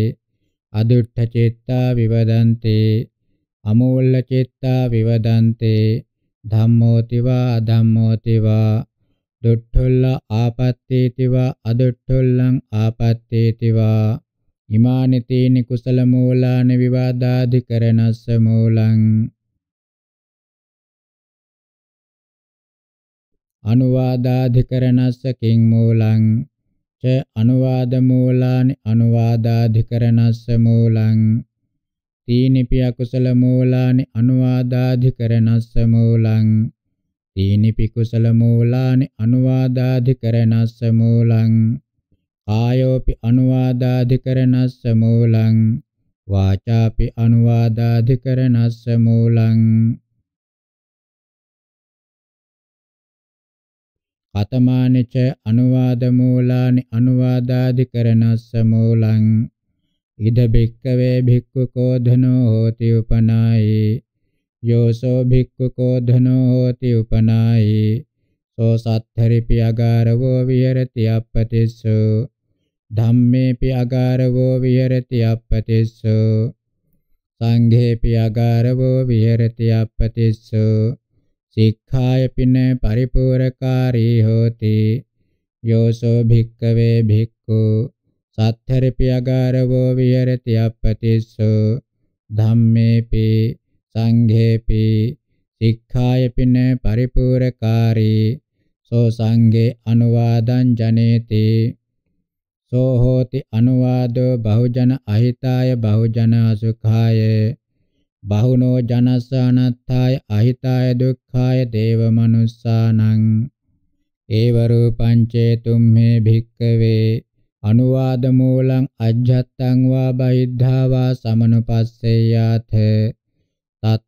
අදුට්ඨ චිත්තා විවදන්තේ අමෝල්ල චිත්තා විවදන්තේ ධම්මෝතිවා අධම්මෝතිවා දුට්ඨොල්ල ආපත්තේතිවා අදුට්ඨොල්ලං ආපත්තේතිවා ඉමානි තීනි කුසල මූලාන විවාදාධිකරණස්ස මූලං අනුවාදාධිකරණස්ස කිං මූලං ච අනුවාද මූලානි අනුවාදාධිකරණස්ස මූලං තීනිපි අකුසල මූලානි අනුවාදාධිකරණස්ස මූලං තීනිපි කුසල මූලානි අනුවාදාධිකරණස්ස මූලං කායෝපි අනුවාදාධිකරණස්ස මූලං වාචාපි අනුවාදාධිකරණස්ස මූලං කතමානච අනුවාද මූලානි අනුවාදාදි කරනස්ස මූලං ඉද බික්කවේ භික්ඛු කෝ ධනෝ හෝති උපනායි යෝසෝ භික්ඛු කෝ ධනෝ හෝති උපනායි සෝ සත්ථරිපි අගාරවෝ විහෙරති අප්පතිස්සු ධම්මේපි අගාරවෝ විහෙරති අප්පතිස්සු සංඝේපි අගාරවෝ විහෙරති අප්පතිස්සු සික්ඛාය පින පරිපූර්ණකාරී හෝති යෝසෝ භික්කවේ භික්ඛු සත්තරපි අගාරවෝ විහෙරති අප්පතිස්සෝ ධම්මේපි සංඝේපි සික්ඛාය පින පරිපූර්ණකාරී සෝ සංඝේ අනුවාදං ජනේති සෝ හෝති අනුවාදෝ බහුජන අහිතාය බහුජන අසුඛාය බහුනෝ ජනස්ස අනත්ථාය අහිතාය දුක්ඛාය දේව මනුස්සානං ඒව රූපං චේතුම් මේ භික්කවේ අනුවාද මූලං අජ්ජත්තං වා බහිද්ධා වා සමනුපස්සෙය්‍යාත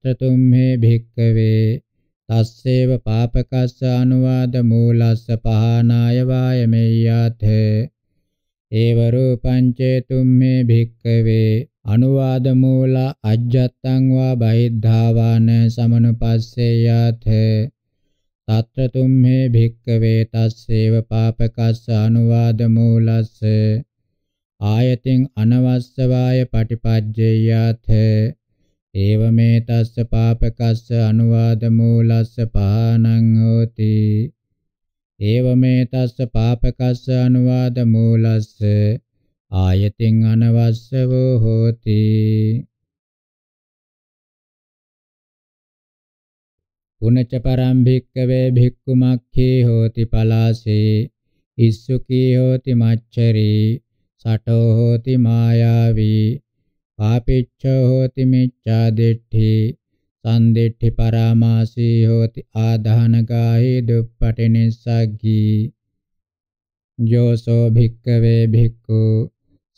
තත්තුම් මේ භික්කවේ තස්සේව පාපකස්ස අනුවාද මූලස්ස පහනාය වායමෙය්‍යාත ඒව රූපං චේතුම් මේ භික්කවේ අනුවාදමූල අජ්ජත්තං වා බහිද්ධාවාන සමනුපස්සේ යත తත්‍ර තුම්හේ භික්කවේ තස්සේව පාපකස්ස අනුවාදමූලස්ස ආයතින් අනවස්සවාය පටිපජ්ජේයත ඒවමේ තස්ස පාපකස්ස අනුවාදමූලස්ස පහනං හෝති ඒවමේ තස්ස පාපකස්ස අනුවාදමූලස්ස ආයතින් අනවශ්‍ය වූ හෝති පුනච පරම් භික්කවේ භික්ඛු මක්ඛී හෝති පලාසේ ඉස්සුකී හෝති මච්චරී සටෝ හෝති මායාවී පාපිච්ඡෝ හෝති මිච්ඡා දිට්ඨි සන්දිට්ඨි පරාමාසී හෝති ආධානගාහි දුප්පටි නිස්සග්ගී යෝසෝ භික්කවේ භික්ඛු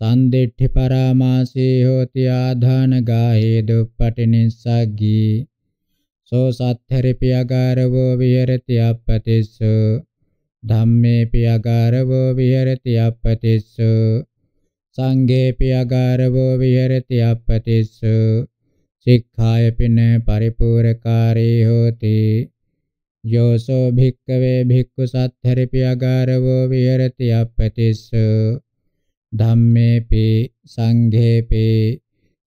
සන්දිට්ඨි පරාමාසී හෝති ආධාන ගාහේ දුප්පටි නිස්සග්ගී සෝ සත්තරපි අගාරවෝ විහෙරති අප්පතිස්සු ධම්මේපි අගාරවෝ විහෙරති අප්පතිස්සු සංඝේපි අගාරවෝ විහෙරති අප්පතිස්සු සික්ඛාය පින පරිපූර්ණකාරී හෝති යෝසෝ භික්කවේ භික්ඛු සත්තරපි අගාරවෝ විහෙරති අප්පතිස්සු ධම්මේපි සංඝේපි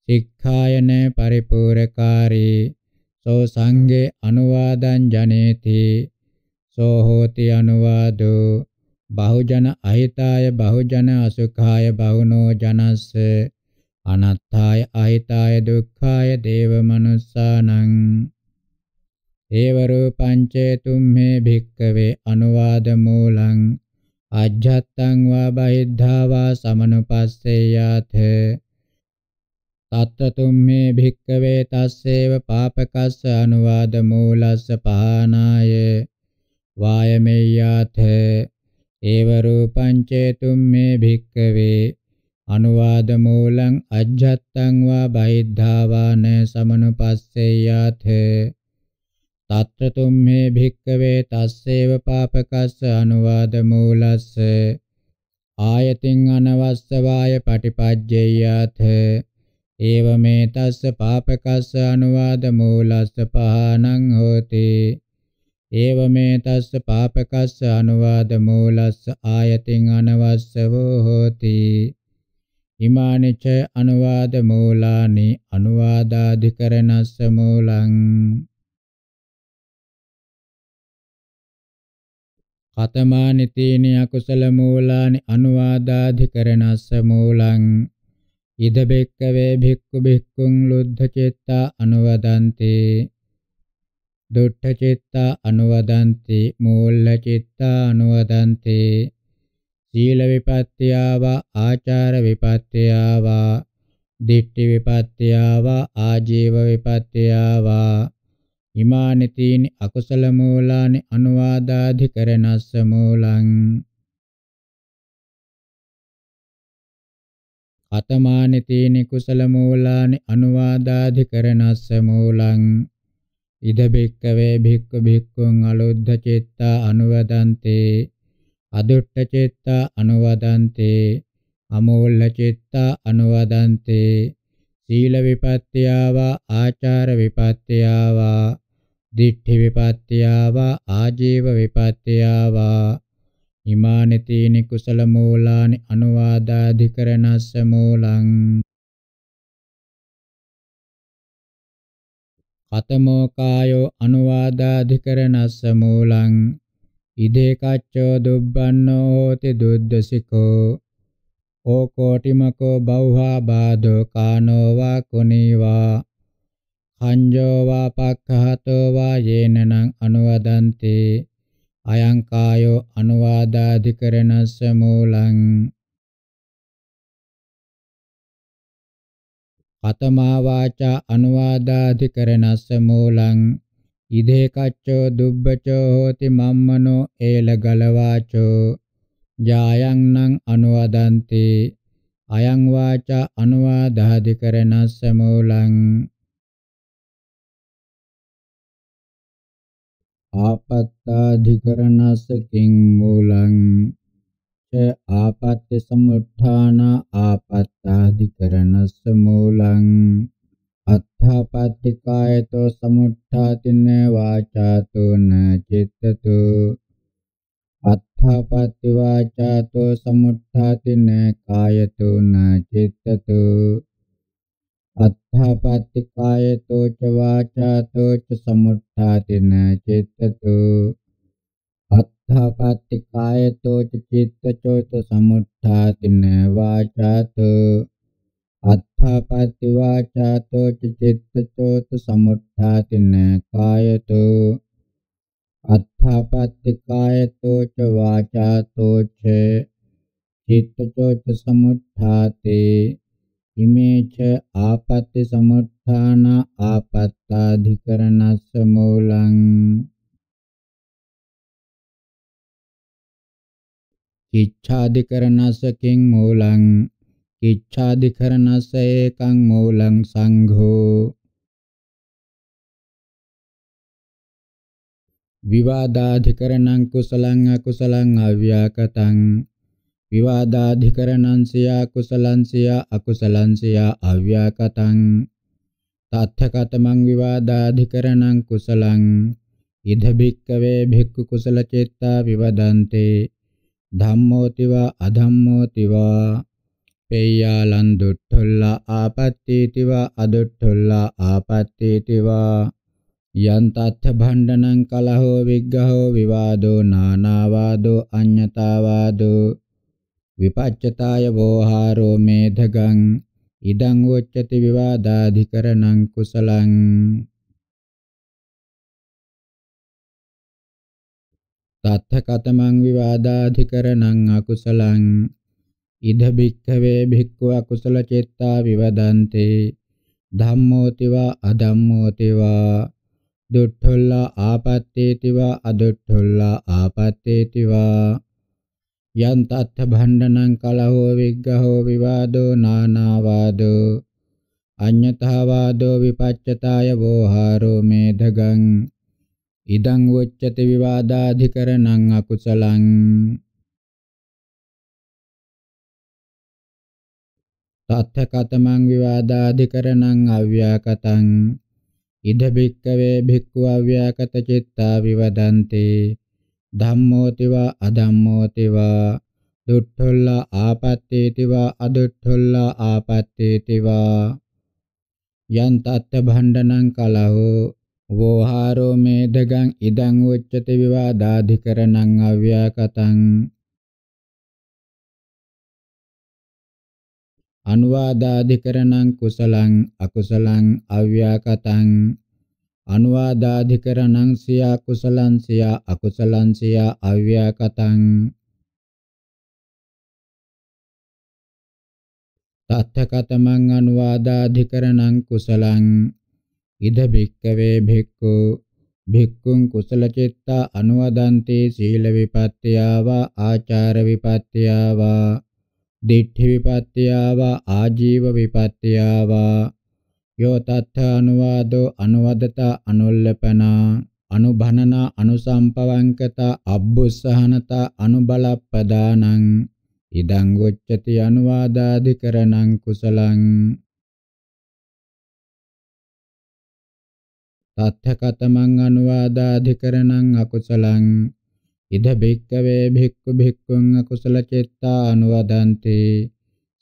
සික්ඛායන පරිපූර්ණකාරී සෝ සංඝේ අනුවාදං ජනේති සෝ හෝති අනුවාදෝ බහුජන අහිතාය බහුජන අසුඛාය බහුනෝ ජනස්ස අනත්ථාය අහිතාය දුක්ඛාය දේව මනුස්සානං ඒව රූපං චේතුම්මේ භික්කවේ අනුවාද මූලං අජ්ජත්තං වා බහිද්ධා වා සමනුපස්සේයාත තත්තතුම්මේ භික්කවේ තස්සේව පාපකස්ස අනුවාද මූලස්ස පහනාය වායමෙය්‍යාත ඒව රූපං චේතුම්මේ භික්කවේ අනුවාද මූලං අජ්ජත්තං වා බහිද්ධා වා න සමනුපස්සේයාත తత్ర తుమ్మే භික්කවේ తస్సేව පාපකස්ස అనువాద మూలස්ස ආයතින් අනවස්සවාය පටිපජ්ජේයත ඒවමේ තස්ස පාපකස්ස అనువాద మూලස්ස පහනං හෝති ඒවමේ තස්ස පාපකස්ස అనువాద మూලස්ස ආයතින් අනවස්සවෝ හෝති ඉමානිච అనువాద మూලානි అనువాదాධිකරණස්ස మూලං පතමානි තීනි අකුසල මූලානි අනුවාදාධිකරණස්ස මූලං ඉද බෙක්කවේ භික්ඛු භික්ඛුං ලුද්ධ චිත්තා අනුවදන්ති දුට්ඨ චිත්තා අනුවදන්ති මූල චිත්තා අනුවදන්ති සීල විපත්තියාව ආචාර විපත්තියාව දිට්ඨි විපත්තියාව ආජීව විපත්තියාව හිමානි තීනි අකුසල මූලානි අනුවාදාධිකරණස්ස මූලං අතමානි තීනි කුසල මූලානි අනුවාදාධිකරණස්ස මූලං ඉද බික්කවේ භික්ඛු භික්ඛුං අලුද්ධ චේත්තා අනුවදන්තේ අදුට්ඨ චේත්තා අනුවදන්තේ අමෝල්ල චේත්තා අනුවදන්තේ සීල විපත්‍යාවා ආචාර විපත්‍යාවා දිඨි විපත්තියා වා ආජීව විපත්තියා වා ඉමානි තීනි කුසල මූලානි අනුවාදාධිකරණස්ස මූලං කතමෝ කායෝ අනුවාදාධිකරණස්ස මූලං ඉදේ කච්චෝ දුබ්බන්නෝ හෝති දුද්දසිකෝ ඕ කෝටිමකෝ බෞහා බාදෝ කානෝ වා කුණීවා කංජෝ වා පක්ඛහතෝ වා යේනං අනුවදන්ති අයං කායෝ අනුවාදාධිකරණස්ස මූලං කතමා වාචා අනුවාදාධිකරණස්ස මූලං ඉදේ කච්චෝ දුබ්බචෝ හෝති මම්මනෝ ඒලගල වාචෝ ජායං නං අනුවදන්ති අයං වාචා අනුවාදාධිකරණස්ස මූලං ආපත්තාධිකරණස්ස කිං මූලං ච ආපත්‍ය සමුත්ථාන ආපත්තාධිකරණස්ස මූලං අත්ථපත්තිකායතෝ සමුත්ථාතින වාචාතෝ න චිත්තතෝ අත්ථපත්ති වාචාතෝ සමුත්ථාතින කායතෝ න චිත්තතෝ අත්ථපත්ති කායතෝ ච වාචාතෝ ච සමුත්ථාතින චිත්තතු අත්ථපත්ති කායතෝ ච චිත්තචෝ ච සමුත්ථාතින වාචාතෝ අත්ථපත්ති වාචාතෝ ච චිත්තචෝ ච සමුත්ථාතින කායතෝ අත්ථපත්ති කායතෝ ච වාචාතෝ ච චිත්තචෝ ච සමුත්ථාතේ ඉමේච ආපත්‍ති සමුත්ථාන ආපත්තාධිකරණස්ස මූලං කිච්ඡාධිකරණස්ස කිං මූලං කිච්ඡාධිකරණස්ස ඒකං මූලං සංඝෝ විවාදාධිකරණං කුසලං අකුසලං අව්‍යාකතං විවාදාධිකරණං සියා කුසලං සියා අකුසලං සියා අව්‍යාකතං තත්ථකතමං විවාදාධිකරණං කුසලං ඉද භික්කවේ භික්ඛු කුසල චේත්තා විවදන්තේ ධම්මෝති වා අධම්මෝති වා පේයාලං දුට්ඨොල්ලා ආපත්තීති වා අදුට්ඨොල්ලා ආපත්තීති වා යන්තත්ථ භණ්ඩනං කලහෝ විග්ගහෝ විවාදෝ නානාවාදෝ අඤ්ඤතාවාදෝ විපච්චතාය වෝහාරෝ මේධගං ඉදං වොච්චති විවාදාධිකරණං කුසලං තත්ථ කතමං විවාදාධිකරණං අකුසලං ඉද භික්ඛවේ භික්ඛු අකුසල චේත්තා විවදන්තේ ධම්මෝතිවා අධම්මෝතිවා දුට්ඨොල්ලා ආපත්තේතිවා අදුට්ඨොල්ලා ආපත්තේතිවා යන්තත්ථ භණ්ඩනං කලහෝ විග්ගහෝ විවාදෝ නානාවාදෝ අඤ්ඤතා වාදෝ විපච්චතාය වෝහාරෝ මේධගං ඉදං වොච්චති විවාදාධිකරණං අකුසලං තත්ථ කතමං විවාදාධිකරණං අව්‍යාකතං ඉද භික්කවේ භික්ඛු අව්‍යාකත චිත්තා විවදන්තේ ධම්මෝතිවා අධම්මෝතිවා දුට්ඨොල්ලා ආපත්තේතිවා අදුට්ඨොල්ලා ආපත්තේතිවා යන් තත්ත භණ්ඩනං කලහෝ වෝහාරෝ මේදගං ඉදං උච්චති විවාදාධිකරණං අව්‍යාකතං අනුවාදාධිකරණං කුසලං අකුසලං අව්‍යාකතං අනුවාදාධිකරණං සියා කුසලං සියා අකුසලං සියා අව්‍යාකතං තත්තකතමං අනුවාදාධිකරණං කුසලං ඉද භික්කවේ භික්ඛු භික්ඛුං කුසල චිත්ත අනුවදන්තේ සීල විපත්තියාවා ආචාර විපත්තියාවා දිඨි විපත්තියාවා ආජීව විපත්තියාවා යෝ තත්ථානුවාදෝ අනුවදතා අනුල්ලපනා අනුභනනා අනුසම්පවංකතා අබ්බුස්සහනතා අනුබලප්පදානං ඉදං උච්චති අනුවාදාධිකරණං කුසලං තත්ථකතමං අනුවාදාධිකරණං අකුසලං ඉද භික්කවේ භික්ඛු භික්ඛුං අකුසල චිත්තා අනුවදන්ති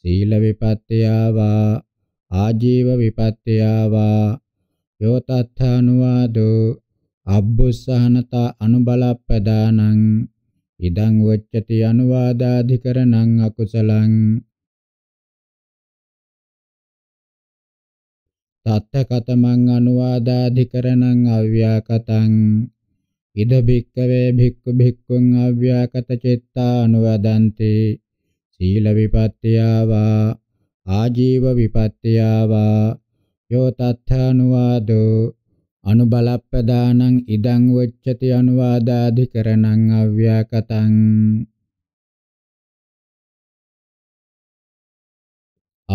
සීල විපත්තියාවා ආජීව විපත්තියා වා යෝ තත්ථනුවාදෝ අබ්බුස්සහනත අනුබලප්පදානං ඉදං වච්චති අනුවාදාධිකරණං අකුසලං තත්ත කතමං අනුවාදාධිකරණං අව්‍යාකතං ඉද භික්කවේ භික්ඛු භික්ඛුං අව්‍යාකත චිත්තා අනුවදන්ති සීල විපත්තියා වා ආජීව විපත්තියා වා යෝ තත්ථනුවාදෝ අනුබලප්පදානං ඉදං උච්චති අනුවාදාධිකරණං අව්‍යාකතං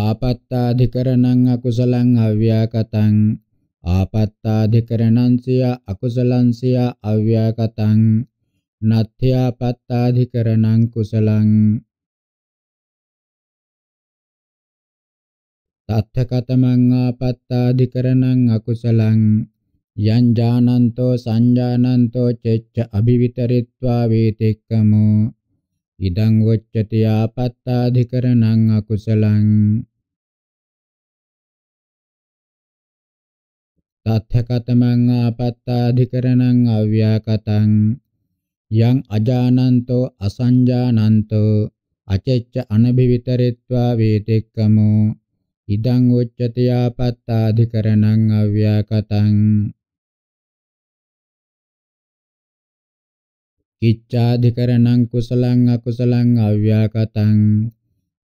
ආපත්තාධිකරණං අකුසලං අව්‍යාකතං ආපත්තාධිකරණං සිය අකුසලං සිය අව්‍යාකතං නත්ථ්‍යාපත්තාධිකරණං කුසලං තත්තකතමං ආපත්තාදිකරණං අකුසලං යං ජානන්තෝ සංජානන්තෝ චෙච්ච අභිවිතරිත්වා වේතෙක්කමෝ ඉදං වොච්චති ආපත්තාදිකරණං අකුසලං තත්තකතමං ආපත්තාදිකරණං අව්‍යාකතං යං අජානන්තෝ අසංජානන්තෝ අචෙච්ච අනභිවිතරෙත්වා වේතෙක්කමෝ ඉදං උච්චති ආපත්තාධිකරණං අව්‍යාකතං කිච්ඡාධිකරණං කුසලං අකුසලං අව්‍යාකතං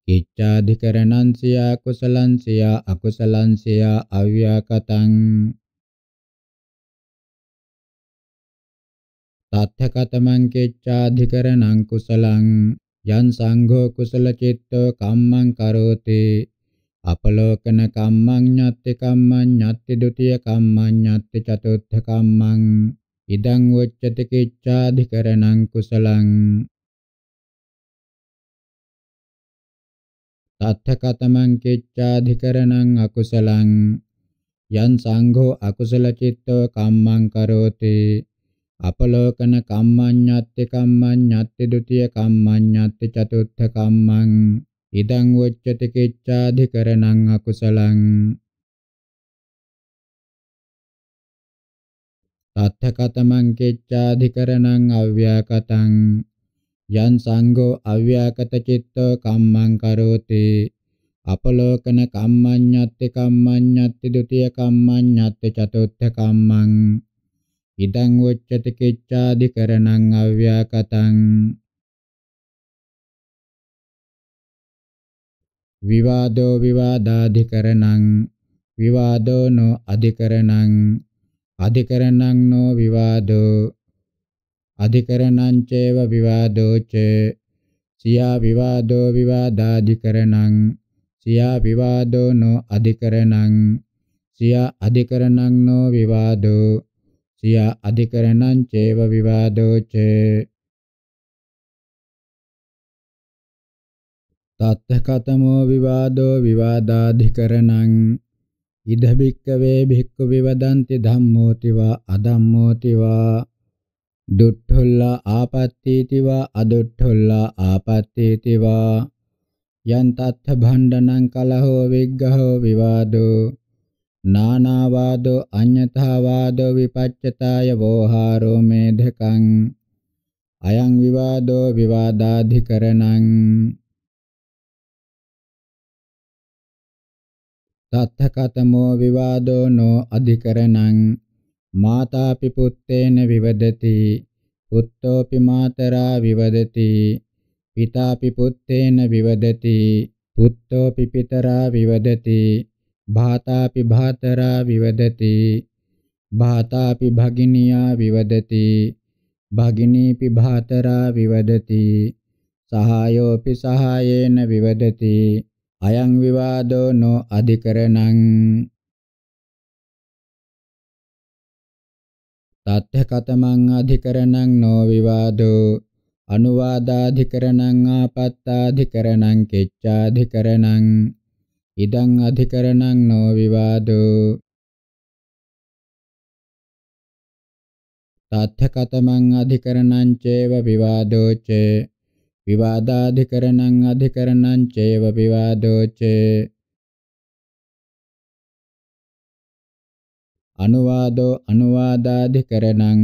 කිච්ඡාධිකරණං සියා කුසලං සියා අකුසලං සියා අව්‍යාකතං තත්ථකතමං කිච්ඡාධිකරණං කුසලං යං සංඝෝ කුසල චිත්තෝ කම්මං කරෝති අපලෝකන කම්මං ඤත්ති කම්මං ඤත්ති ဒ ුතිය කම්මං ඤත්ති චතුත්ථ කම්මං ඉදං උච්චති කිච්ඡාධිකරණං කුසලං තත්ථකතමං කිච්ඡාධිකරණං අකුසලං යං සංඝෝ අකුසල චිත්තෝ කම්මං කරෝති අපලෝකන කම්මඤ්ඤත්ති කම්මඤ්ඤත්ති ဒ ුතිය කම්මඤ්ඤත්ති චතුත්ථ කම්මං ඉදං වච්චති කිච්ඡාධිකරණං අකුසලං තත්ථකතමං කිච්ඡාධිකරණං අව්‍යාකතං යං සංඝෝ අව්‍යාකත චිත්තෝ කම්මං කරෝති අපලෝකන කම්මඤ්ඤත්ති කම්මඤ්ඤත්ති ဒ ුතිය කම්මඤ්ඤත්ති චතුත්ථ කම්මං ඉදං උච්චති කිච්ඡාධිකරණං අව්‍යාකතං විවාදෝ විවාදාධිකරණං විවාදෝ නො අධිකරණං අධිකරණං නො විවාදෝ අධිකරණං චේව විවාදෝ ච සියා විවාදෝ විවාදාධිකරණං සියා විවාදෝ නො අධිකරණං සියා අධිකරණං නො විවාදෝ සියා අධිකරණං චේව විවාදෝ ච තත්ථ කතමෝ විවාදෝ විවාදාධිකරණං ඉද භික්කවේ භික්ඛු විවදන්ති ධම්මෝති වා අධම්මෝති වා දුට්ඨුල්ලා ආපත්තීති වා අදුට්ඨුල්ලා ආපත්තීති වා යන් තත්ථ භණ්ඩනං කලහෝ විග්ගහෝ විවාදෝ නානාවාදෝ අඤ්ඤතාවාදෝ විපච්චතාය වෝහාරෝ මේධකං අයං විවාදෝ විවාදාධිකරණං තත්ථකතමෝ විවාදෝ නෝ අධිකරණං මාතාපි පුත්තේන විවදති පුත්තෝපි මාතරා විවදති පිතාපි පුත්තේන විවදති පුත්තෝපි පිතරා විවදති භාතාපි භාතරා විවදති භාතාපි භගිනියා විවදති භගිනීපි භාතරා විවදති සහායෝපි සහායේන විවදති අයං විවාදෝ නො අධිකරණං තත්ථ කතමං අධිකරණං නො විවාදෝ අනුවාදාධිකරණං ආපත්තාධිකරණං කෙච්ඡාධිකරණං ඉදං අධිකරණං නො විවාදෝ තත්ථ කතමං අධිකරණං චේව විවාදෝ චේ විවාදාධිකරණං අධිකරණං චේව විවාදෝචේ අනුවාදෝ අනුවාදාධිකරණං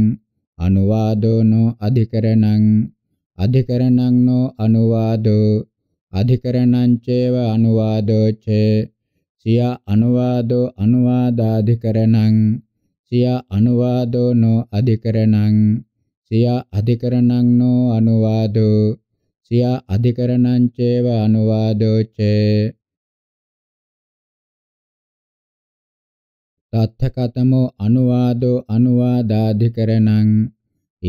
අනුවාදෝ නෝ අධිකරණං අධිකරණං නෝ අනුවාදෝ අධිකරණං චේව අනුවාදෝ චේ සිය අනුවාදෝ අනුවාදාධිකරණං සිය අනුවාදෝ නෝ අධිකරණං සිය අධිකරණං නෝ අනුවාදෝ සියා අධිකරණං චේව අනුවාදෝ චේ තත්ථකතමෝ අනුවාදෝ අනුවාදාධිකරණං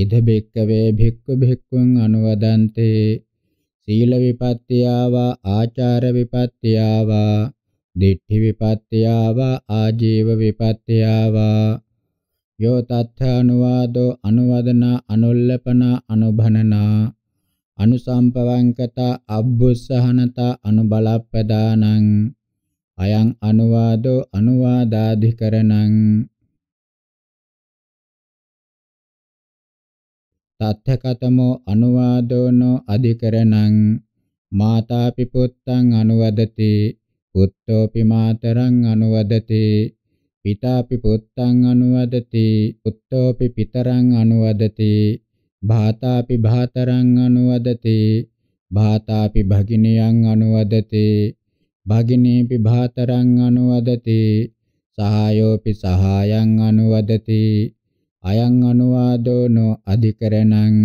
ඉද බික්කවේ භික්ඛු භික්ඛුන් අනුවදන්තේ සීල විපත්තියාවා ආචාර විපත්තියාවා දිට්ඨි විපත්තියාවා ආජීව විපත්තියාවා යෝ තත්ථ අනුවාදෝ අනුවදනා අනුල්ලපනා අනුභනනා අනුසම්පවංකතා අබ්බුස්සහනතා අනුබලප්පදානං අයං අනුවාදෝ අනුවාදාධිකරණං තත්ථකතමෝ අනුවාදෝනෝ අධිකරණං මාතාපි පුත්තං අනුවදති පුත්තෝපි මාතරං අනුවදති පිතාපි පුත්තං අනුවදති පුත්තෝපි පිතරං අනුවදති භාතාපි භාතරං අනුවදති භාතාපි භගිනියං අනුවදති භගිනීපි භාතරං අනුවදති සහායෝපි සහායං අනුවදති අයං අනුවාදෝ නො අධිකරණං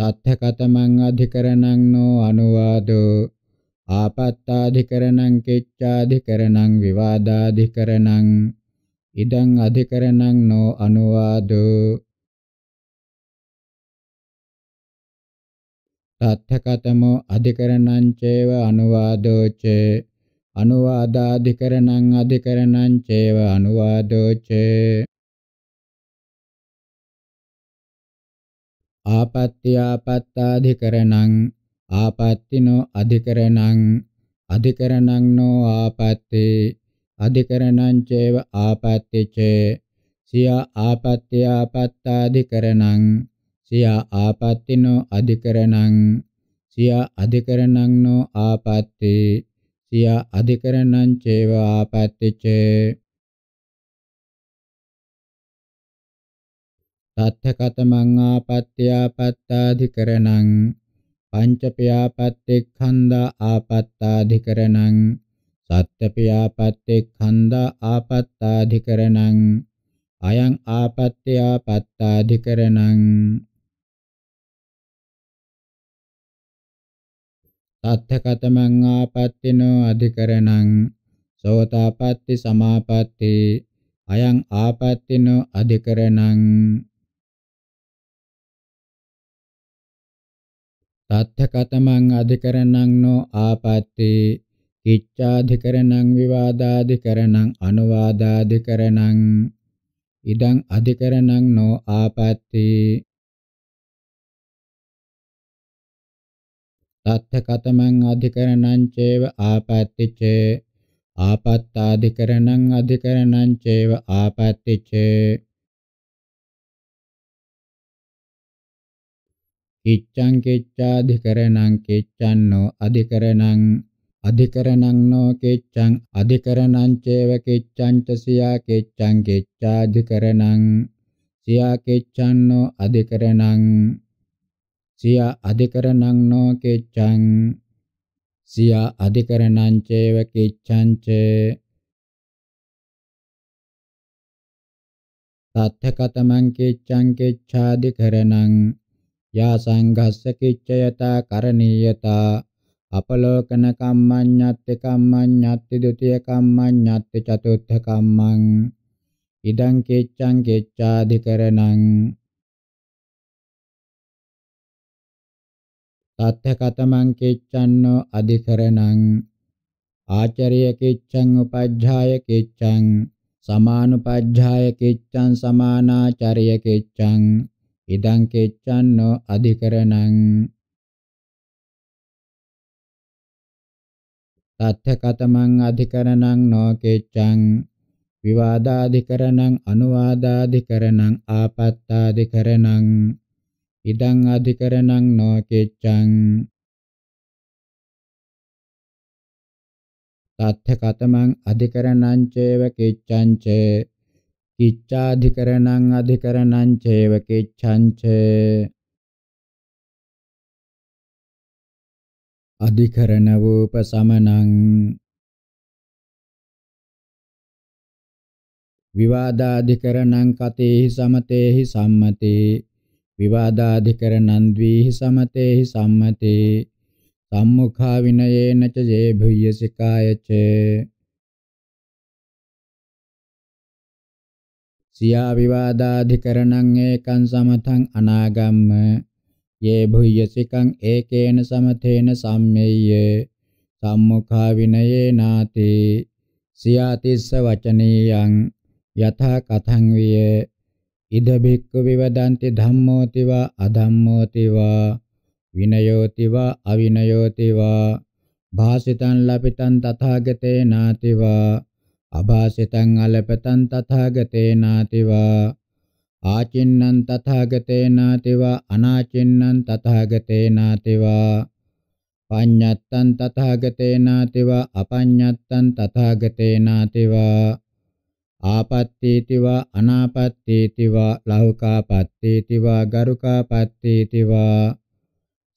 තත්ථකතමං අධිකරණං නො අනුවාදෝ ආපත්තාධිකරණං කිච්ඡාධිකරණං විවාදාධිකරණං ඉදං අධිකරණං නෝ අනුවාදෝ තත්ථකතමෝ අධිකරණං චේව අනුවාදෝ ච අනුවාදාධිකරණං අධිකරණං චේව අනුවාදෝ ච ආපත්‍ති ආපත්තාධිකරණං ආපත්තිනෝ අධිකරණං අධිකරණං නෝ ආපත්තේ අධිකරණං චේව ආපත්‍ති ච සියා ආපත්‍ය ආපත්තාධිකරණං සියා ආපත්‍තිනෝ අධිකරණං සියා අධිකරණං නෝ ආපත්‍ති සියා අධිකරණං චේව ආපත්‍ති ච තත්ථකතමං ආපත්‍ය ආපත්තාධිකරණං පංචපයාපත්තේ ඛණ්ඩා ආපත්තාධිකරණං තත්තපි ආපත්තේඛණ්ඩා ආපත්තාධිකරණං අයං ආපත්‍ය ආපත්තාධිකරණං තත්තකතමං ආපත්තිනෝ අධිකරණං සෝතාපට්ටි සමාපatti අයං ආපත්තිනෝ අධිකරණං තත්තකතමං අධිකරණං නෝ ආපත්‍ති කිච්ඡාධිකරණං විවාදාධිකරණං අනුවාදාධිකරණං ඉදං අධිකරණං නෝ ආපත්‍ති තත්ථ කතමං අධිකරණං චේව ආපත්‍ති ච ආපත්තාධිකරණං අධිකරණං චේව ආපත්‍ති ච කිච්ඡං කිච්ඡාධිකරණං කිච්ඡන්නෝ අධිකරණං අධිකරණං නෝ කෙච්ඡං අධිකරණං චේව කෙච්ඡං ච සියා කෙච්ඡං කෙච්ඡාධිකරණං සියා කෙච්ඡං නෝ අධිකරණං සියා අධිකරණං නෝ කෙච්ඡං සියා අධිකරණං චේව කෙච්ඡං ච තත්ථකතමං කිච්ඡං කිච්ඡාදි කරණං යා සංඝස්ස කිච්ඡයතා කරණීයතා අපලෝකන කම්මඤ්ඤත්ති කම්මඤ්ඤත්ති ဒ ුතිය කම්මඤ්ඤත්ති චතුත්ථ කම්මං ඉදං කෙච්ඡං කෙච්ඡාධිකරණං තත්ථ කතමං කෙච්ඡන්නෝ අධිකරණං ආචරය කෙච්ඡං උපජ්ජාය කෙච්ඡං සමානුපජ්ජාය කෙච්ඡං සමානාචරය කෙච්ඡං ඉදං කෙච්ඡන්නෝ අධිකරණං තත්ථකතමං අධිකරණං නොකෙච්ඡං විවාදාධිකරණං අනුවාදාධිකරණං ආපත්තාධිකරණං ඉදං අධිකරණං නොකෙච්ඡං තත්ථකතමං අධිකරණං චේව කිච්ඡං ච කිච්ඡාධිකරණං අධිකරණං චේව කිච්ඡං ච අධිකරණ වූප සමනං විවාදාධිකරණං කතේහි සමතේහි සම්මතේ විවාදාධිකරණං ද්විහි සමතේහි සම්මතේ සම්මුඛා විනයේන ච ජේභුය්‍ය සිකාය ච සියා විවාදාධිකරණං ඒකං සමතං අනාගම්ම ये भुयसिकं एकेन समथेन साम्येय සම්මුඛා විනයේනාති සියාතිස්ස වචනීයං යථා කතං විය ඉද භික්ඛු විවදන්ති ධම්මෝති වා අධම්මෝති වා විනයෝති වා අවිනයෝති වා භාසිතං ලපිතං තථාගතේ නාති වා අභාසිතං අලපතං තථාගතේ නාති වා ආචින්නං තථාගතේනාතිවා අනාචින්නං තථාගතේනාතිවා පඤ්ඤත්තං තථාගතේනාතිවා අපඤ්ඤත්තං තථාගතේනාතිවා ආපත්තීතිවා අනාපත්තීතිවා ලෞකාපත්තීතිවා ගරුකාපත්තීතිවා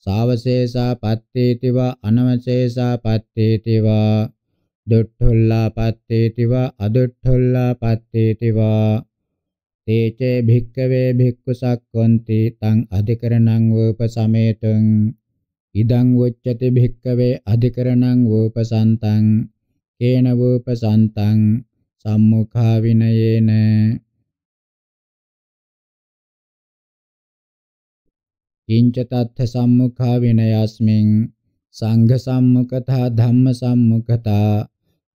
සාවශේෂාපත්තීතිවා අනවශේෂාපත්තීතිවා දුට්ඨුල්ලාපත්තීතිවා අදුට්ඨුල්ලාපත්තීතිවා තේචේ භික්කවේ භික්ඛු සක්ඛොන්ති තං අධිකරණං වූපසමේතං ඉදං උච්චති භික්කවේ අධිකරණං වූපසන්තං කේන වූපසන්තං සම්මුඛා විනයේන කිංච තත්ථ සම්මුඛා විනයස්මින් සංඝ සම්මුඛතා ධම්ම සම්මුඛතා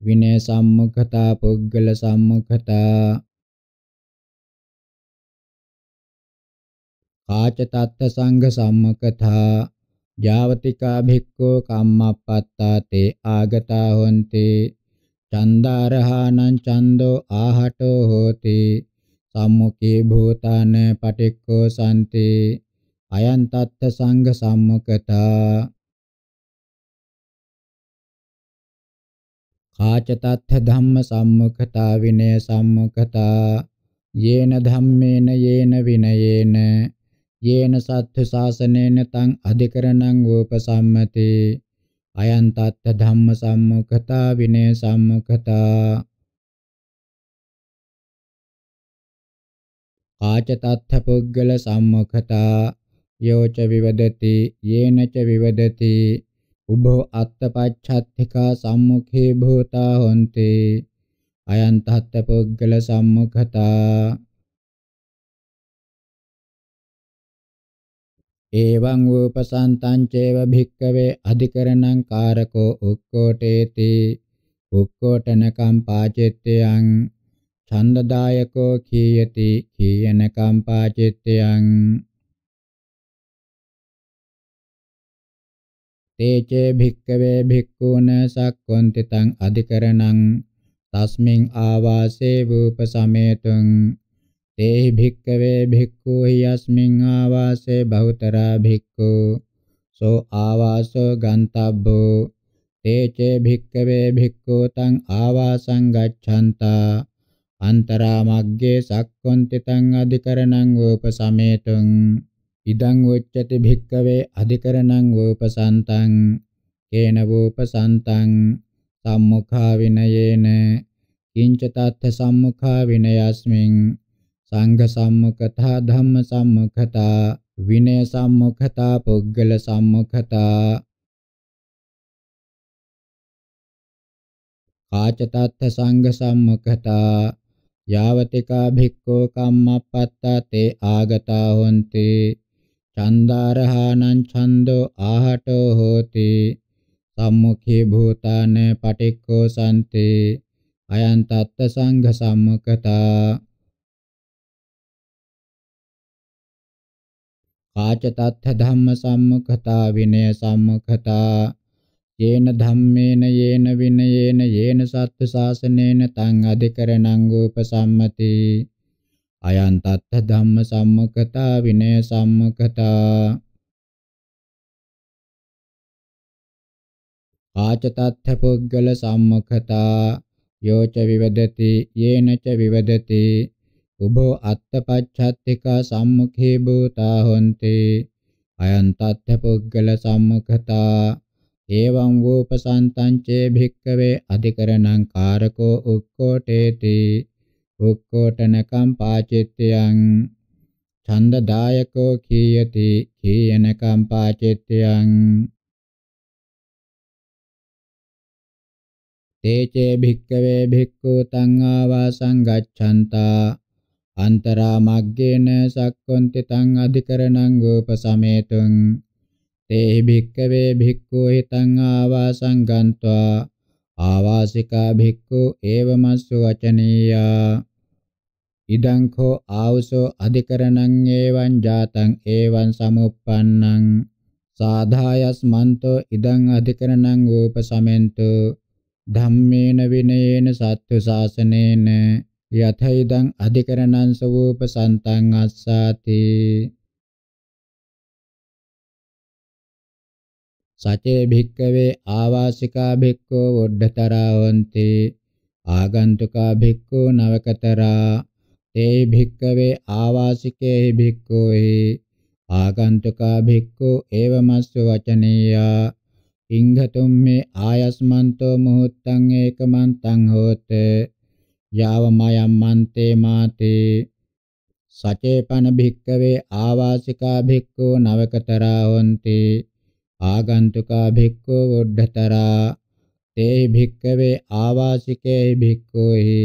විනය සම්මුඛතා පුද්ගල සම්මුඛතා කාච තත්ත සංඝ සම්මකතා ජාවතිකා භික්ඛෝ කම්මප්පත්තාතේ ආගතා හොන්ති චන්දාරහානං චන්தோ ආහටෝ හෝති සම්මුඛේ භූතාන පටික්ඛෝ සම්ති අයං තත්ත සංඝ සම්මුඛතා කාච තත්ත ධම්ම සම්මුඛතා විනය සම්මුඛතා යේන ධම්මේන යේන විනයේන යේන සත්තු ශාසනේන තං අධිකරණං උපසම්මතේ අයං තත්ත ධම්ම සම්මුඛතා විනය සම්මුඛතා ආච තත්ත පුද්ගල සම්මුඛතා යෝච විවදති යේනච විවදති උභෝ අත්තපච්ඡත්තිකා සම්මුඛේ භූතා හොන්ති අයං තත්ත පුද්ගල සම්මුඛතා එවං ූපසන්තං චේව භික්කවේ අධිකරණං කාරකෝ උක්කොටේති උක්කොටනකම් පාචිත්‍යං ඡන්දදායකෝ කීයති කීයනකම් පාචිත්‍යං තේචේ භික්කවේ භික්ඛූන සක්කොන්තිතං අධිකරණං තස්මින් ආවාසේ වූප සමේතුං තේ භික්කවේ භික්ඛු යස්මින් ආවාසේ බහුතරා භික්ඛු සෝ ආවාසෝ ගන්තබ්බෝ තේචේ භික්කවේ භික්ඛු තං ආවාසං ගච්ඡන්තා අන්තරා මග්ගේ සක්කොන්ති තං අධිකරණං වූපසමේතුං ඉදං උච්චති භික්කවේ අධිකරණං වූපසන්තං කේන වූපසන්තං සම්මුඛා විනයේන කිංච තත්ථ සම්මුඛා විනයස්මින් සංඝ සම්මුඛතා ධම්ම සම්මුඛතා විනය සම්මුඛතා පුද්ගල සම්මුඛතා කාචතත්ථ සංඝ සම්මුඛතා යාවතිකා භික්ඛෝ කම්මප්පත්තතේ ආගතා හොಂತಿ චන්දාරහානං ඡන්தோ ආහටෝ හෝති සම්මුඛේ භූතාන පටික්ඛෝ සම්තේ අයන් තත්ත සංඝ සම්මුඛතා ආච තත්ථ ධම්ම සම්මුඛතා විනය සම්මුඛතා යේන ධම්මේන යේන විනයේන යේන සත්ත්ව ශාසනේන තං අධිකරණං උපසම්මති අයං තත්ථ ධම්ම සම්මුඛතා විනය සම්මුඛතා ආච තත්ථ පුද්ගල සම්මුඛතා යෝච විවදති යේනච විවදති උබෝ අත්තපච්ඡත්තිකා සම්මුඛේ භූතා හොಂತಿ අයං තත්ථ පුද්ගල සම්මුඛතා එවං වූපසන්තං චේ භික්කවේ අධිකරණං කාරකෝ උක්කොටේති උක්කොටනකම් පාචිත්‍යං ඡන්ද දායකෝ කීයති කීයනකම් පාචිත්‍යං තේචේ භික්කවේ භික්ඛු තං ආවාසං ගච්ඡන්තා අන්තරා මග්ගේන සක්කොන්තිතං අධිකරණං ගෝපසමේතුං තේහි භික්කවේ භික්ඛු හිතං ආවාසං ගන්්වා ආවාසිකා භික්ඛු ඒවමස්සු වචනීයා ඉදං කෝ ආවසෝ අධිකරණං ඒවං ජාතං ඒවං සමුප්පන්නං සාධායස්මන්තෝ ඉදං අධිකරණං ගෝපසමෙන්තු ධම්මේන විනයේන සත්තු ශාසනේන යතයිදං අධිකරණං සවූපසන්තං අස්සාති සචේ භික්කවේ ආවාසිකා භික්ඛෝ වොඩ්ඩතරා හොಂತಿ ආගන්තුකා භික්ඛෝ නවකතරා තේ භික්කවේ ආවාසිකේ භික්ඛෝ ආගන්තුකා භික්ඛෝ එවමස්ස වචනීයා ඉංඝතුම් මේ ආයස්මන්තෝ මොහොත්තං ඒකමන්තං හෝතේ යාවමයම් මන්තේ මාතේ සචේපන භික්කවේ ආවාසිකා භික්ඛෝ නවකතරා හොಂತಿ ආගන්තුකා භික්ඛෝ වොඩ්ඩතරා තේ භික්කවේ ආවාසිකේ භික්ඛෝහි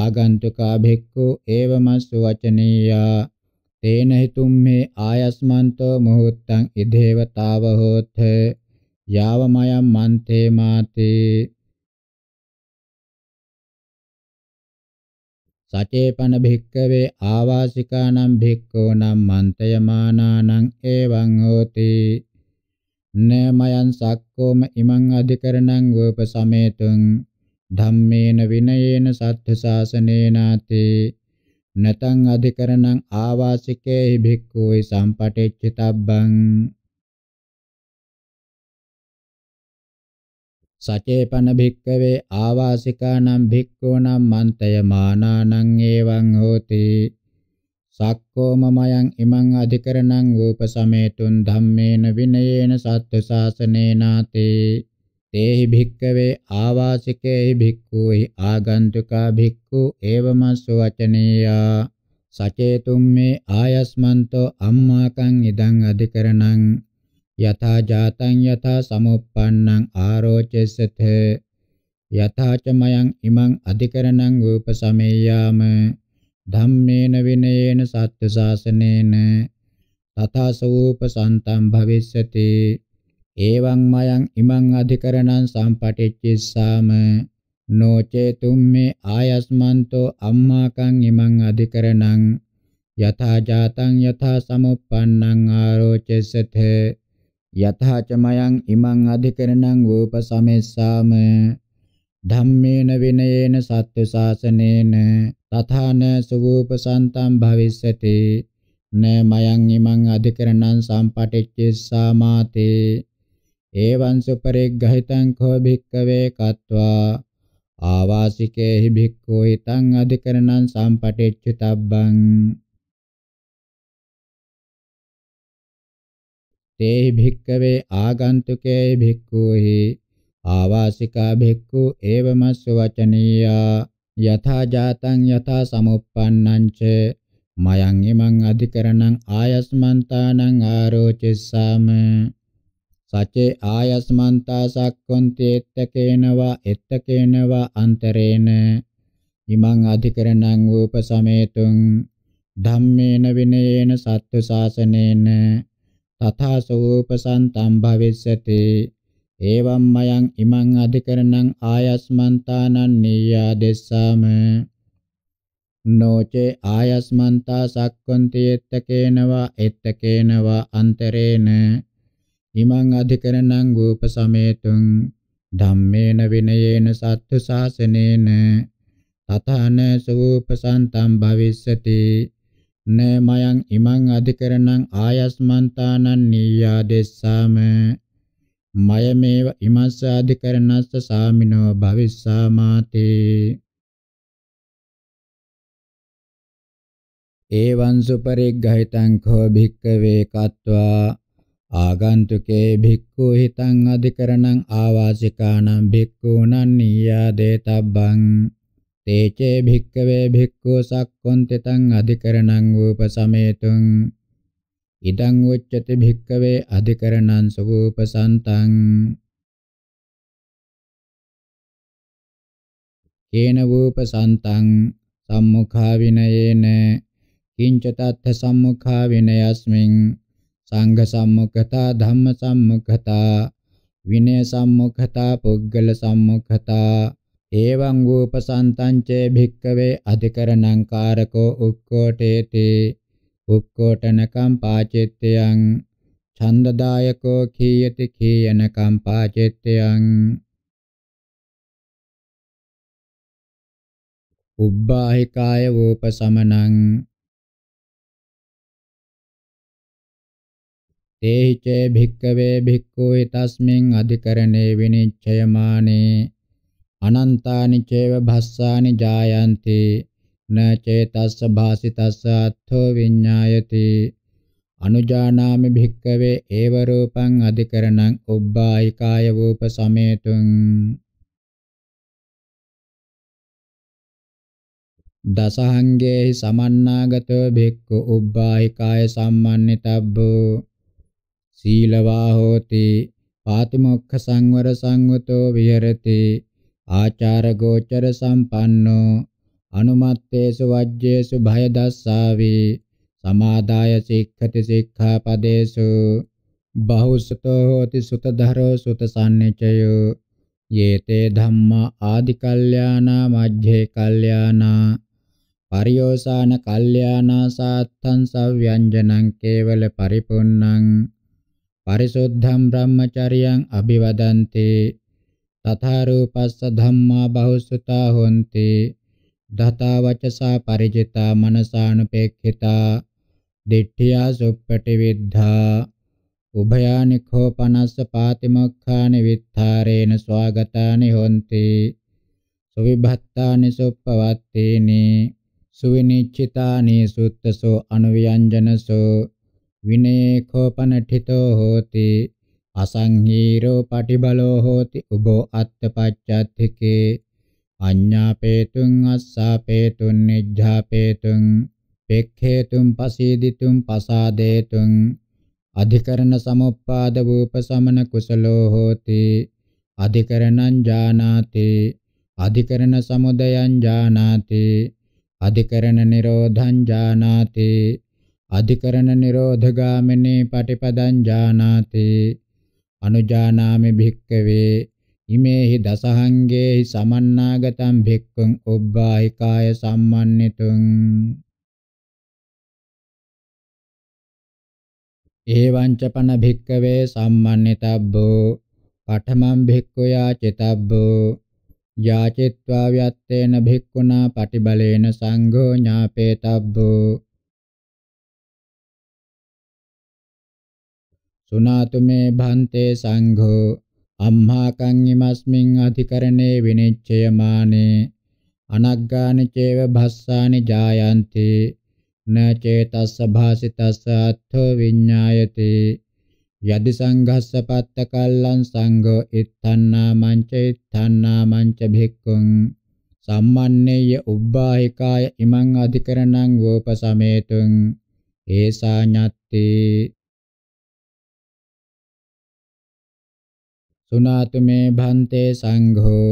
ආගන්තුකා භික්ඛෝ ඒවමස්සු වචනීයා තේන හිතුම් මේ ආයස්මන්තෝ මොහොත්තං ඉදේවතාව හෝත යාවමයම් මන්තේ මාතේ සචේපන භික්කවේ ආවාසිකානම් භික්ඛූනම් මන්තයමානානං එවං හෝති නමයන් සක්කෝම ඉමං අධිකරණං වූප සමේතුං ධම්මේන විනයේන සත්‍ය ශාසනේනාති නතං අධිකරණං ආවාසිකේ භික්ඛූයි සම්පටිච්චිතබ්බං සචේපන භික්කවේ ආවාසිකානම් භික්ඛූනම් මන්තයමානානං එවං හෝති සක්කෝම මයං ඉමං අධිකරණං උපසමේතුන් ධම්මේන විනයේන සත්ත්ව ශාසනේනාතේ තේහි භික්කවේ ආවාසිකේහි භික්ඛූහි ආගන්තුකා භික්ඛු ඒවමස්සු වචනීයා සචේතුම් මේ ආයස්මන්තෝ අම්මාකං ඉදං අධිකරණං යථා ජාතං යථා සමුප්පන්නං ආරෝචෙසත යථා ච මයං ඉමං අධිකරණං උපසමෙය්‍යාම ධම්මේන විනයේන සත්‍ය ශාසනේන තථා සෝපසන්තං භවිස්සති එවං මයං ඉමං අධිකරණං සම්පටිච්චිස්සාම නොචේ තුම්මේ ආයස්මන්තෝ අම්මාකං ඉමං අධිකරණං යථා ජාතං යථා සමුප්පන්නං ආරෝචෙසතේ යතහච මයං ඉමං අධිකරණං වූපසමෙස්සාම ධම්මේන විනයේන සත්ත්ව ශාසනේන තථාන සුවූපසන්තං භවිස්සති න මයං ඉමං අධිකරණං සම්පටිච්චස්සාමාතේ එවං සුපරිග්ගහිතං කෝ භික්ඛවේ කତ୍වා ආවාසිකේහි භික්ඛු හිතං අධිකරණං සම්පටිච්චතබ්බං තේ භික්කවේ ආගන්තුකේ භික්ඛුහි ආවාසිකා භික්ඛු එවමස්ස වචනීයා යථා ජාතං යථා සමුප්පන්නං ච මයං ඉමං අධිකරණං ආයස්මන්තානං ආරෝචිස්සාම සචේ ආයස්මන්තා සක්කොන්ති එත්තකේනවා එත්තකේනවා අන්තරේන ඉමං අධිකරණං වූප සමේතුං ධම්මේන විනයේන සත්තු සාසනේන තථා සෝපසන්තම් භවිස්සති එවම් මයං ඉමං අධිකරණං ආයස්මන්තානං නීයාදෙස්සාම නොචේ ආයස්මන්තා සක්කන්ති එත්තකේනවා එත්තකේනවා අන්තරේන ඉමං අධිකරණං ගූප සමේතුං ධම්මේන විනයේන සත්තු ශාසනේන තතන සූපසන්තම් භවිස්සති න මයං ඉමං අධිකරණං ආයස්මන්තානං නීයාදෙස්සාම මයමේව ඉමස්ස අධිකරණස්ස සාමිනෝ භවිස්සාමාතේ ඒවං සුපරිග්ගහිතං කෝ භික්ඛවේ කତ୍වා ආගන්තුකේ භික්ඛු හිතං අධිකරණං ආවාසිකානං භික්ඛූනං නීයාදේ තබ්බං තේචේ භික්කවේ භික්ඛු සක්කොන්තිතං අධිකරණං උපසමේතුං ඉදං උච්චති භික්කවේ අධිකරණං සුූපසන්තං කේන වූපසන්තං සම්මුඛා විනයේන කිංච තත්ථ සම්මුඛා විනයස්මින් සංඝ සම්මුඛතා ධම්ම සම්මුඛතා විනය සම්මුඛතා පුද්ගල සම්මුඛතා එවං ූපසන්තං ච භික්කවේ අධිකරණං කාරකෝ උක්කොටේති උක්කොටනකම් පාචිත්‍යං ඡන්දදායකෝ කීයති කීයනකම් පාචිත්‍යං උබ්බාහිකාය වූපසමනං තේහිචේ භික්කවේ භික්ඛු ඊතස්මින් අධිකරණේ විනිච්ඡයමානේ අනන්තානි චේව භස්සානි ජායන්ති න චේතස්ස භාසිතස්ස අත්ථෝ විඤ්ඤායති අනුජානාමි භික්කවේ ඒව රූපං අධිකරණං උබ්බායි කාය වූප සමේතුං දසහංගේහි සමන්නාගතෝ භික්ඛු උබ්බායි කාය සම්මන්නිතබ්බෝ සීලවා හෝති පාතිමොක්ඛ සංවර සංවතෝ විහෙරති ආචාර ගෝචර සම්පන්නෝ අනුමත්තේසු වජ්ජේසු භය දස්සාවි සමාදාය සික්ඛති සික්ඛාපදේසු බහුසුතෝ හෝති සුතධරෝ සුතසන්නචයෝ යේතේ ධම්මා ආදි කල්යාණා මජ්ජේ කල්යාණා පරියෝසాన කල්යාණා සාත්තං සව්‍යංජනං කේවල පරිපුන්නං පරිසුද්ධම් බ්‍රහ්මචරියං අභිවදන්තේ තථා රූපස්ස ධම්මා බහුසුතා හොಂತಿ දතා වචසා පරිජිතා මනසානුපේක්ඛිතා දිට්ඨියා සුප්පටි විද්ධා උභයානි කෝපනස්ස පාතිමොක්ඛානි විත්තරේන ස්වාගතානි හොಂತಿ සුවිභත්තානි සුප්පවත්තේනි සුවිනිච්චිතානි සුත්තසෝ අනුව්‍යංජනසෝ විනේ කෝපනඨිතෝ හෝති අසංහීරෝ පටිබලෝ හෝති උබෝ අත්තපච්චත්තිකේ අඤ්ඤාපේතුං අස්සාපේතුං නිජ්ජාපේතුං පෙක්ඛේතුං පසීදිතුං පසාදේතුං අධිකරණ සමුප්පාද වූපසමන කුසලෝ හෝති අධිකරණං ජානාති අධිකරණ සමුදයං ජානාති අධිකරණ නිරෝධං ජානාති අධිකරණ නිරෝධගාමිනී පටිපදං ජානාති අනුජානාමි භික්කවේ ඉමේහි දසහංගේහි සමන්නාගතම් භික්ඛුං ඔබ්බායිකාය සම්මන්නිතුං ඒවංච පන භික්කවේ සම්මන්නිතබ්බෝ පඨමං භික්ඛු යාචිතබ්බෝ යාචිත්වා ව්‍යත්තේන භික්ඛුනා පටිබලේන සංඝෝ ඥාපේතබ්බෝ සුනාතු මේ භන්තේ සංඝෝ අම්හාකං ඉමස්මින් අධිකරණේ විනිච්ඡයමානේ අනග්ගාන චේව භස්සානි ජායන්ති න චේතස්ස භාසිතස්ස අත්ථ විඤ්ඤායති යදි සංඝස්ස පත්ත කල්ලං සංඝෝ ඉත්තන්නා මංච ඉත්තන්නා මංච භික්ඛුං සම්මන්නේය උබ්බාහිකාය ඉමං අධිකරණං වෝපසමේතුං ඒසා ඤත්ති සුනාතු මේ භන්තේ සංඝෝ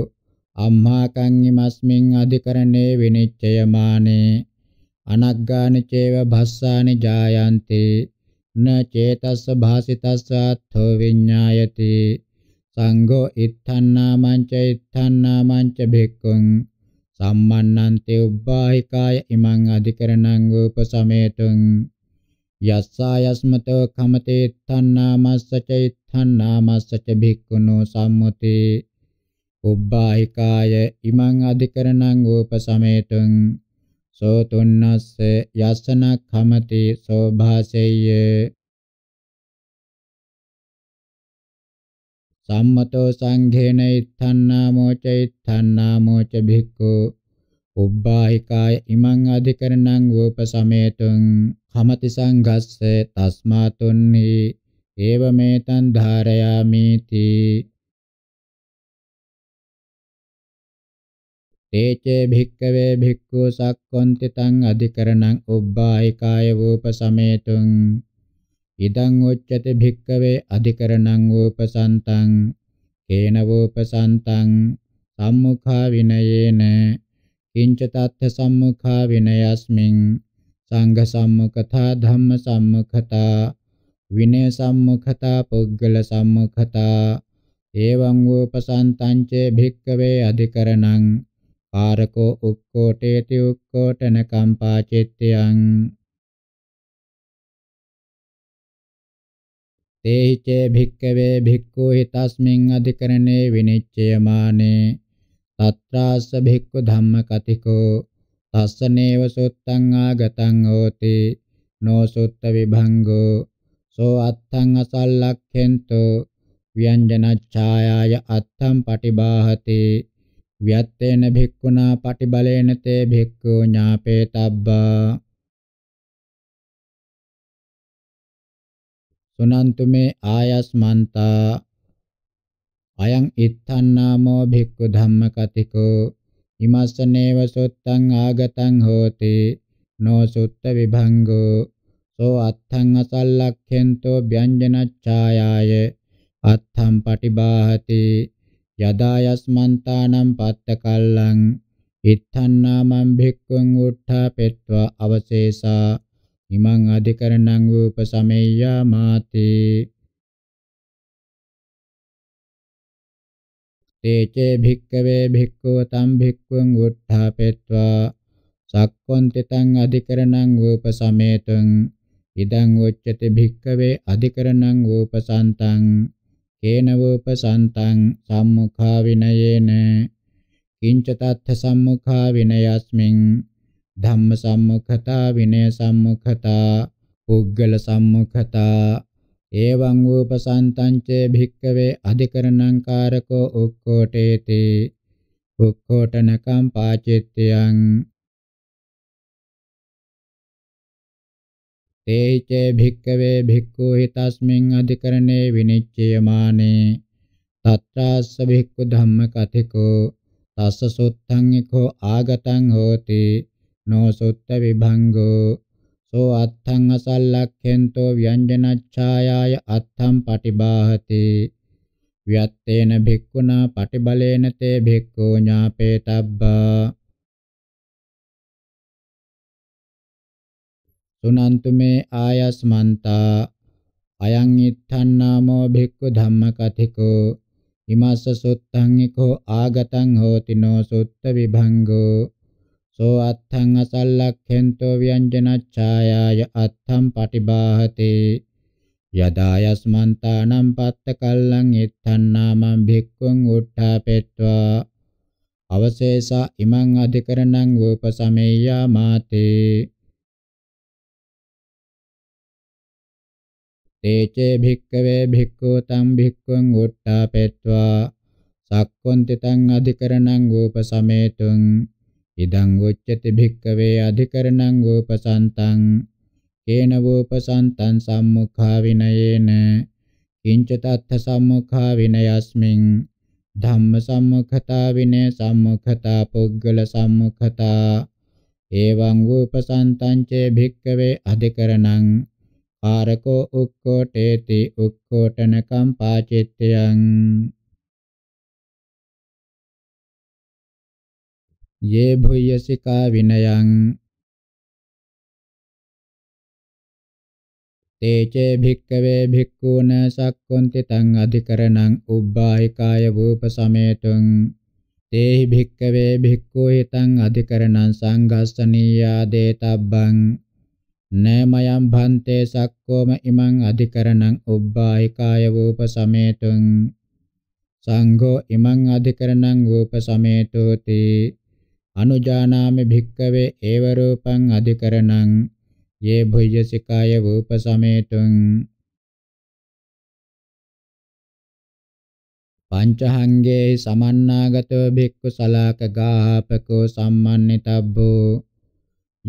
අම්මාකං ඉමස්මින් අධිකරණේ විනිච්ඡයමානේ අනග්ගාන චේව භස්සානි ජායන්ති න චේතස්ස භාසිතස්සාත්ථෝ විඤ්ඤායති සංඝෝ ඉත්ථන්නාමං ච ඉත්ථන්නාමං ච භික්ඛුං සම්මන්නන්ති උබ්බාහිකාය ඉමං අධිකරණං උපසමේතුං යස්සා යස්මතෝ කමතේ ඉත්ථන්නාමස්ස ච තණ්හාමස්සච භික්ඛුනෝ සම්මුතේ උබ්බාහිකාය ඉමං අධිකරණං උපසමේතුං සෝතුන්නස්ස යස්සනක්ඛමති සෝභාසෙය්‍ය සම්මතෝ සංඝේන ඉත්තන්නා මෝච ඉත්තන්නා මෝච භික්ඛු උබ්බාහිකාය ඉමං අධිකරණං උපසමේතුං කමති සංඝස්ස තස්මාතුන්හි ඒවමේතං ධාරයාමීති තේචේ භික්කවේ භික්ඛු සක්කොන්ති තං අධිකරණං උබ්බායි කාය වූප සමේතුං ඉදං උච්චති භික්කවේ අධිකරණං උපසන්තං කේන වූපසන්තං සම්මුඛා විනයේන කිංච තත්ථ සම්මුඛා විනයස්මින් සංඝ සම්මුඛතා ධම්ම සම්මුඛතා විනය සම්මුඛතා පුද්ගල සම්මුඛතා එවං උපසන්තං ච භික්කවේ අධිකරණං කාරකෝ උක්කෝටේති උක්කෝටන කම්පාචිත්තයන් තේහි ච භික්කවේ භික්ඛු හිතස්මින් අධිකරණේ විනිච්ඡයමානේ තත්‍රාස්ස භික්ඛු ධම්ම කතිකෝ තස්සනේව සුත්තං ආගතං හෝති නෝ සුත්ත විභංගෝ සෝ අත්තං අසල්ලක්ඛෙන්තු ව්‍යංජනච්ඡායාය අත්තං පටිබාහති ව්‍යත්තේන භික්ඛුනා පටිබලේන තේ භික්ඛු ඥාපේතබ්බා සුනන්තු මේ ආයස්මන්තා අයං ඉත්තන්නාමෝ භික්ඛු ධම්මකතිකෝ ඉමස්සනේව සොත්තං ආගතං හෝති නෝ සුත්ත විභංගෝ සෝ අත්ථං අසල්ලක්ඛෙන්තෝ ව්‍යංජනච්ඡායාය අත්ථං පටිබාහති යදා යස්මන්තානම් පත්ත කල්ලං ඉත්තන්නාමං භික්ඛුං උත්ථාපෙත්වා අවශේෂා ඉමං අධිකරණං උපසමෙය්‍යා මාති තේචේ භික්කවේ භික්ඛෝ තම් භික්ඛුං උත්ථාපෙත්වා සක්කොන්තිතං අධිකරණං උපසමේතුං ඉදං උච්චති භික්කවේ අධිකරණං ඕපසන්තං කේනවෝපසන්තං සම්මුඛා විනයේන කිංච තත්ථ සම්මුඛා විනයස්මින් ධම්ම සම්මුඛතා විනය සම්මුඛතා පුද්ගල සම්මුඛතා එවං ඕපසන්තං ච භික්කවේ අධිකරණං කාරකෝ උක්කොටේති උක්කොටනකම් පාචිත්‍යං තේච භික්කවේ භික්ඛු හිතස්මින් අධිකරණේ විනිච්ඡයමානේ තත්‍රාස්ස භික්ඛු ධම්ම කතිකෝ තස්ස සුත්තං එකෝ ආගතං හෝති නොසුත්ත විභංගෝ සෝ අත්තං අසල්ලක්ඛෙන්තෝ ව්‍යංජනච්ඡායාය අත්තං පටිබාහති ව්‍යත්තේන භික්ඛුනා පටිබලේන තේ භික්ඛෝ ඥාපේතබ්බා තුනන්තුමේ ආයස්මන්තා අයං ඉත්ථන්නාමෝ භික්ඛු ධම්මකතිකෝ ඉමස්ස සුත්තං ඊකෝ ආගතං හෝති නෝ සුත්ත විභංගෝ සෝ අත්ථං අසල්ලක්ඛෙන්තෝ ව්‍යංජනච්ඡායාය අත්ථං පටිබාහති යදා යස්මන්තානම් පත්ත කල්ලං ඉත්ථන්නාමං භික්ඛුං උට්ඨාපෙත්වා අවශේෂා ඉමං අධිකරණං උපසමෙය්‍යා මාතේ තේචේ භික්කවේ භික්ඛු තම් භික්ඛුං උට්ඨාපෙත්වා සක්කොන්තිතං අධිකරණං උපසමේතුං ඉදං උච්චති භික්කවේ අධිකරණං උපසන්තං කේන උපසන්තං සම්මුඛා විනයේන කිංච තත්ථ සම්මුඛා විනයස්මින් ධම්ම සම්මුඛතා විනය සම්මුඛතා පුද්ගල සම්මුඛතා එවං උපසන්තං චේ භික්කවේ අධිකරණං ආරකෝ උක්කොටේති උක්කොටන කම්පාචිත්තයන් යේ භුයසිකා විනයං තේචේ භික්කවේ භික්ඛූන සක්කොන්තිතං අධිකරණං උබ්බායිකාය වූප සමේතුං තේහි භික්කවේ භික්ඛූ හිතං අධිකරණං සංඝස්සනීයා දේතබ්බං නමයම් භන්තේ සක්කෝම ඉමං අධිකරණං උබ්බායිකාය වූප සමේතුං සංඝෝ ඉමං අධිකරණං වූප සමේතෝති අනුජානාමි භික්කවේ ඒව රූපං අධිකරණං යේ භුජ්‍යසිකාය වූප සමේතුං පංචහංගේ සමන්නාගතෝ භික්ඛු සලාක ගාහපකෝ සම්මන්නිතබ්බෝ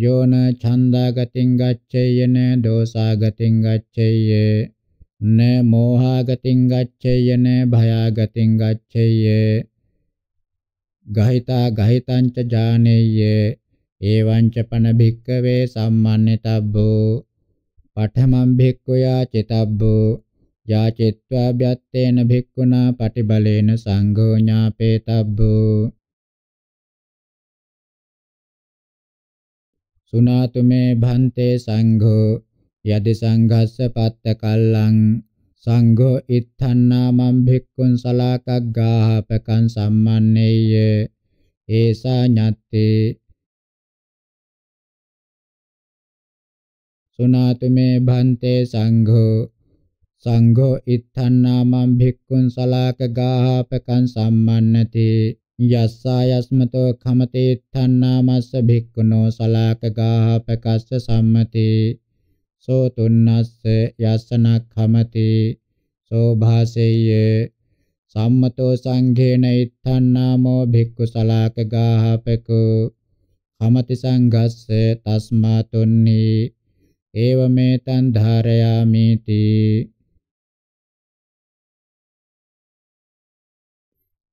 යෝන ඡන්දාගතින් ගච්ඡේයන දෝසාගතින් ගච්ඡේය න මෝහාගතින් ගච්ඡේයන භයාගතින් ගච්ඡේය ගහිතා ගහිතංච ජානෙය්‍ය එවංච පන භික්කවේ සම්මන්නිතබ්බෝ පඨමං භික්ඛුයා චිතබ්බෝ යාචිත්වා භ්‍යත්තේන භික්ඛුනා පටිබලේන සංඝෝ ඥාපේතබ්බෝ සුනාතු මේ භන්තේ සංඝෝ යදි සංඝස්ස පත්ත කල්ලං සංඝෝ ඉත්ථන්නා මම් භික්ඛුන් සලාකග්ගාහපකං සම්මන්නේය ඒසා ඤත්තේ සුනාතු මේ භන්තේ සංඝෝ සංඝෝ ඉත්ථන්නා මම් භික්ඛුන් සලාකග්ගාහපකං සම්මන්නති යස්සායස්මතෝ කමතේ තණ්හාමස්ස භික්ඛුනෝ සලාකගාහ ප්‍රකස්ස සම්මතේ සෝ තුන්නස්ස යස්සනක්ඛමති සෝ භාසෙය්‍ය සම්මතෝ සංඝේන ඉත්තන්නාමෝ භික්ඛු සලාකගාහපකෝ කමති සංඝස්ස තස්මා තුන්නි ඒවමෙතං ධාරයාමි තී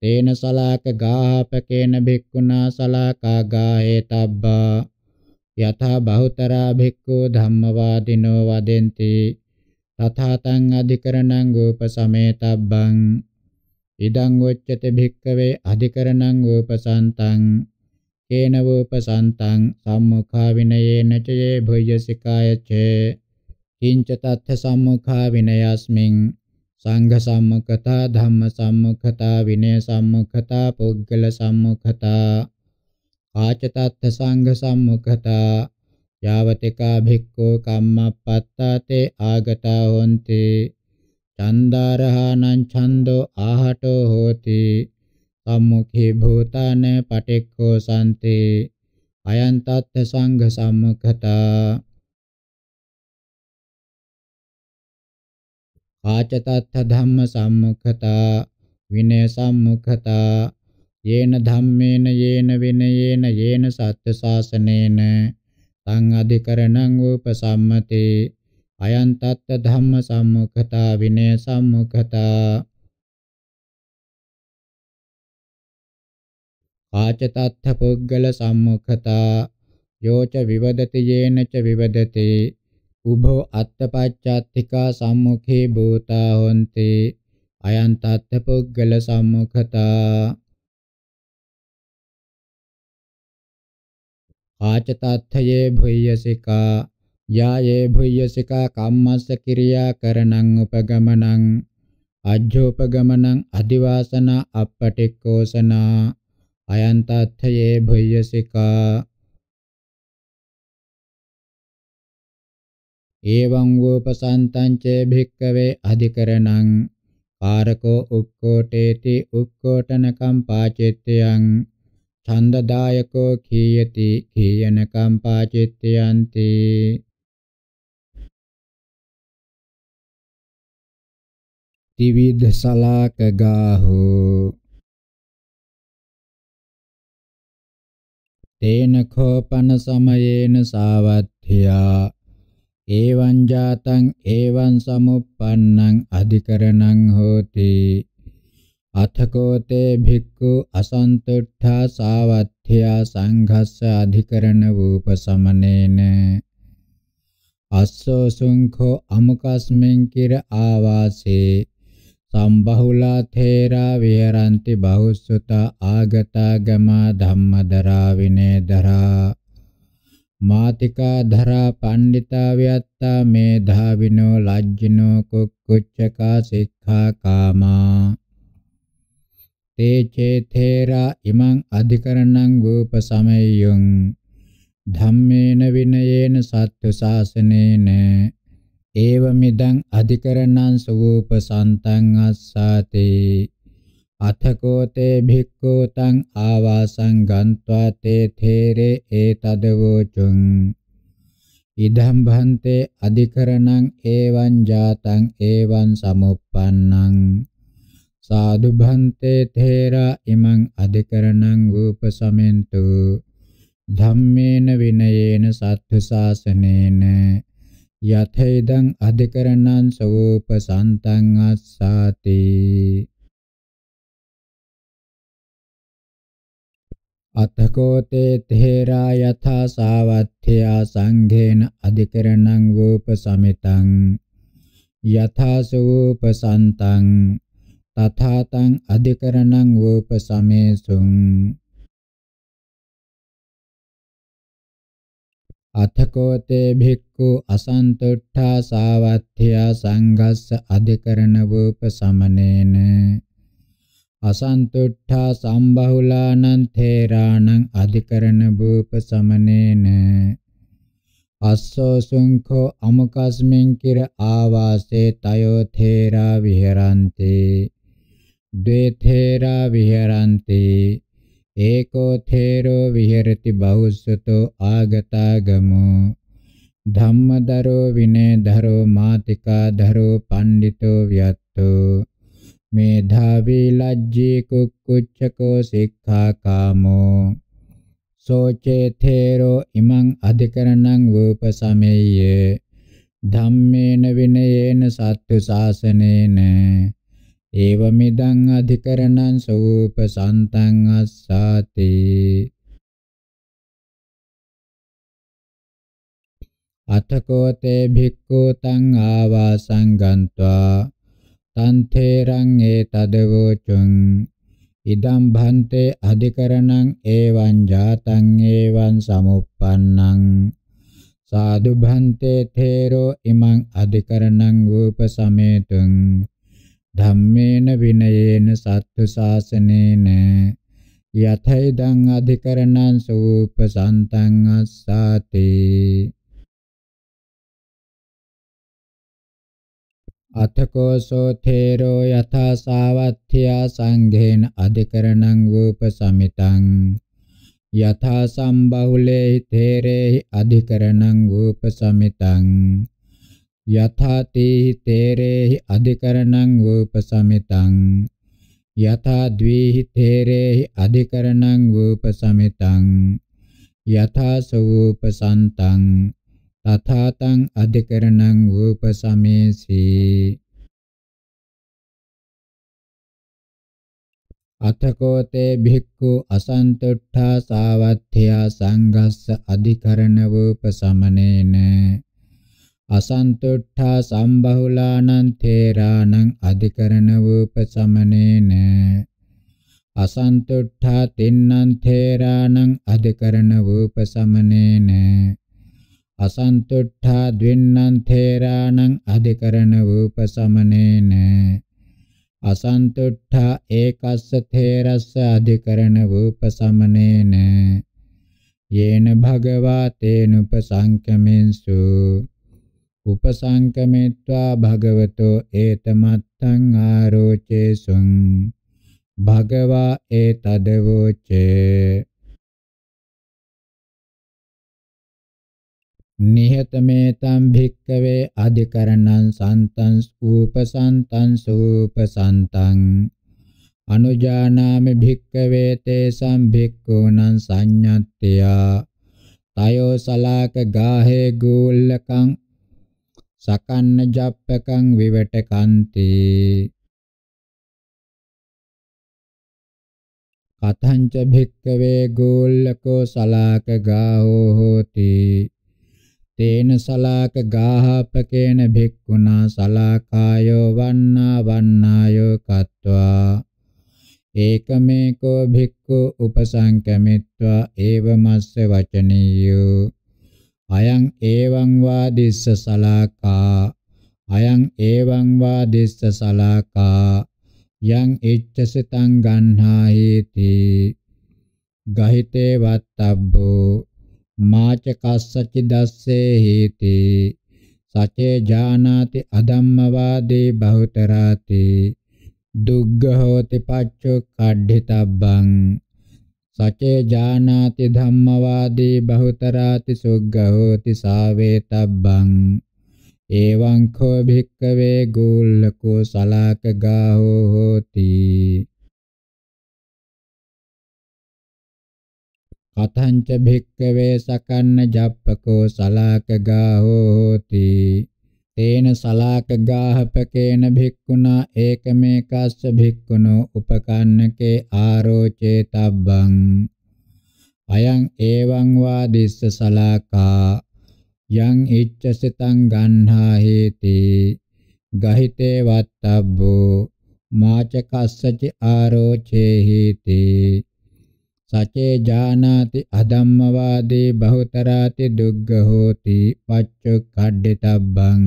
තේන සලාක ගාහපකේන භික්ඛුනා සලාකා ගාහේතබ්බා යථා බහුතරා භික්ඛු ධම්මවාදිනෝ වදෙන්ති තථාතං අධිකරණං ගෝප සමේතබ්බං ඉදං උච්චති භික්ඛවේ අධිකරණං ගෝපසන්තං කේන වූපසන්තං සම්මුඛා විනයේන චයේ භුජ්‍යසිකාය චේ කිංච තත්ථ සම්මුඛා විනයස්මින් සංඝ සම්මුඛතා ධම්ම සම්මුඛතා විනය සම්මුඛතා පුද්ගල සම්මුඛතා ආචතත් සංඝ සම්මුඛතා යාවතිකා භික්ඛෝ කම්මප්පත්තාතේ ආගතා හොಂತಿ චන්දාරහානං ඡන්தோ ආහටෝ හෝති සම්මුඛේ භූතාන පටික්ඛෝ සම්ති අයන්තත් සංඝ සම්මුඛතා ආචතත්ථ ධම්ම සම්මුඛතා විනය සම්මුඛතා යේන ධම්මේන යේන විනයේන යේන සත්‍ය ශාසනේන තං අධිකරණං උපසම්මතේ අයං තත්ත ධම්ම සම්මුඛතා විනය සම්මුඛතා ආචතත්ථ පුද්ගල සම්මුඛතා යෝච විවදති යේන ච විවදති උභෝ අත්තපච්චාත්තිකා සම්මුඛේ භූතා හොಂತಿ අයං තත්ත පුද්ගල සම්මුඛතා ආච තත්ථයේ භුය්‍යසිකා යායේ භුය්‍යසිකා කම්මස්ස කිරියා කරණං උපගමනං අජ්ජෝපගමනං අදිවාසන අපටික්කෝසනා අයන්තත්ථයේ භුය්‍යසිකා එවං වූපසන්තං ච භික්කවේ අධිකරණං පාරකෝ උක්කෝටේති උක්කෝටනකම් පාචිත්‍යං ඡන්දදායකෝ කීයති කීයනකම් පාචිත්‍යන්ති ත්‍රිවිධ සලාක ගාහෝ තේන කෝපන සමයේන සාවත්ත්‍යා එවං ජාතං එවං සමුප්පන්නං අධිකරණං හෝති අතකෝතේ භික්ඛු අසන්තුට්ඨා සාවත්ථ්‍යා සංඝස්ස අධිකරණ වූපසමනේන අස්සෝ සුංඛෝ අමුකස්මෙන් කිර ආවාසේ සම්බහුලා තේරා විහරಂತಿ බහුසුත ආගතා ගමා ධම්මදරා විනේදරා මාතිකා ධරා පණ්ඩිතා ව්‍යත්තා මේ ධාවිනෝ ලජ්ජිනෝ කුක්කුච්චකා සික්ඛා කාමා තේ චේතේරා ඉමං අධිකරණං වූප සමයයං ධම්මේන විනයේන සත්තු ශාසනේන ඒවමිදං අධිකරණං සූප සන්තං අස්සාතේ අතකෝතේ භික්ඛු තං ආවාසං ගන්්වා තේ තේරේ ඒතදවෝචුං ඉදම් භන්තේ අධිකරණං ඒවං ජාතං ඒවං සමුප්පන්නං සාදු භන්තේ තේරා ඉමං අධිකරණං උපසමෙන්තු ධම්මේන විනයේන සත්තු ශාසනේන යතේදං අධිකරණං සෝපසන්තං අස්සාති අතකෝතේ තේරා යථා සාවත්ථ්‍යා සංඝේන අධිකරණං වූපසමිතං යථා සූපසන්තං තථාතං අධිකරණං වූපසමේසුං අතකෝතේ භික්ඛු අසන්තුට්ඨා සාවත්ථ්‍යා සංඝස්ස අධිකරණ වූපසමනේන අසන්තුට්ඨා සම්බහුලානං තේරාණං අධිකරණ භූප සමනේන අස්සෝ සුංඛෝ අමකස්මින් කිර ආවාසේ තයෝ තේරා විහෙරಂತಿ ද්වේ තේරා විහෙරಂತಿ ඒකෝ තේරෝ විහෙරති බහුසුතෝ ආගතාගමෝ ධම්මදරෝ විනේ දරෝ මාතිකා දරෝ පණ්ඩිතෝ ව්‍යත්තෝ මේධාවී ලජ්ජී කුක්කුච්චකෝ සික්ඛාකාමෝ සෝචේ තේරෝ ඉමං අධිකරණං වූපසමෙය්‍ය ධම්මේන විනයේන සත්තු සාසනේන ඒවමිදං අධිකරණං සෝපසන්තං අස්සාති අතකෝතේ භික්ඛු තං ආවාසං ගන්්වා තන්තේරං ඒ තදවෝචුං ඉදම් භන්තේ අධිකරණං ඒවං ජාතං ඒවං සමුප්පන්නං සාදු භන්තේ තේරෝ ඉමං අධිකරණං වූප සමේතුං ධම්මේන විනයේන සත්තු ශාසනේන යතෛ දං අධිකරණං සූප සන්තං අස්සාතේ අතකෝ සෝතේරෝ යථා සාවත්ත්‍යා සංඝේන අධිකරණං වූපසමිතං යථා සම්බහුලේ තේරේ අධිකරණං වූපසමිතං යථා තේහි තේරේ අධිකරණං වූපසමිතං යථා ද්වේහි තේරේ අධිකරණං වූපසමිතං යථා සෝපසන්තං තථාතං අධිකරණං උපසමේසි අතකෝතේ භික්ඛු අසන්තුට්ඨා සාවත්ථ්‍යා සංඝස්ස අධිකරණ උපසමනේන අසන්තුට්ඨා සම්බහුලානං තේරානං අධිකරණ උපසමනේන අසන්තුට්ඨා තින්නං තේරානං අධිකරණ උපසමනේන අසන්තුට්ඨා ද්වින්නං තේරාණං අධිකරණ වූපසමනේන අසන්තුට්ඨා ඒකස්ස තේරස්ස අධිකරණ වූපසමනේන යේන භගවා තේනුපසංකමෙන්සු උපසංකමෙත්වා භගවතෝ ඒතමත්තං ආරෝචේසුං භගවා ඒතදවෝචේ නිහතමේතම් භික්කවේ අධිකරණං සන්තං උපසන්තං සූපසන්තං අනුජානාමි භික්කවේ තේසම් භික්ඛූනං සංඤත්ත්‍යා තයෝ සලාක ගාහේ ගූල්ලකං සකන්න ජප්පකං විවටකන්ති කතංච භික්කවේ ගෝල්ලකෝ සලාක ගාහෝ හෝති තේන සලාක ගාහපකේන භික්ඛුනා සලාකායෝ වන්නා වන්නායෝ කତ୍වා ඒකමේකෝ භික්ඛු උපසංකමිත්වා ඒවමස්ස වචනීයෝ අයං ඒවං වා දිස්ස සලාකා අයං ඒවං වා දිස්ස සලාකා යං ඉච්ඡසිතං ගන්හායේති ගහිතේ වත්තබ්බෝ මාච කස්සච දස්සේ හේති සචේ ජානාති අධම්මවාදී බහුතරාති දුග්ග හෝති පච්චෝ කඩ්ඨිතබ්බං සචේ ජානාති ධම්මවාදී බහුතරාති සුග්ග හෝති සාවේතබ්බං එවං කෝ භික්කවේ ගෝල්ලකෝ සලාක ගාහෝ හෝති කතංච භික්කවේ සකන්න ජප්පකෝ සලාකගා හෝති තේන සලාකගාහපකේන භික්ඛුනා ඒකමේකස්ස භික්ඛුනෝ උපකන්නකේ ආරෝචේ තබ්බං අයං එවං වා දිස්ස සලාකා යං ඉච්ඡසිතං ගන්හා හේති ගහිතේ වත්තබ්බෝ මාචකස්සච ආරෝචේ හේති සචේ ජානාති අධම්මවාදී බහුතරාති දුග්ග හෝති පච්චුක්ඛඩ්ඩිතබ්බං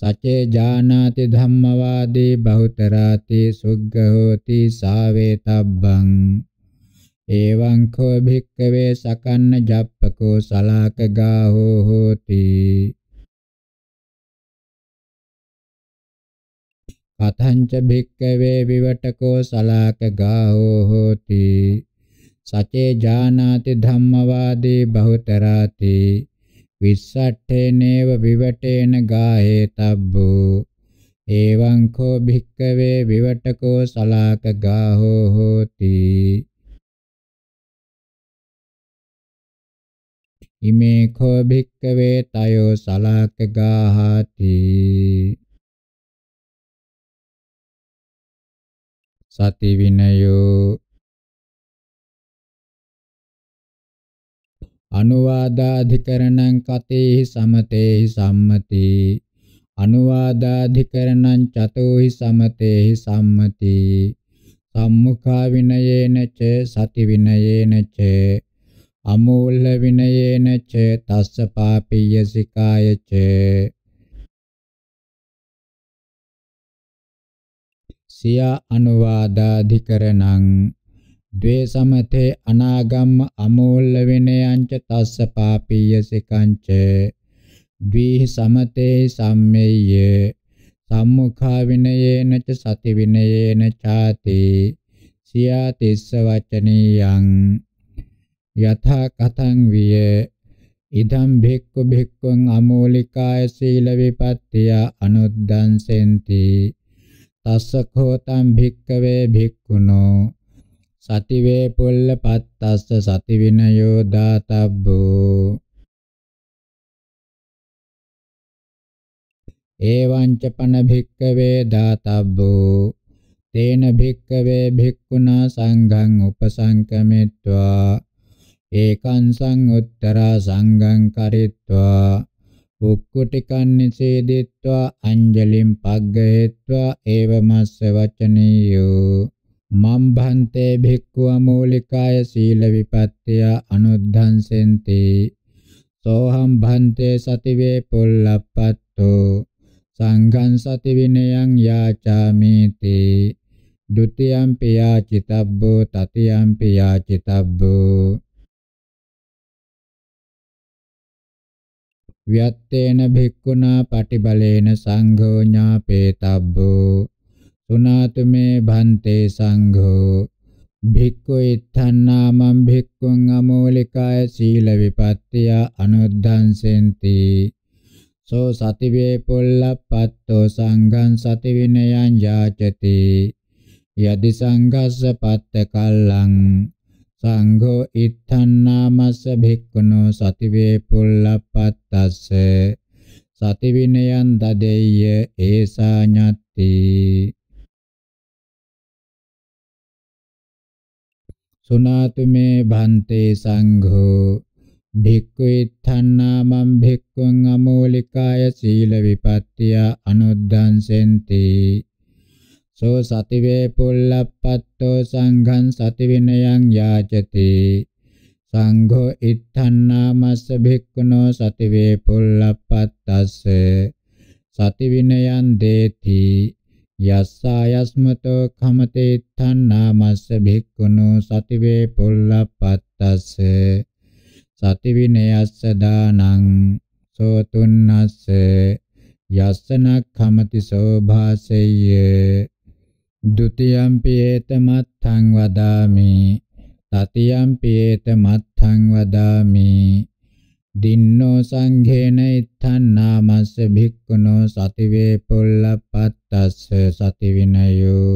සචේ ජානාති ධම්මවාදී බහුතරාති සුග්ග හෝති සාවේතබ්බං එවං කෝ භික්කවේ සකන්න ජප්පකෝ සලාකගා හෝ හෝති කතංච භික්කවේ විවටකෝ සලාකගා හෝ හෝති සචේ ජානාති ධම්මවාදී බහුතරාති විස්සට්ඨේනේව විවටේන ගාහේ තබ්බෝ එවං කෝ භික්කවේ විවටකෝ සලාක ගාහෝ හෝති ඉමේ කෝ භික්කවේ තයෝ සලාක ගාහති සති විනයෝ අනුවාදාධිකරණං කතේහි සමතේහි සම්මති අනුවාදාධිකරණං චතෝහි සමතේහි සම්මති සම්මුඛා විනයේන ච සති විනයේන ච අමූල්‍ය විනයේන ච තස්ස පාපීය සිකාය ච සිය අනුවාදාධිකරණං ද්වේසමතේ අනාගම්ම අමෝල්ල විනයංච තස්ස පාපීය සිකංච ද්විහි සමතේ සම්මෙය්‍ය සම්මුඛා විනයේන ච සති විනයේන ചാති සියා තිස්ස වචනියං යථා කතං විය ඉදම් භික්ඛු භික්ඛුං අමෝලිකාය සීල විපත්තිය අනුද්දං සෙන්ති තස්ස කෝතං භික්ඛවේ භික්ඛුනෝ සතිවේ පුල්ල පත්තස්ස සති විනයෝ දාතබ්බෝ එවං ච පන භික්කවේ දාතබ්බෝ තේන භික්කවේ භික්ඛුනා සංඝං උපසංකමෙත්වා ඒකං සං උත්තරා සංඝං කරිත්වා උක්කුටිකන් නිසේදිත්වා අංජලිම් පග්ගහෙත්වා ඒවමස්ස වචනීයෝ මම් භන්තේ භික්ඛු අමෝලිකාය සීල විපත්‍ය අනුද්ධංසෙන්ති සෝහම් භන්තේ සතිවේ පුල්ලප්පත්තෝ සංඝං සති විනයං යාචාමේති ဒ ුතියම්පි යාචිතබ්බෝ තතියම්පි යාචිතබ්බෝ ව්‍යත්තේන භික්ඛුනා පටිබලේන සංඝෝ ඥාපේතබ්බෝ සුනාතුමේ භන්තේ සංඝෝ භික්ඛු ඉත්තන්නාමං භික්ඛුං අමෝලිකාය සීල විපත්තිය අනුද්ධංසෙන්ති සෝ සතිවේ පුල්ලප්පත්තෝ සංඝං සති විනයං යාචති යදි සංඝස්ස පත්ත කල්ලං සංඝෝ ඉත්තන්නාමස්ස භික්ඛුනෝ සතිවේ පුල්ලප්පත්තස්ස සති විනයං දදෙය්‍ය ඒසා ඤත්ති සුනාතු මේ භන්තේ සංඝෝ භික්ඛු ඉත්ථන්නාමං භික්ඛුං අමෝලිකාය සීල විපත්තිය අනුද්ධංසෙන්ති සෝ සතිවේ පුල්ලප්පත්තෝ සංඝං සති විනයං යාචති සංඝෝ ඉත්ථන්නාමස්ස භික්ඛුනෝ සතිවේ පුල්ලප්පත්තස්ස සති විනයං දේති යස්සායස්මතෝ කමතේ තණ්හාමස්ස භික්ඛුනෝ සතිවේ පුල්ලප්පත්තස්ස සති විනයස්ස දානං සෝතුන්නස්ස යස්සනක්ඛමති සෝභාසෙය්‍ය ဒ ුතියම්පි ඒතමත්ථං වදාමි තතියම්පි ඒතමත්ථං වදාමි දින්නෝ සංඝේන ඉත්තන්නාමස්ස භික්ඛුනෝ සතිවේ පුල්ලප්පත්තස්ස සති විනයෝ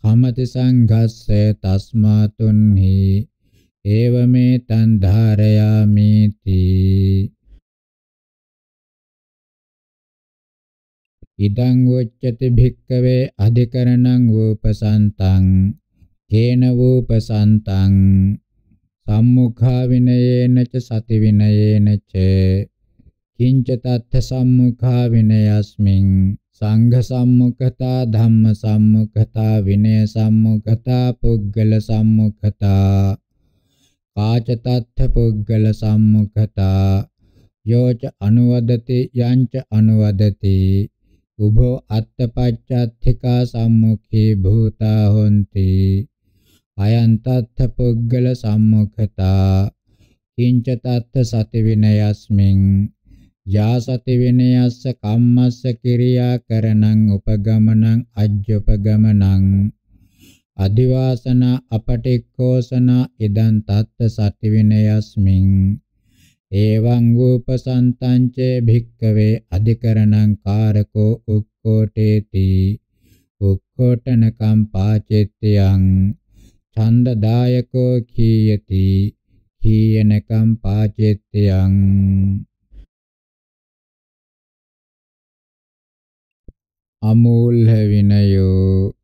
කමති සංඝස්ස තස්මාතුන්හි ඒවමේ තන් ධාරයාමීති ඉදං වොච්චති භික්කවේ අධිකරණං වූපසන්තං කේන වූපසන්තං සම්මුඛා විනයේන ච සති විනයේන ච කිංච තත්ථ සම්මුඛා විනයස්මින් සංඝ සම්මුඛතා ධම්ම සම්මුඛතා විනය සම්මුඛතා පුද්ගල සම්මුඛතා කාච තත්ථ පුද්ගල සම්මුඛතා යෝච අනුවදති යංච අනුවදති උභෝ අත්ථ පච්චත්ථිකා සම්මුඛේ භූතා හොಂತಿ අයං තත්ථ පුග්ගල සම්මුඛතා කිංච තත්ථ සති විනයස්මින් යා සති විනයස්ස කම්මස්ස කිරියා කරණං උපගමනං අජ්ජුපගමනං අදිවාසන අපටික්කෝසන ඉදං තත්ත සති විනයස්මින් එවං වූපසන්තං චේ භික්කවේ අධිකරණං කාරකෝ උක්කෝටේති උක්කෝටනකම් පාචෙත්‍යං ඡන්දදායකෝ කීයති කීයනකම් පාචෙත්තයන් අමූල්හ විනයෝ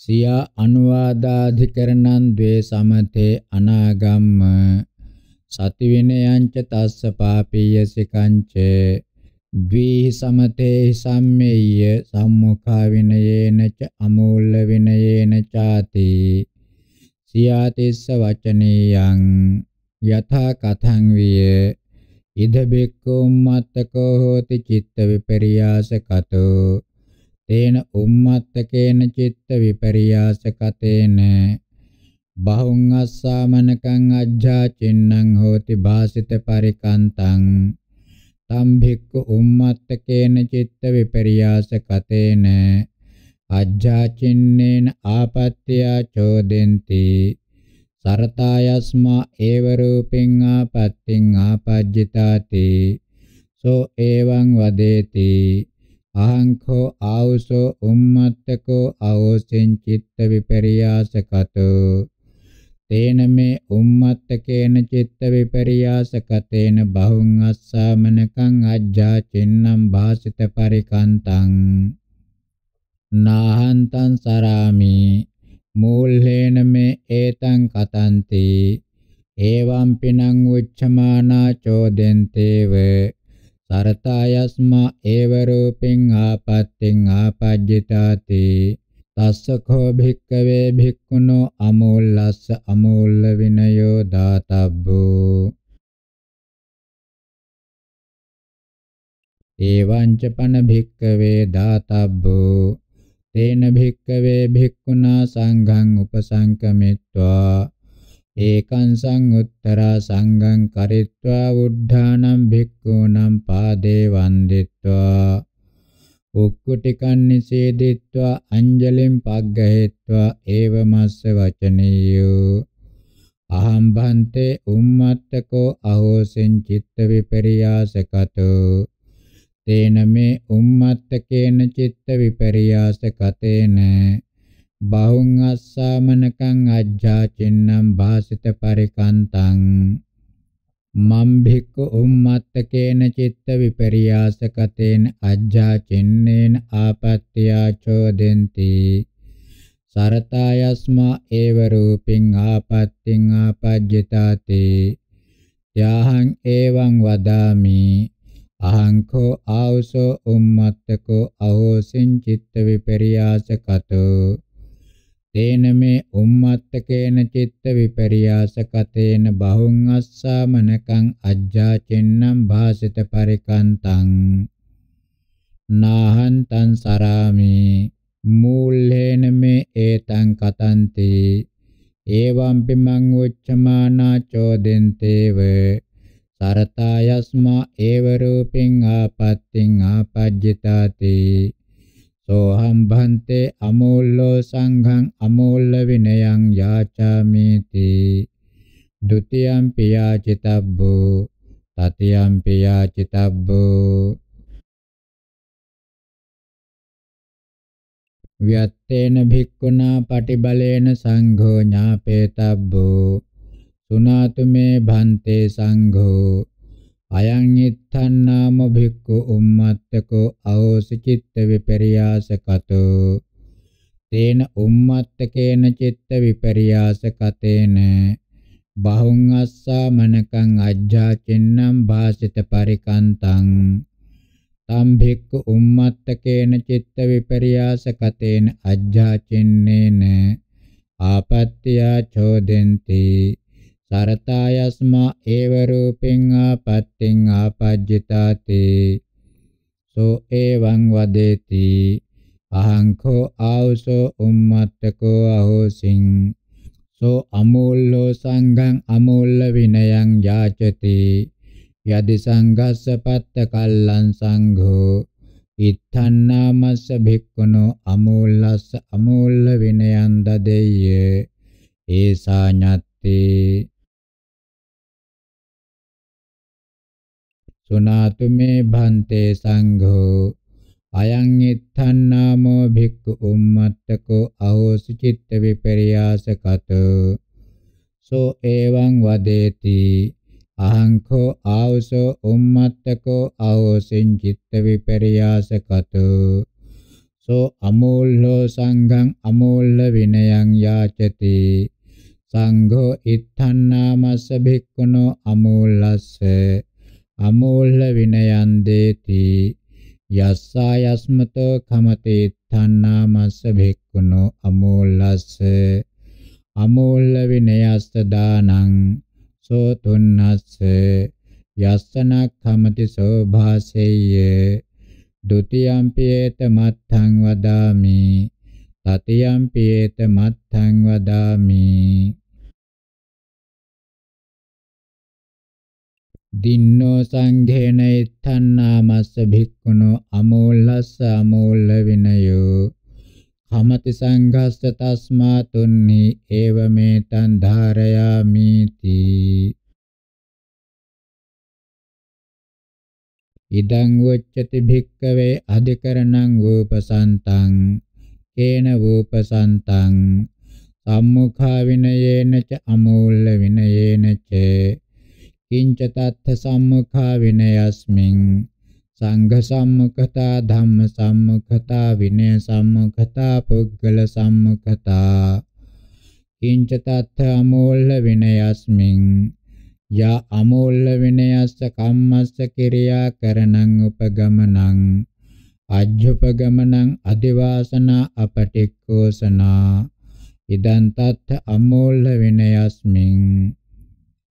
සියා අනුවාදාධිකරණං ද්වේ සමතේ අනාගම්ම සති විනයංච තස්ස පාපීය සිකංචේ ද්විහි සමතේ සම්මෙය්‍ය සම්මුඛා විනයේන ච අමූල්ල විනයේන ചാති සියාතිස්ස වචනේයං යථා කතං විය ඉද බික්කෝ මත්තකෝ හෝති චිත්ත විපරියාසකතෝ තේන උම්මත්තකේන චිත්ත විපරියාසකතේන බහුං අස්සාමනකං අජ්ජා චින්නං හෝති භාසිත පරිකන්තං තම්භික්ඛු උම්මත්තකේන චිත්ත විපරියාස කතේන අජ්ජාචින්නේන ආපත්‍යා චෝදෙන්ති සරතායස්මා ඒව රූපෙන් ආපත්‍තින් ආපජ්ජිතාති සෝ එවං වදේති අහංකෝ ආවුසෝ උම්මත්තකෝ අවෝසෙන් චිත්ත විපරියාසකතෝ තේන මේ උම්මත්තකේන චිත්ත විපරියාසකතේන බහුං අස්සාමනකං අජ්ජා චින්නම් භාසිත පරිකන්තං නාහන්තං සරාමි මූල්හේන මේ ඒතං කතන්ති එවං පිනං උච්චමානා චෝදෙන්තේව සරතායස්මා ඒව රූපෙන් ආපත්තෙන් ආපජ්ජිතාති තස්සඛෝ භික්කවේ භික්ඛුනෝ අමෝල්ලස්ස අමෝල්ල විනයෝ දාතබ්බෝ ඒවංච පන භික්කවේ දාතබ්බෝ තේන භික්කවේ භික්ඛුනා සංඝං උපසංකමිත්වා ඒකං සංඋත්තරා සංඝං කරිත්වා උද්ධානම් භික්ඛූනම් පාදේ වන්දිත්වා උක්කුටි කන්නේ සේදිත්වා අංජලෙන් පග්ගහෙත්වා ඒවමස්ස වචනියෝ අහම් භන්තේ උම්මත්තකෝ අහෝසෙන් චිත්ත විපරියාසකතෝ තේන මේ උම්මත්තකේන චිත්ත විපරියාසකතේන බහුං අස්සාමනකං අජ්ජා චින්නම් භාසිත පරිකන්තං මම්භික්ක උම්මත්තකේන චිත්ත විපරියාසකතේන අජ්ජා චින්නේන ආපත්‍යා චෝදෙන්ති සරතායස්මා ඒව රූපින් ආපත්‍තින් ආපජ්ජතාති යහං එවං වදාමි අහං කෝ ආවසෝ උම්මත්තකෝ අහෝසින් චිත්ත විපරියාසකතෝ තේන මේ උම්මත්තකේන චිත්ත විපරියාස කතේන බහුං අස්සාමනකං අජ්ජාචෙන්නම් භාසිත පරිකන්තං නාහන්තං සරාමි මූල්හේන මේ ඒතං කතන්ති ඒවම් පිමං උච්චමානා චෝදෙන්තේව සරතායස්මා ඒව රූපින් ආපත්තින් ආපජ්ජිතාති සෝහම් භන්තේ අමෝල්ලෝ සංඝං අමෝල්ල විනයං යාචාමිති ဒ ුතියම්පි යාචිතබ්බෝ තතියම්පි යාචිතබ්බෝ ව්‍යත්තේන භික්ඛුනා පටිබලේන සංඝෝ ඥාපේතබ්බෝ සුනාතුමේ භන්තේ සංඝෝ අයං ඉත්ථන්නාම භික්ඛු උම්මත්තකෝ අහෝසි චිත්ත විපර්යාසකතෝ තේන උම්මත්තකේන චිත්ත විපර්යාසකතේන බහුං අස්සා මනකං අජ්ජාචින්නම් භාසිත පරිකන්තං තම් භික්ඛු උම්මත්තකේන චිත්ත විපර්යාසකතේන අජ්ජාචින්නේන ආපත්‍යා චෝදෙන්ති සරතායස්මා ඒව රූපෙන් ආපත්‍තින් ආපජ්ජිතාති සෝ එවං වදේති අහං කෝ ආවසෝ උම්මත්තකෝ අහෝසින් සෝ අමූල්ලෝ සංඝං අමූල්ල විනයං යාචති යදි සංඝස්ස පත්ත කල්ලං සංඝෝ ඉත්තන්නාමස්ස භික්ඛුනෝ අමූල්ලස්ස අමූල්ල විනයං දදෙය්‍ය ඒසා ඤත්තේ සුනාතු මේ භන්තේ සංඝෝ අයං ඉත්තන් නාමෝ භික්ඛු උම්මත්තකෝ අහෝසි චිත්ත විපර්යාසකතෝ සෝ එවං වදේති අහංකෝ ආවසෝ උම්මත්තකෝ අහෝසින් චිත්ත විපර්යාසකතෝ සෝ අමූල්ලෝ සංඝං අමූල්ල විනයං යාචති සංඝෝ ඉත්තන් නාමස්ස භික්ඛුනෝ අමූල්ලස්ස අමෝල්ල විනයන් දේති යස්සා යස්මතෝ කමතේ තණ්හාමස්ස භික්ඛුනෝ අමෝල්ලස්ස අමෝල්ල විනයස්ස දානං සෝ තුන්නස්ස යස්සන කමති සෝභාසෙය්‍ය ဒ ුතියම්පියේත මත්තං වදාමි තතියම්පියේත මත්තං වදාමි දින්නෝ සංඝේන ඉත්තන්නාමස්ස භික්ඛුනෝ අමෝල්ලස්ස අමෝල්ල විනයෝ කමති සංඝස්ස තස්මා තුන්නි ඒව මේතං ධාරයාමීති ඉදං වොච්චති භික්කවේ අධිකරණං වූපසන්තං කේන වූපසන්තං සම්මුඛා විනයේන ච අමෝල්ල විනයේන ච කිංච තත්ථ සම්මුඛා විනයස්මින් සංඝ සම්මුඛතා ධම්ම සම්මුඛතා විනය සම්මුඛතා පුද්ගල සම්මුඛතා කිංච තත්ථ අමෝල්ල විනයස්මින් යා අමෝල්ල විනයස්ස කම්මස්ස කිරියා කරණං උපගමනං අජ්ජුපගමනං අදිවාසනා අපටික්කෝසනා ඉදන් තත්ථ අමෝල්ල විනයස්මින්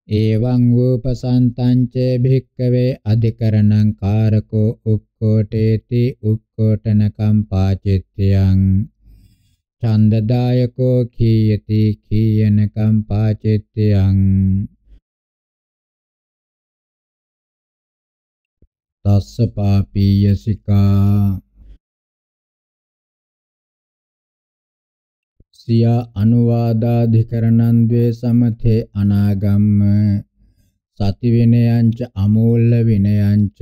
එවං වූපසන්තංච භික්කවේ අධිකරණං කාරකෝ උක්කොටේති උක්කොටනකම් පාචිත්‍යං ඡන්දදායකෝ කීයති කීයනකම් පාචිත්‍යං තස්ස පාපීය සිකා ශ්‍රියා අනුවාදාධිකරණං ද්වේ සමතේ අනාගම්ම සති විනයංච අමූල්‍ය විනයංච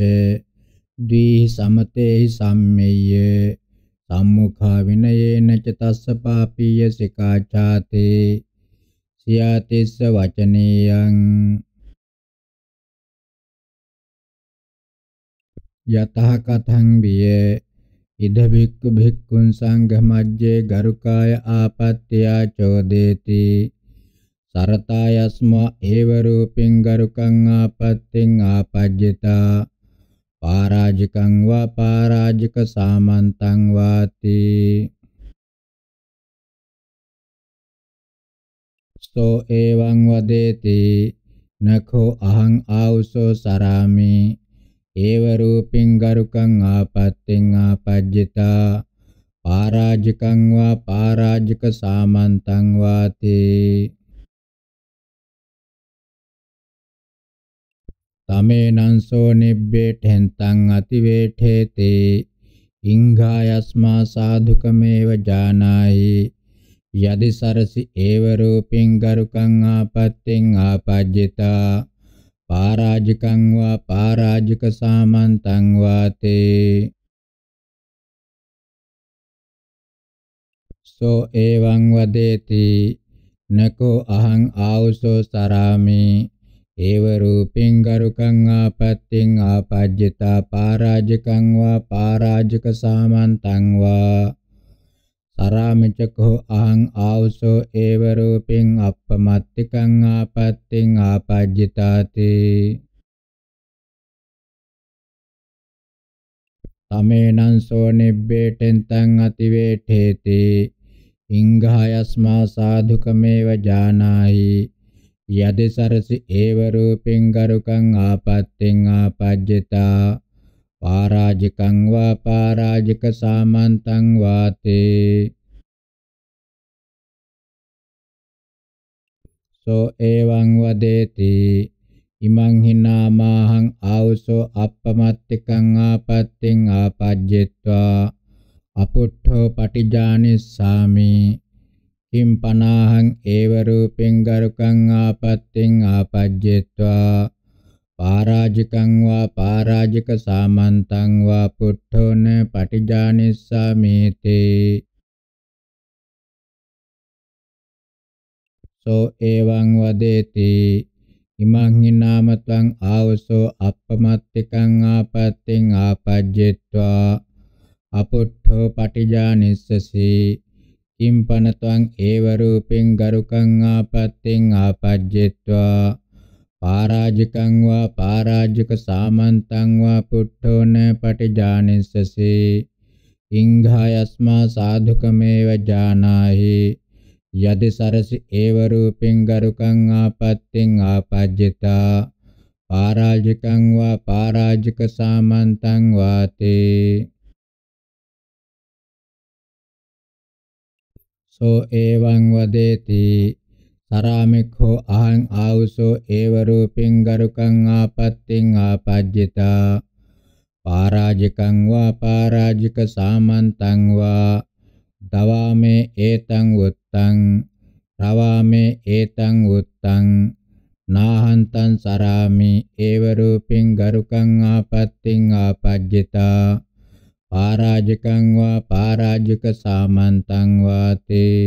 ද්විහි සමතේහි සම්මෙය්‍ය සම්මුඛා විනයේන ච තස්ස පාපීය සිකාචාතේ සියාතිස්ස වචනේයං යතහ කතං බිය ඉද භික්ඛු භික්ඛුන් සංඝමජ්ජේ ගරුකාය ආපත්‍යා චෝදේති සරතායස්මා ඒව රූපෙන් ගරුකං ආපත්තෙන් ආපජ්ජිතා පාරාජිකං වා පාරාජික සාමන්තං වාති සෝ එවං වදේති නඛෝ අහං ආවුසෝ සරාමි ඒව රූපින් ගරුකං ආපත්තෙන් ආපජ්ජිතා පාරාජිකං වා පාරාජික සාමන්තං වාති තමේනං සෝ නිබ්බේඨෙන් තං අතිවේඨේති ඉංඝායස්මා සාධුකමේව ජානාහි යදි සරසි ඒව රූපින් ගරුකං ආපත්තෙන් ආපජ්ජිතා පාරාජිකං වා පාරාජික සාමන්තං වාතේ සෝ එවං වදේති නකෝ අහං ආවුසෝ සරාමි ඒව රූපින් ගරුකං ආපත්තින් ආපජ්ජිතා පාරාජිකං වා පාරාජික සාමන්තං වා සරාමචකෝ අහං ආවසෝ ඒව රූපෙන් අප්පමත්තිකං ආපත්තින් ආපජ්ජිතාති තමේනං සෝ නිබ්බේටෙන් තං අතිවේඨේති ඉංඝායස්මා සාධුකමේව ජානාහි යදසරසි ඒව රූපෙන් ගරුකං ආපත්තින් ආපජ්ජිතා පාරාජිකං වා පාරාජික සාමන්තං වාතේ සෝ එවං වදේති ඉමං හිනාමාහං ආවසෝ අප්පමත්තිකං ආපත්තිං ආපජ්ජෙත්වා අපුට්ඨෝ පටිජානිස්සාමි කිම් පනාහං ඒව රූපෙන් ගරුකං ආපත්තිං ආපජ්ජෙත්වා පාරාජිකං වා පාරාජික සාමන්තං වා පුට්ඨෝන පටිජානිස්සාමේතේ සෝ එවං වදේති ඉමං හිනාමත්වං ආවසෝ අප්පමත්තිකං ආපත්තෙන් ආපජ්ජෙත්වා අපුට්ඨෝ පටිජානිස්සසි කිම්පනත්වං ඒව රූපෙන් ගරුකං ආපත්තෙන් ආපජ්ජෙත්වා පාරාජිකං වා පාරාජික සාමන්තං වා පුට්ඨෝන පටිජානිස්සසි ඉංඝායස්මා සාධුකමේව ජානාහි යදි සරසි ඒව රූපෙන් ගරුකං ආපත්තින් ආපජ්ජිතා පාරාජිකං වා පාරාජික සාමන්තං වාතේ සෝ එවං වදේති සරාමික්ඛෝ අහං ආවුසෝ ඒව රූපින් ගරුකං ආපත්තින් ආපජ්ජිතා පාරාජිකං වා පාරාජික සාමන්තං වා දවාමේ ඒතං උත්තං රවාමේ ඒතං උත්තං නාහන්තං සරාමි ඒව රූපින් ගරුකං ආපත්තින් ආපජ්ජිතා පාරාජිකං වා පාරාජික සාමන්තං වාතේ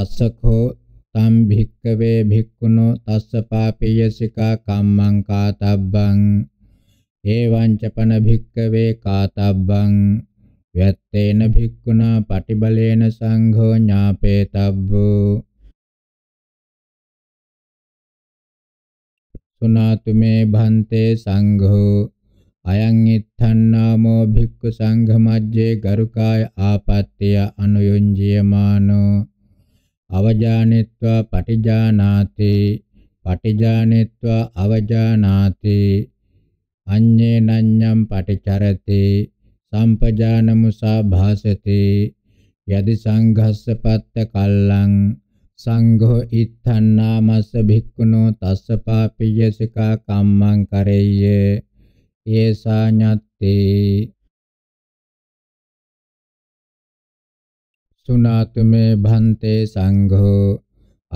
තස්සඛෝ තම් භික්කවේ භික්ඛුනෝ තස්ස පාපීය සිකා කම්මං කාතබ්බං ඒවං චපන භික්කවේ කාතබ්බං වැත්තේන භික්ඛුනා පටිබලේන සංඝෝ ඥාපේතබ්බෝ සුනාතු මේ භන්තේ සංඝෝ අයං ඉත්ථන්නාමෝ භික්ඛු සංඝ මජ්ජේ ගරුකාය ආපත්‍ය අනුයුංජියමානෝ අවජානෙත්වා පටිජානාති පටිජානෙත්වා අවජානාති අඤ්ඤේ නඤ්ඤම් පටිචරති සම්පජානමුසා භාසති යදි සංඝස්ස පත්ත කල්ලං සංඝෝ ඉත්තන්නාමස්ස භික්ඛුනෝ තස්ස පාපිය සිකා කම්මං කරෙය්‍ය ඒසා ඤත්තේ සුනාතුමේ භන්තේ සංඝෝ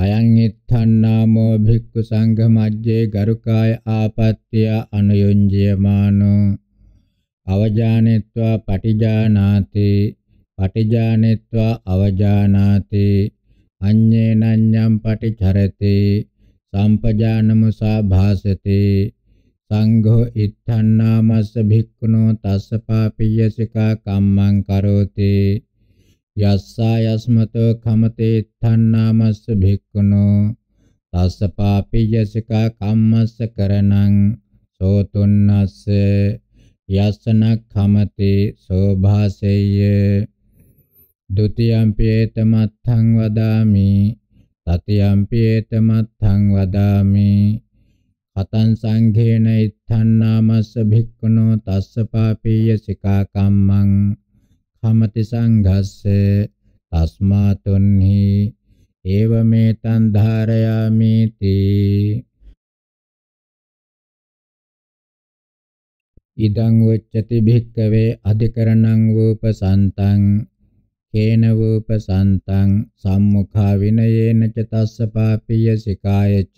අයං ඉත්ථන්නාමෝ භික්ඛු සංඝ මජ්ජේ ගරුකාය ආපත්‍ය අනුයුංජ්‍යමානෝ අවජානෙත්වා පටිජානාති පටිජානෙත්වා අවජානාති අඤ්ඤේනඤ්ඤම් පටිචරති සම්පජානමුසා භාසති සංඝෝ ඉත්ථන්නාමස්ස භික්ඛුනෝ තස්ස පාපිය සිකා කම්මං කරෝති යස්සා යස්මතෝ කමතේ ත්‍න්නාමස්ස භික්ඛුනෝ තස්ස පාපියසික කම්මස්ස කරණං සෝතුන්නස්ස යස්සන කමතේ සෝභාසෙය්‍ය ဒ ුතියම්පේතමත්ථං වදාමි තතියම්පේතමත්ථං වදාමි අතං සංඝේන ඉත්ථන්නාමස්ස භික්ඛුනෝ තස්ස පාපීය සිකා කම්මං කමති සංඝස්ස තස්මාතුන්හි ඒවමෙතං ධාරයාමි තී ඉදං උච්චති භික්කවේ අධිකරණං වූපසන්තං කේන වූපසන්තං සම්මුඛා විනයේන ච තස්ස පාපිය සිකායච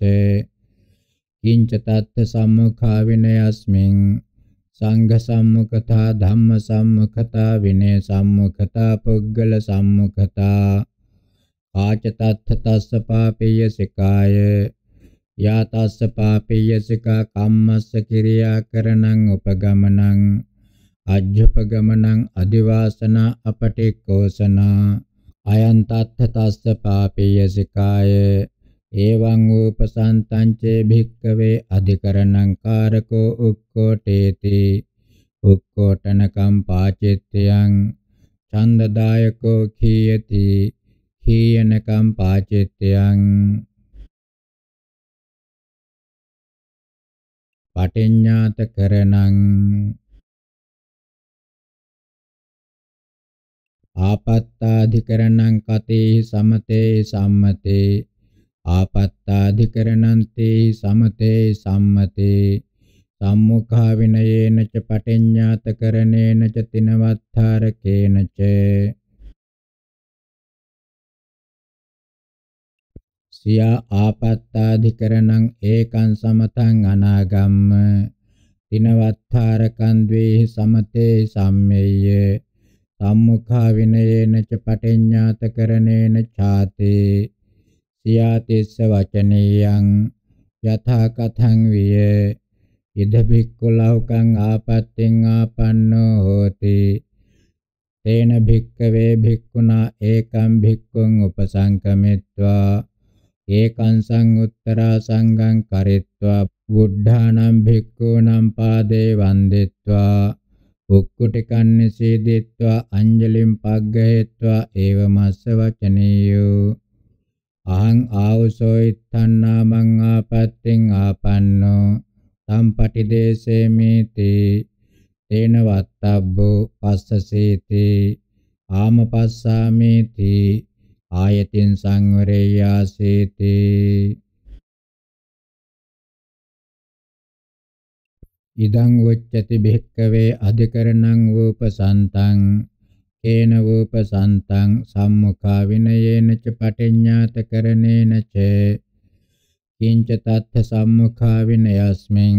කිංච තත්ථ සම්මුඛා විනයස්මින් සංඝ සම්මුඛතා ධම්ම සම්මුඛතා විනය සම්මුඛතා පුද්ගල සම්මුඛතා කාච තත්ථ තස්ස පාපේය සිකාය යා තස්ස පාපේය සිකා කම්මස්ස කිරියා කරණං උපගමනං අජ්ජපගමනං අදිවාසන අපටික්කෝසනා අයන් තත්ථ තස්ස පාපේය සිකාය එවං උපසන්තං ච භික්ඛවේ අධිකරණං කාරකෝ උක්කොටේති උක්කොටනකම් පාචිත්‍යං ඡන්දදායකෝ කීයති කීයනකම් පාචිත්‍යං පටිඤ්ඤාත කරණං ආපත්තාධිකරණං කතේ සමතේ සම්මතේ ආපත්තාධිකරණන්තේ සමතේ සම්මතේ සම්මුඛා විනයේන ච පටිඤ්ඤාතකරණේන ච තිනවත්තරකේන ච සියා ආපත්තාධිකරණං ඒකං සමතං අනාගම්ම තිනවත්තරකන් ද්වේහි සමතේ සම්මෙය්‍ය සම්මුඛා විනයේන ච පටිඤ්ඤාතකරණේන ඡාතේ සියාතිස්ස වචනීයං යථා කතං විය ඉද භික්ඛු ලෞකං ආපත්‍තිං ආපන්නෝ හෝති තේන භික්ඛවේ භික්ඛුනා ඒකම් භික්ඛුං උපසංකමිත්වා ඒකං සං උත්තරා සංඝං කරිත්වා බුද්ධානම් භික්ඛූනම් පාදේ වන්දිත්වා උක්කුටිකන්නේ සීදිත්වා අංජලිම් පග්ගහෙත්වා ඒවමස්ස වචනීයෝ අහං ආවසෝ ඉත්තන්නාමං ආපත්තෙන් ආපන්නෝ තම් පටිදේසේමේති තේන වත්තබ්බෝ පස්සසේති ආමපස්සාමේති ආයතින් සංවරේයාසේති ඉදං වොච්චති භික්කවේ අධිකරණං වූපසන්තං ඒන වූපසන්තං සම්මුඛා විනයේන ච පටිඤ්ඤාතකරණේන ච කිංච තත්ථ සම්මුඛා විනයස්මින්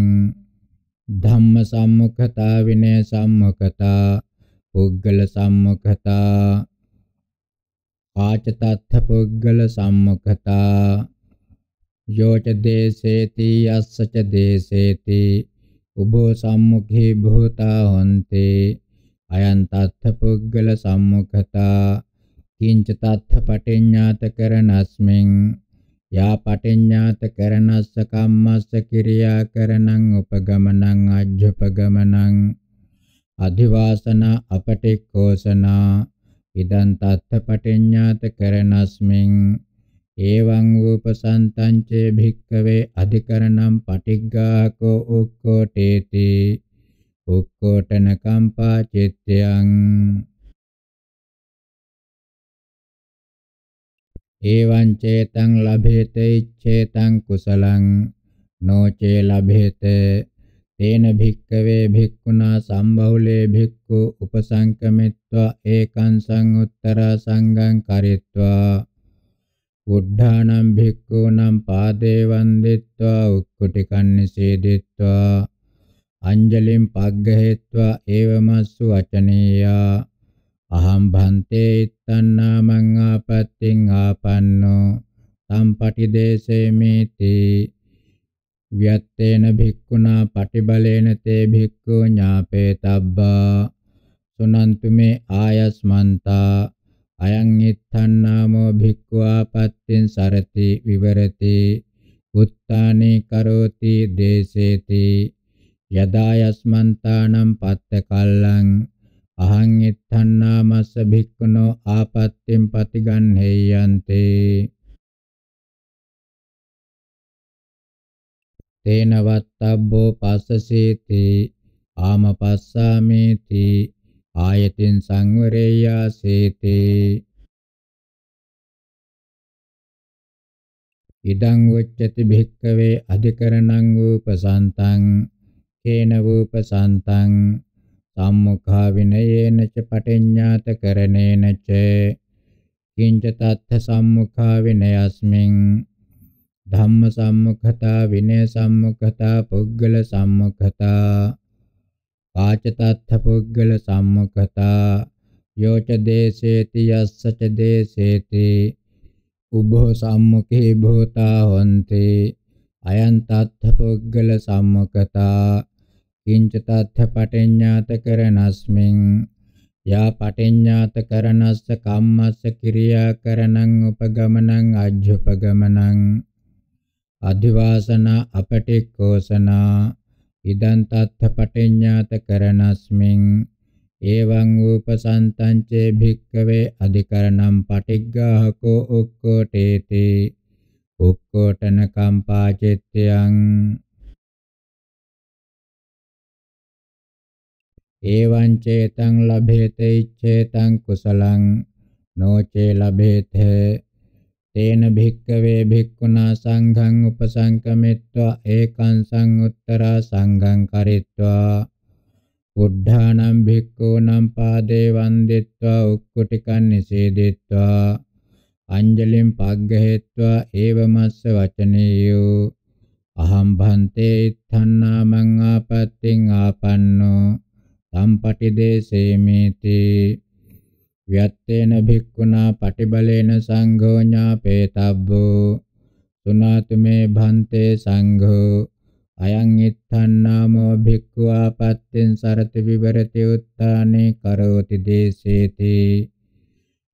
ධම්ම සම්මුඛතා විනය සම්මුඛතා පුද්ගල සම්මුඛතා ආච තත්ථ පුද්ගල සම්මුඛතා යෝච දේසේති යස්සච දේසේති උභෝ සම්මුඛේ භූතා හොන්තේ අයං තත්ථ පුද්ගල සම්මුඛතා කිංච තත්ථ පටිඤ්ඤාත කරනස්මින් යා පටිඤ්ඤාත කරනස්ස කම්මස්ස කිරියා කරනං උපගමනං අජ්ජපගමනං අධිවාසන අපටික්කෝසන ඉදං තත්ථ පටිඤ්ඤාත කරනස්මින් එවං උපසන්තං චේ භික්ඛවේ අධිකරණම් පටිග්ගාකෝ උක්කෝටේති උක්කොටන කම්පා චිත්තයන් ඒවං චේතං ලභේත ඉච්ඡේතං කුසලං නොචේ ලභේත තේන භික්කවේ භික්ඛුනා සම්බහුලේ භික්ඛු උපසංකමිත්වා ඒකං සංඋත්තර සංගං කරිත්වා උද්ධානම් භික්ඛූනම් පාදේ වන්දිත්වා උක්කුටි කන්නේ සේදිත්වා අංජලිම් පග්ගහෙත්වා ඒවමස්සු වචනීයා අහම් භන්තේ ඉත්තන්නා මං ආපත්‍තින් ආපන්නෝ තම් පටිදේසේමේති ව්‍යත්තේන භික්ඛුනා පටිබලේන තේ භික්ඛු ඥාපේතබ්බා සුනන්තු මේ ආයස්මන්තා අයං ඉත්තන්නාමෝ භික්ඛු ආපත්‍තින් සරති විවරති උත්තානේ කරෝති දේසේති යදා යස්මන්තානම් පත්ත කල්ලං අහං ඉත්තන්නාමස්ස භික්ඛුනෝ ආපත්‍යෙන් පතිගන්හෙයන්තේ තේන වත්තබ්බෝ පස්සසීති ආමපස්සාමේති ආයතින් සංවරේයාසීති ඉදං උච්චති භික්ඛවේ අධිකරණං උපසන්තං කේන වූපසන්තං සම්මුඛා විනයේන ච පටිඤ්ඤාත කරණේන ච කිංච තත්ථ සම්මුඛා විනයස්මින් ධම්ම සම්මුඛතා විනය සම්මුඛතා පුද්ගල සම්මුඛතා කාච තත්ථ පුද්ගල සම්මුඛතා යෝච දේසේති යස්ස ච දේසේති උභෝ සම්මුඛේ භූතා හොන්තේ අයන්තත්ථ පුග්ගල සම්මකතා කිංච තත්ථ පටිඤ්ඤාත කරනස්මින් යා පටිඤ්ඤාත කරනස්ස කම්මස්ස කිරියා කරනං උපගමනං අජ්ජුපගමනං අධිවාසන අපටික්කෝසන ඉදං තත්ථ පටිඤ්ඤාත කරනස්මින් එවං උපසන්තං චේ භික්ඛවේ අධිකරණම් පටිග්ගාහකෝ උක්කෝටේතේ උක්කොටන කම්පාචිත්තයන් ඒවං චේතං ලභේත ඉච්ඡේතං කුසලං නොචේ ලභේත තේන භික්කවේ භික්ඛුනා සංඝං උපසංකමිත්වා ඒකං සං උත්තරා සංඝං කරිත්වා උද්ධානම් භික්ඛූනම් පාදේ වන්දිත්වා උක්කුටිකන් නිසේදිත්වා අංජලිම් පග්ගහෙත්වා ඒවමස්ස වචනේයෝ අහම් භන්තේ ඉත්තන්නා මං ආපත්‍තින් ආපන්නෝ සම්පටිදේසේමේති ව්‍යත්තේන භික්ඛුනා පටිබලේන සංඝෝ ඥාපේතබ්බෝ සුනාතුමේ භන්තේ සංඝෝ අයං ඉත්තන්නාමෝ භික්ඛු ආපත්තෙන් සරති විවරති උත්තානේ කරෝති දේසේති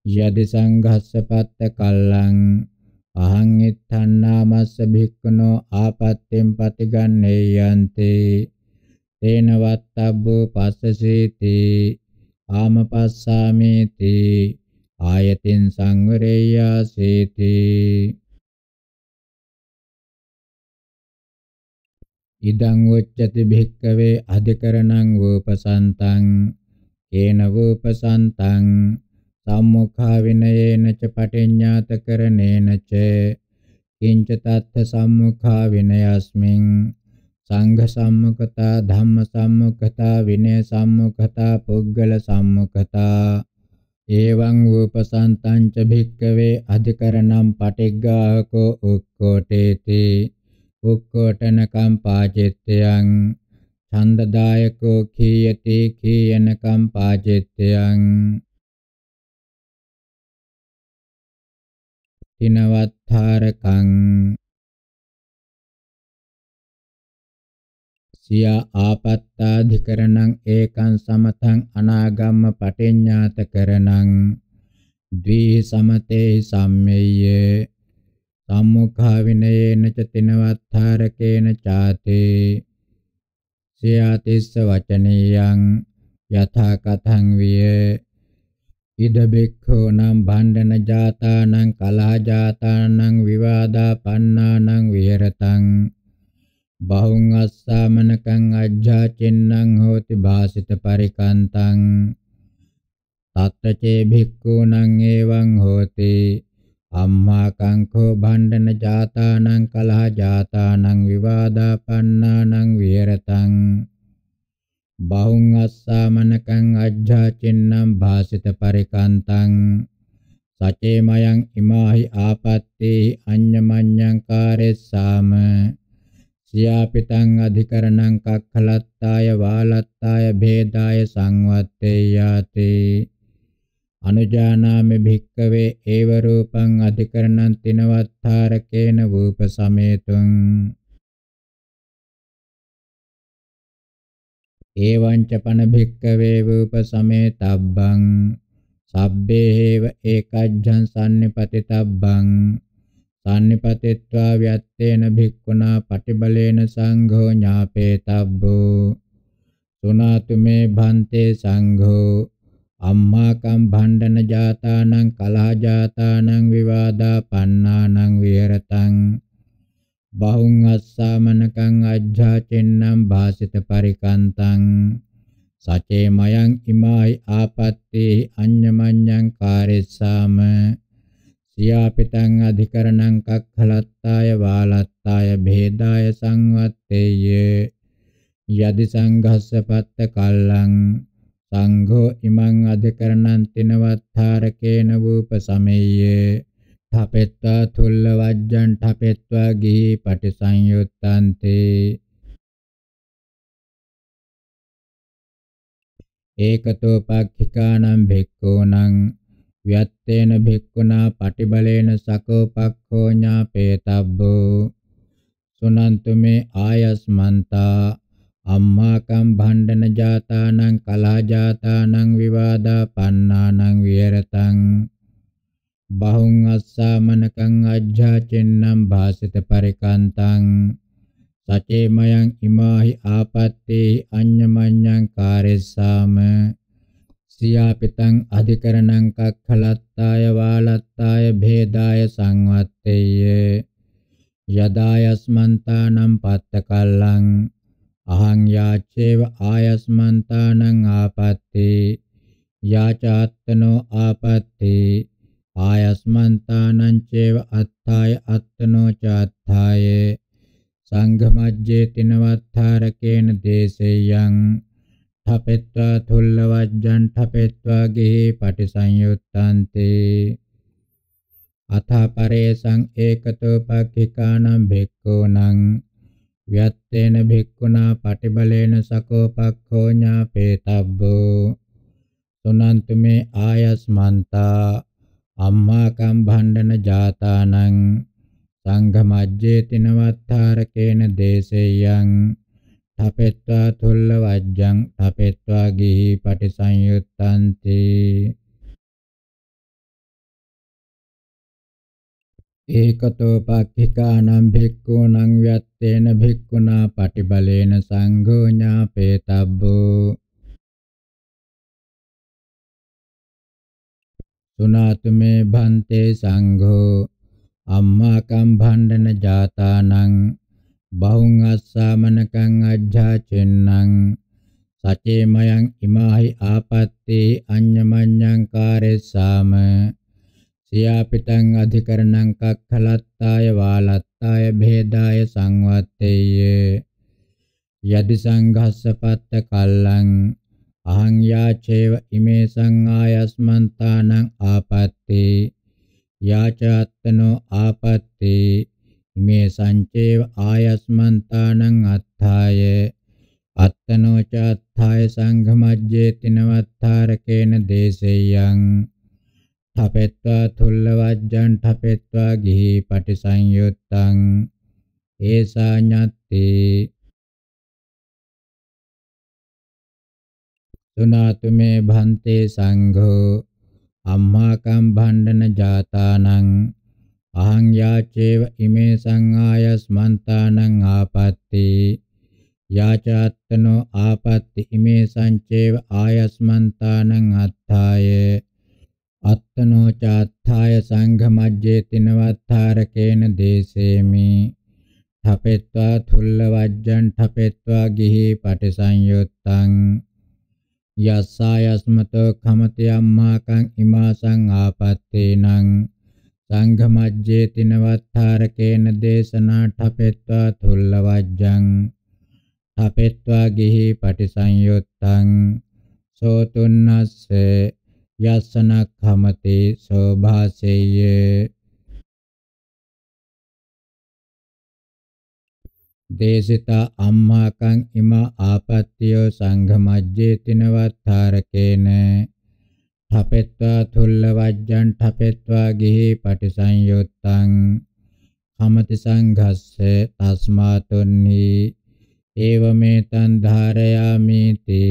යදි සංඝස්සපත්ත කල්ලං අහං ඉත්ථන්නාමස්ස භික්ඛුනෝ ආපත්තෙන් පතිගන්නේ යන්තේ තේන වත්තබ්බෝ පස්සසීති ආමපස්සාමේති ආයතින් සංවරේයාසීති ඉදං උච්චති භික්කවේ අධිකරණං වූපසන්තං කේන වූපසන්තං සම්මුඛා විනයේන ච පටිඤ්ඤාත කරණේන ච කිංච තත්ථ සම්මුඛා විනයස්මින් සංඝ සම්මුඛතා ධම්ම සම්මුඛතා විනය සම්මුඛතා පුද්ගල සම්මුඛතා එවං උපසන්තං ච භික්කවේ අධිකරණම් පටිග්ගාහකෝ උක්කොටේති උක්කොටන කම්පාචිත්තයන් ඡන්දදායකෝ කීයති කීයන කම්පාචිත්තයන් තිනවත්තරකං සියා ආපත්තාධිකරණං ඒකං සමතං අනාගම්ම පටිඤ්ඤාත කරණං ද්වි සමතේ සම්මේය සම්මුඛා විනයේන ච තිනවත්තරකේන ചാතේ සියා තිස්ස වචනියං යථා කතං විය ඉද බෙක්ඛෝ නම් භණ්ඩන ජාතානං කලහ ජාතානං විවාදා පන්නානං විහෙරතං බහුං අස්සාමනකං අජ්ජාචෙන්නං හෝති භාසිත පරිකාන්තං තත්තචේ භික්ඛූනං එවං හෝති අම්මා කංඛෝ භණ්ඩන ජාතානං කලහ ජාතානං විවාදා පන්නානං විහෙරතං බහුං අස්සාමනකං අජ්ජාචින්නම් භාසිත පරිකාන්තං සචේමයන් ඉමාහි ආපත්තේ අඤ්ඤමඤ්ඤං කාරෙස්සාම සියාපිතං අධිකරණං කක්ඛලත්තාය වාලත්තාය භේදාය සංවත්තේ යාතේ අනුජානාමි භික්කවේ ඒව රූපං අධිකරණං තිනවත්තාරකේන වූප සමේතුං එවං ච පන භික්කවේ රූප සමේතබ්බං සබ්බේව ඒකජ්ජං සම්නිපතිතබ්බං සම්නිපතිත්වා ව්‍යත්තේන භික්ඛුනා පටිබලේන සංඝෝ ඥාපේතබ්බෝ සුනාතු මේ භන්තේ සංඝෝ අම්මාකම් භණ්ඩන ජාතානං කලහ ජාතානං විවාදා පන්නානං විහෙරතං බහුං අස්සාමනකං අජ්ජාචෙන්නම් භාසිත පරිකාන්තං සචේ මයං ඉමයි ආපත්තේ අඤ්ඤමඤ්ඤං කාරෙස්සාම සියාපිතං අධිකරණං කක්ඛලත්තාය වාලත්තාය භේදාය සංවත්තේය යදි සංඝස්ස පත්ත කල්ලං සංඝෝ ඉමං අධිකරණං තිනවත්තාරකේන වූප සමෙය්‍යේ ඨපෙත්වා තුල්ල වජ්ජං ඨපෙත්වා ගිහි පටිසංයුත්තන්තේ ඒකතෝ පක්ඛිකානම් භික්ඛූනම් වියත්තේන භික්ඛුනා පටිබලේන සකෝපක්ඛෝ ඥාපේතබ්බෝ සුනන්තු මේ ආයස්මන්තා අම්මාකම් භණ්ඩන ජාතානං කලහජාතානං විවාදා පන්නානං විහෙරතං bahung assamanakang ajjhacennam bhasita parikantang sacemayang imahi apatte annyamanyang karessama සියාපිතං අධිකරණං කක්ඛලත්තාය වාලත්තාය භේදාය සංවත්තේය යදායස්මන්තානම් පත්තකල්ලං අහං යාචේව ආයස්මන්තානං ආපත්‍ති යාචාත්තනෝ ආපත්‍ති ආයස්මන්තානං චේව අත්ථාය අත්තනෝ චාත්ථාය සංඝමජ්ජේ තිනවත්තාරකේන දේසෙයං ඨපෙත්වා තුල්ලවජ්ජං ඨපෙත්වා ගෙහි පටිසංයුත්තන්තේ අථපරේසං ඒකතෝපක්ඛිකානම් භික්ඛූනම් යත්තේන භික්ඛුනා පටිබලේන සකෝපක්ඛෝ ඥාපේතබ්බෝ තුනන්තුමේ ආයස්මන්තා අම්මා කම්භණ්ඩන ජාතානං සංඝමජ්ජේ තිනවත්තාරකේන දේශේයං තපෙත්වා තුල්ල වජ්ජං තපෙත්වා ගිහි පටිසංයුත්තන්ති ඒකතෝ පක්ඛිකානම් භික්ඛූණං වියත්තේන භික්ඛුනා පටිබලේන සංඝෝ ඥාපේතබ්බෝ සුනාතුමේ භන්තේ සංඝෝ අම්මාකම් භණ්ඩන ජාතානං බහුං අස්සාමනකං අජ්ජාචෙන්නං සචේමයන් ඉමාහි ආපත්තේ අඤ්ඤමඤ්ඤං කාරෙස්සාම සියාපිටං අධිකරණං කක්ඛලත්තාය වාලත්තාය භේදාය සංවත්තේය යදි සංඝස්ස පත්ත කල්ලං අහං යාචේව ඉමේ සංආයස්මන්තානං ආපත්‍ති යාචාත්තනෝ ආපත්‍ති ඉමේ සංචේව ආයස්මන්තානං අත්ථාය අත්තනෝ චාත්ථාය සංඝමජ්ජේ තිනවත්තාරකේන දේසෙයං ඨපෙත්වා තුල්ලවජ්ජං ඨපෙත්වා ගිහි පටිසංයුත්තං ඒසා ඤත්ති සුනාතු මේ භන්තේ සංඝෝ අම්මාකම් භණ්ඩන ජාතානං අහං යාචේව ඉමේ සංආයස්මන්තානං ආපත්‍ති යාචාත්තනෝ ආපත්‍ති ඉමේ සංචේව ආයස්මන්තානං අත්ථායේ අත්තනෝ චාත්ථාය සංඝමජ්ජේ තිනවත්තාරකේන දේසේමි ඨපෙත්වා තුල්ල වජ්ජං ඨපෙත්වා ගිහි පටිසංයුත්තං යස්සායස්මතෝ කමතියම්මාකං ඉමාසං ආපත්තේනං සංඝමජ්ජේ තිනවත්තාරකේන දේශනා ඨපෙත්වා තුල්ලවජ්ජං ඨපෙත්වා ගිහි පටිසංයුත්තං සෝතුන්නස්සේ යස්සනක් කමති සෝභාසෙය්‍ය දේශිතා අම්මාකං ඉම ආපත්‍යෝ සංඝමජ්ජේ තිනවත්තරකේන ඨපෙත්වා තුල්ල වජ්ජං ඨපෙත්වා ගිහි පටිසංයුත්තං කමති සංඝස්ස තස්මාතුන්හි ඒවමෙතං ධාරයාමිති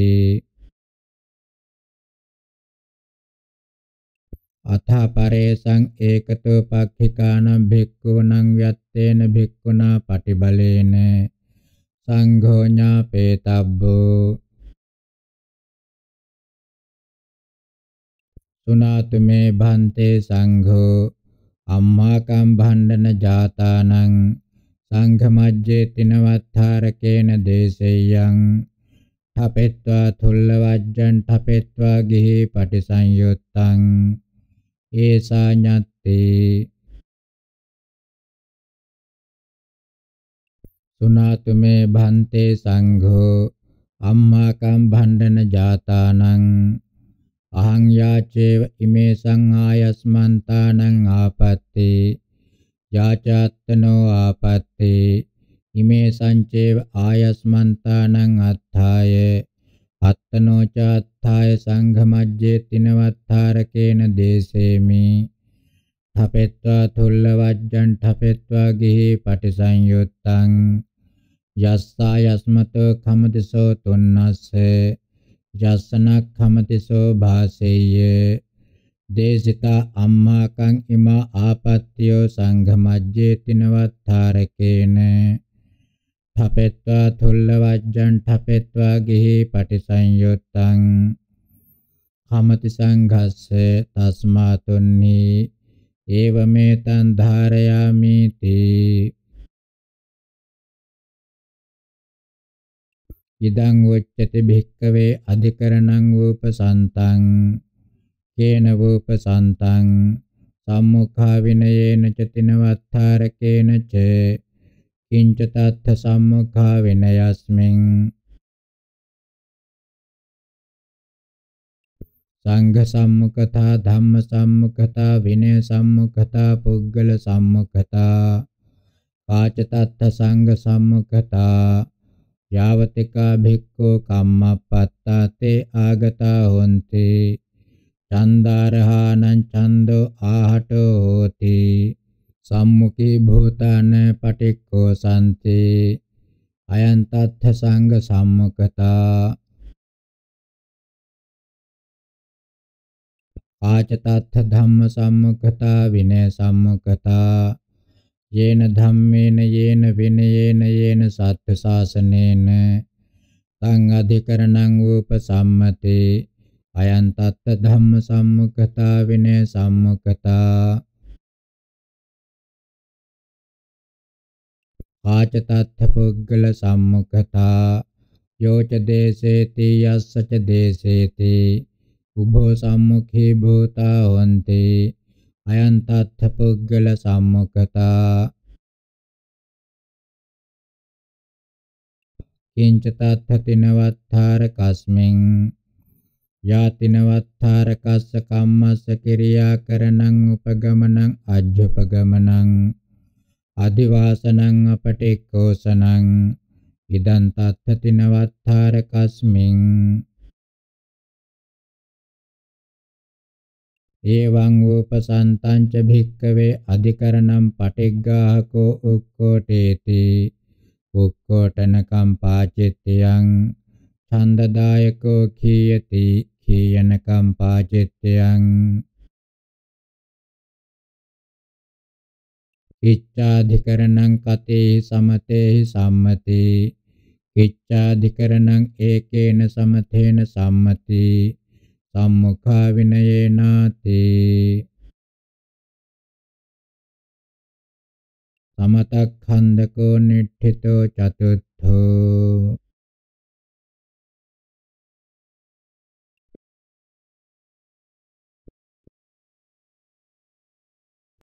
අථා පරේසං ඒකතෝ පක්ඛිකානම් භික්ඛූනම් යත් තේන භික්ඛුනා පටිබලේන සංඝෝ ඥාපේතබ්බෝ සුනාතු මේ භන්තේ සංඝෝ අම්මාකම් භණ්ඩන ජාතානං සංඝමජ්ජේ තිනවත්තරකේන දේසෙය්‍යං තපෙත්වා තුල්ල වජ්ජන් තපෙත්වා ගිහි පටිසංයුත්තං ඒසා ඤත්තේ තුනාතු මේ භන්තේ සංඝෝ අම්මාකම් භණ්ඩන ජාතානං අහං යාචේව ඉමේ සංආයස්මන්තානං ආපත්තේ යාචාත්තනෝ ආපත්තේ ඉමේ සංචේව ආයස්මන්තානං අත්ථාය අත්තනෝ චාත්ථාය සංඝමජ්ජේ තිනවත්තාරකේන දේසේමි ඨපෙත්වා තුල්ල වජ්ජං ඨපෙත්වා ගිහි පටිසංයුත්තං යස්සා යස්මතෝ කමතිසෝ තුන්නස්ස යස්සනක් කමතිසෝ භාසෙය්‍ය දේශිතා අම්මාකං ඉමා ආපත්‍යෝ සංඝමජ්ජේ තිනවත්තරකේන ඨපෙත්වා තුල්ල වජ්ජං ඨපෙත්වා ගිහි පටිසංයුත්තං කමති සංඝස්ස තස්මා තුන්නි ඒවමෙතං ධාරයාමි තී ඉදං උච්චති භික්කවේ අධිකරණං වූපසන්තං කේන වූපසන්තං සම්මුඛා විනයේන ච තිනවත්තාරකේන ච කිංච තත්ථ සම්මුඛා විනයස්මින් සංඝ සම්මුඛතා ධම්ම සම්මුඛතා විනය සම්මුඛතා පුද්ගල සම්මුඛතා කාච තත්ථ සංඝ සම්මුඛතා යාවතිකා භික්ඛු කම්මප්පත්තාතේ ආගතා හොಂತಿ චන්දාරහානං ඡන්தோ ආහටෝ හෝති සම්මුඛී භූතාන පටික්ඛෝ සම්ති අයං තත්ථ සංඝ සම්මුඛතා ආච තත්ථ ධම්ම සම්මුඛතා විනය සම්මුඛතා යේන ධම්මේන යේන විනයේන යේන සත්ත්ව ශාසනේන තං අධිකරණං උපසම්මතේ අයං තත්ත ධම්ම සම්මුඛතා විනය සම්මුඛතා ආච තත්ත පුද්ගල සම්මුඛතා යෝච දේසේති යස්සච දේසේති උභෝ සම්මුඛේ භූතා හොන්තේ අයන්තත්ථ පුද්ගල සම්මුඛතා කිංච තත්ථ තිනවත්තාර කස්මෙන් යාතිනවත්තාර කස්ස කම්මස්ස කිරියා කරණං උපගමනං අජ්ජපගමනං අදිවාසනං අපටික්කෝසනං ඉදන්තත්ථ තිනවත්තාර කස්මෙන් एवं उपसन्तं च භික්කවේ අධිකරණම් පටිග්ගාහකෝ උක්කොටේති උක්කොටනකම් පාචිත්‍යං ඡන්දදායකෝ කීයති කීයනකම් පාචිත්‍යං කිච්ඡාධිකරණං කතේහි සමතේහි සම්මති කිච්ඡාධිකරණං ඒකේන සමතේන සම්මති සම්මුඛා විනයේනාති සමතක්ඛන්ධකෝ නිට්ඨිතෝ චතුත්ථෝ